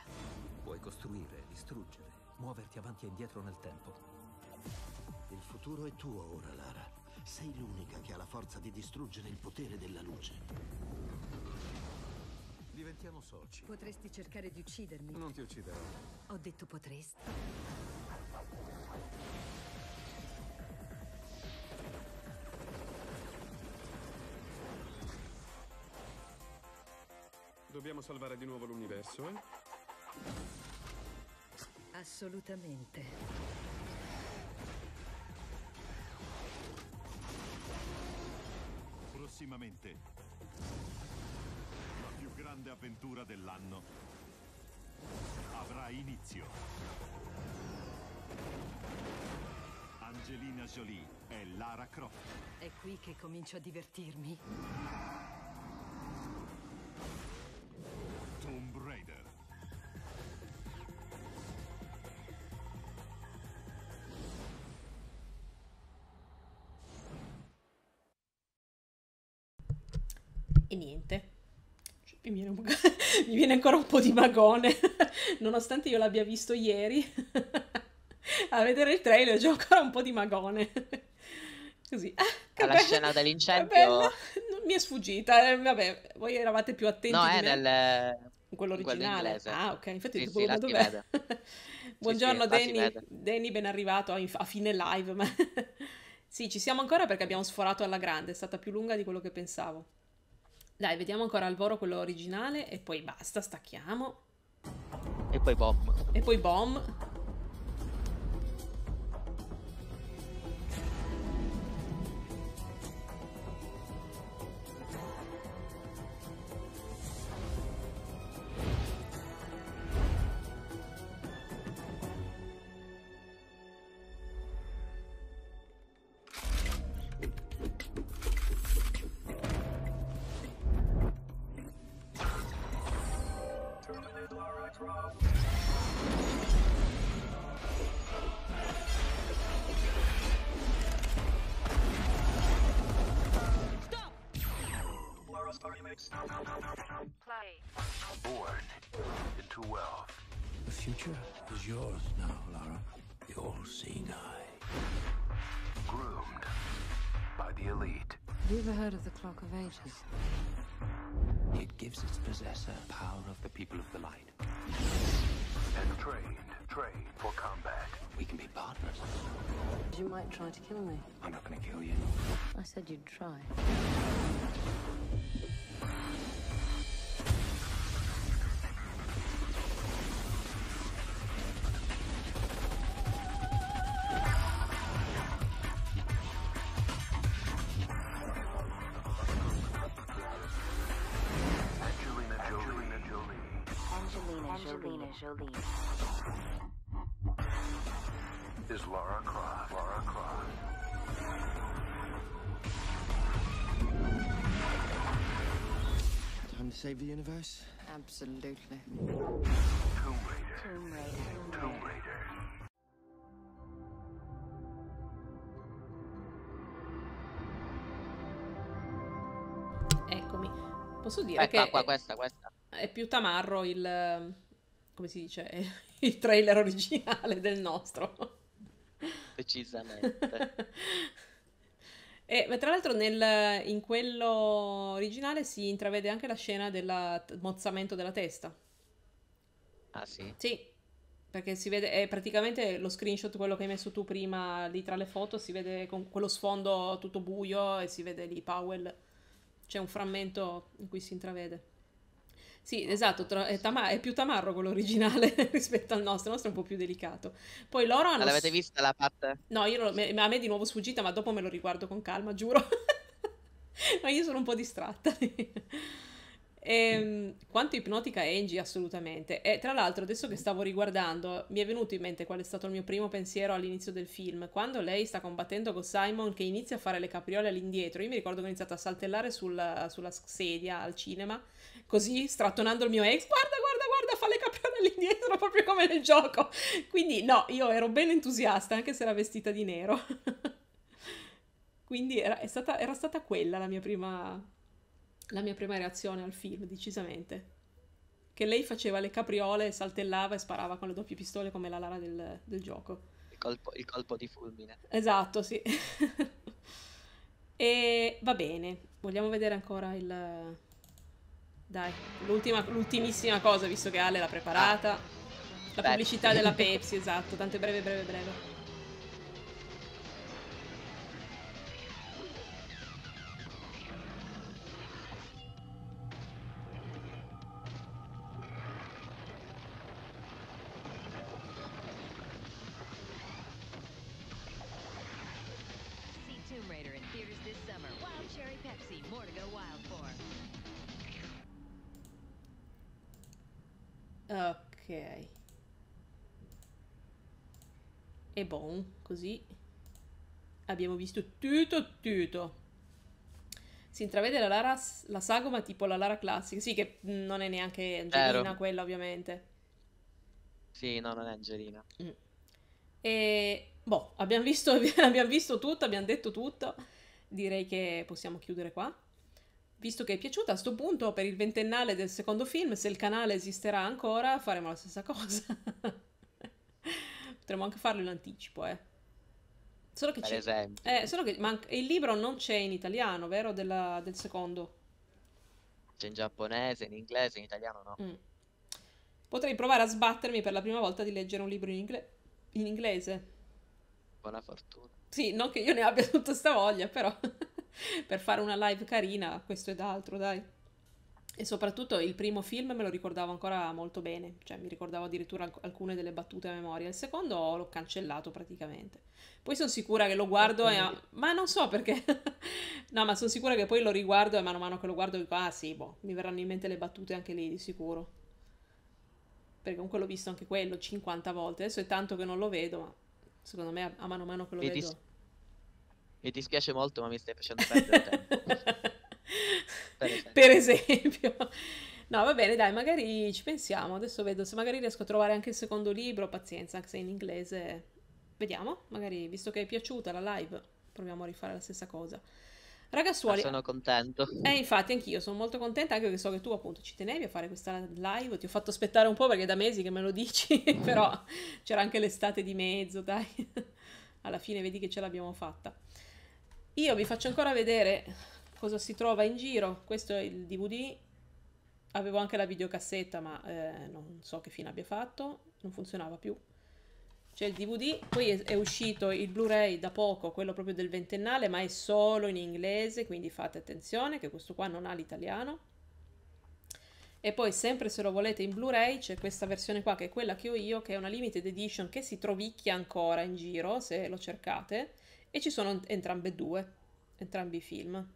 Puoi costruire, distruggere, muoverti avanti e indietro nel tempo. Il futuro è tuo ora, Lara. Sei l'unica che ha la forza di distruggere il potere della luce diventiamo soci. Potresti cercare di uccidermi. Non ti ucciderò. Ho detto potresti. Dobbiamo salvare di nuovo l'universo, eh? Assolutamente. prossimamente grande avventura dell'anno avrà inizio. Angelina Jolie è Lara Croft. È qui che comincio a divertirmi. Tomb Raider. E niente mi viene, un... (laughs) mi viene ancora un po' di magone, (laughs) nonostante io l'abbia visto ieri. (laughs) A vedere il trailer c'è ancora un po' di magone. Così. Ah, Alla scena dell'incendio. Mi è sfuggita. Eh, vabbè, voi eravate più attenti. No, è eh, me. nel quello originale. ah, ok, infatti sì, sì, dov'è. Buongiorno sì, Danny. Danny, ben arrivato a, a fine live. Ma... sì, ci siamo ancora perché abbiamo sforato alla grande, è stata più lunga di quello che pensavo. Dai, vediamo ancora al volo quello originale e poi basta, stacchiamo. E poi bom. E poi bom. It gives its possessor power of the people of the light. And trained, trained for combat. We can be partners. You might try to kill me. I'm not gonna kill you. I said you'd try. save the universe? Absolutely. Tomb Raider. Tomb Raider. Tomb Raider. Eccomi. Posso dire Aspetta, che qua, questa, questa. è più tamarro il ehm, come si dice (laughs) il trailer originale del nostro. Precisamente. (laughs) E tra l'altro nel, in quello originale si intravede anche la scena del mozzamento della testa. Ah sì? Sì, perché si vede, è praticamente lo screenshot, quello che hai messo tu prima lì tra le foto, si vede con quello sfondo tutto buio e si vede lì Powell, c'è un frammento in cui si intravede. Sì, esatto, tra- è, tam- è, più tamarro quello originale (laughs) rispetto al nostro, il nostro è un po' più delicato. Poi loro hanno... L'avete vista la parte? No, io, me, a me è di nuovo sfuggita, ma dopo me lo riguardo con calma, giuro. (laughs) ma io sono un po' distratta. (laughs) E, ehm, quanto ipnotica Angie, assolutamente. E tra l'altro, adesso che stavo riguardando, mi è venuto in mente qual è stato il mio primo pensiero all'inizio del film. Quando lei sta combattendo con Simon, che inizia a fare le capriole all'indietro, io mi ricordo che ho iniziato a saltellare sul, sulla sedia al cinema così strattonando il mio ex, guarda, guarda, guarda, fa le cappelle all'indietro proprio come nel gioco. Quindi no, io ero ben entusiasta anche se era vestita di nero. (laughs) Quindi era stata, era, stata, quella la mia, prima, la mia prima reazione al film, decisamente. Che lei faceva le capriole, saltellava e sparava con le doppie pistole come la Lara del, del gioco. Il colpo, il colpo di fulmine. Esatto, sì. (laughs) e va bene. Vogliamo vedere ancora il, dai, l'ultimissima cosa, visto che Ale l'ha preparata. Ah. La pubblicità della Pepsi, esatto, Tante breve, breve, breve. e buon, così abbiamo visto tutto tutto. Si intravede la, Lara, la sagoma tipo la Lara Classic, sì che non è neanche Angelina Vero. quella ovviamente. Sì, no, non è Angelina. Mm. E boh, abbiamo visto, (laughs) abbiamo visto tutto, abbiamo detto tutto. Direi che possiamo chiudere qua. Visto che è piaciuta, a questo punto per il ventennale del secondo film, se il canale esisterà ancora, faremo la stessa cosa. (laughs) Potremmo anche farlo in anticipo, eh. Solo che, per esempio. Eh, solo che manca... il libro non c'è in italiano, vero? Della... Del secondo. C'è in giapponese, in inglese, in italiano no. Mm. Potrei provare a sbattermi per la prima volta di leggere un libro in, ingle... in inglese. Buona fortuna. Sì, non che io ne abbia tutta sta voglia, però (laughs) per fare una live carina, questo ed altro, dai. E soprattutto il primo film me lo ricordavo ancora molto bene, cioè mi ricordavo addirittura alc- alcune delle battute a memoria, il secondo l'ho cancellato praticamente. Poi sono sicura che lo guardo e... Ma non so perché... (laughs) no, ma sono sicura che poi lo riguardo e mano a mano che lo guardo dico, ah sì, boh, mi verranno in mente le battute anche lì di sicuro. Perché comunque l'ho visto anche quello 50 volte, adesso è tanto che non lo vedo, ma secondo me a mano a mano che lo mi vedo... Dis- mi dispiace molto, ma mi stai facendo perdere tempo. (laughs) (laughs) per esempio. No, va bene, dai, magari ci pensiamo. Adesso vedo se magari riesco a trovare anche il secondo libro. Pazienza, anche se in inglese. Vediamo, magari, visto che è piaciuta la live, proviamo a rifare la stessa cosa. Ragazzuoli. Ah, sono contento. Eh, infatti, anch'io sono molto contenta, anche perché so che tu appunto ci tenevi a fare questa live. Ti ho fatto aspettare un po' perché da mesi che me lo dici, (laughs) però c'era anche l'estate di mezzo, dai. (laughs) Alla fine vedi che ce l'abbiamo fatta. Io vi faccio ancora vedere cosa si trova in giro. Questo è il DVD. Avevo anche la videocassetta, ma eh, non so che fine abbia fatto, non funzionava più. C'è il DVD, poi è, è uscito il Blu-ray da poco, quello proprio del ventennale, ma è solo in inglese, quindi fate attenzione che questo qua non ha l'italiano. E poi sempre se lo volete in Blu-ray c'è questa versione qua che è quella che ho io, che è una limited edition che si trovicchia ancora in giro se lo cercate e ci sono entrambe due, entrambi i film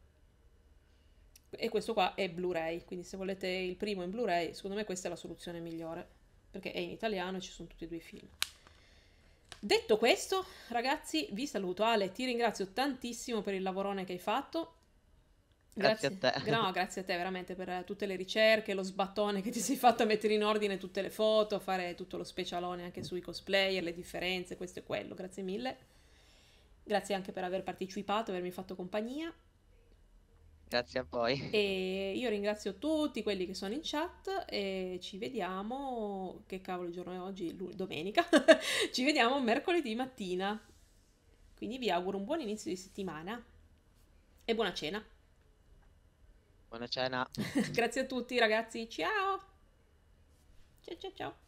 e questo qua è Blu-ray, quindi se volete il primo in Blu-ray, secondo me questa è la soluzione migliore, perché è in italiano e ci sono tutti e due i film. Detto questo, ragazzi, vi saluto. Ale, ti ringrazio tantissimo per il lavorone che hai fatto. Grazie, grazie a te. No, grazie a te veramente per tutte le ricerche, lo sbattone che ti sei fatto a mettere in ordine tutte le foto, a fare tutto lo specialone anche sui cosplayer, le differenze, questo e quello. Grazie mille. Grazie anche per aver partecipato, avermi fatto compagnia. Grazie a voi. E io ringrazio tutti quelli che sono in chat e ci vediamo, che cavolo il giorno è oggi? L- domenica. (laughs) ci vediamo mercoledì mattina. Quindi vi auguro un buon inizio di settimana e buona cena. Buona cena. (laughs) Grazie a tutti ragazzi, ciao. Ciao ciao ciao.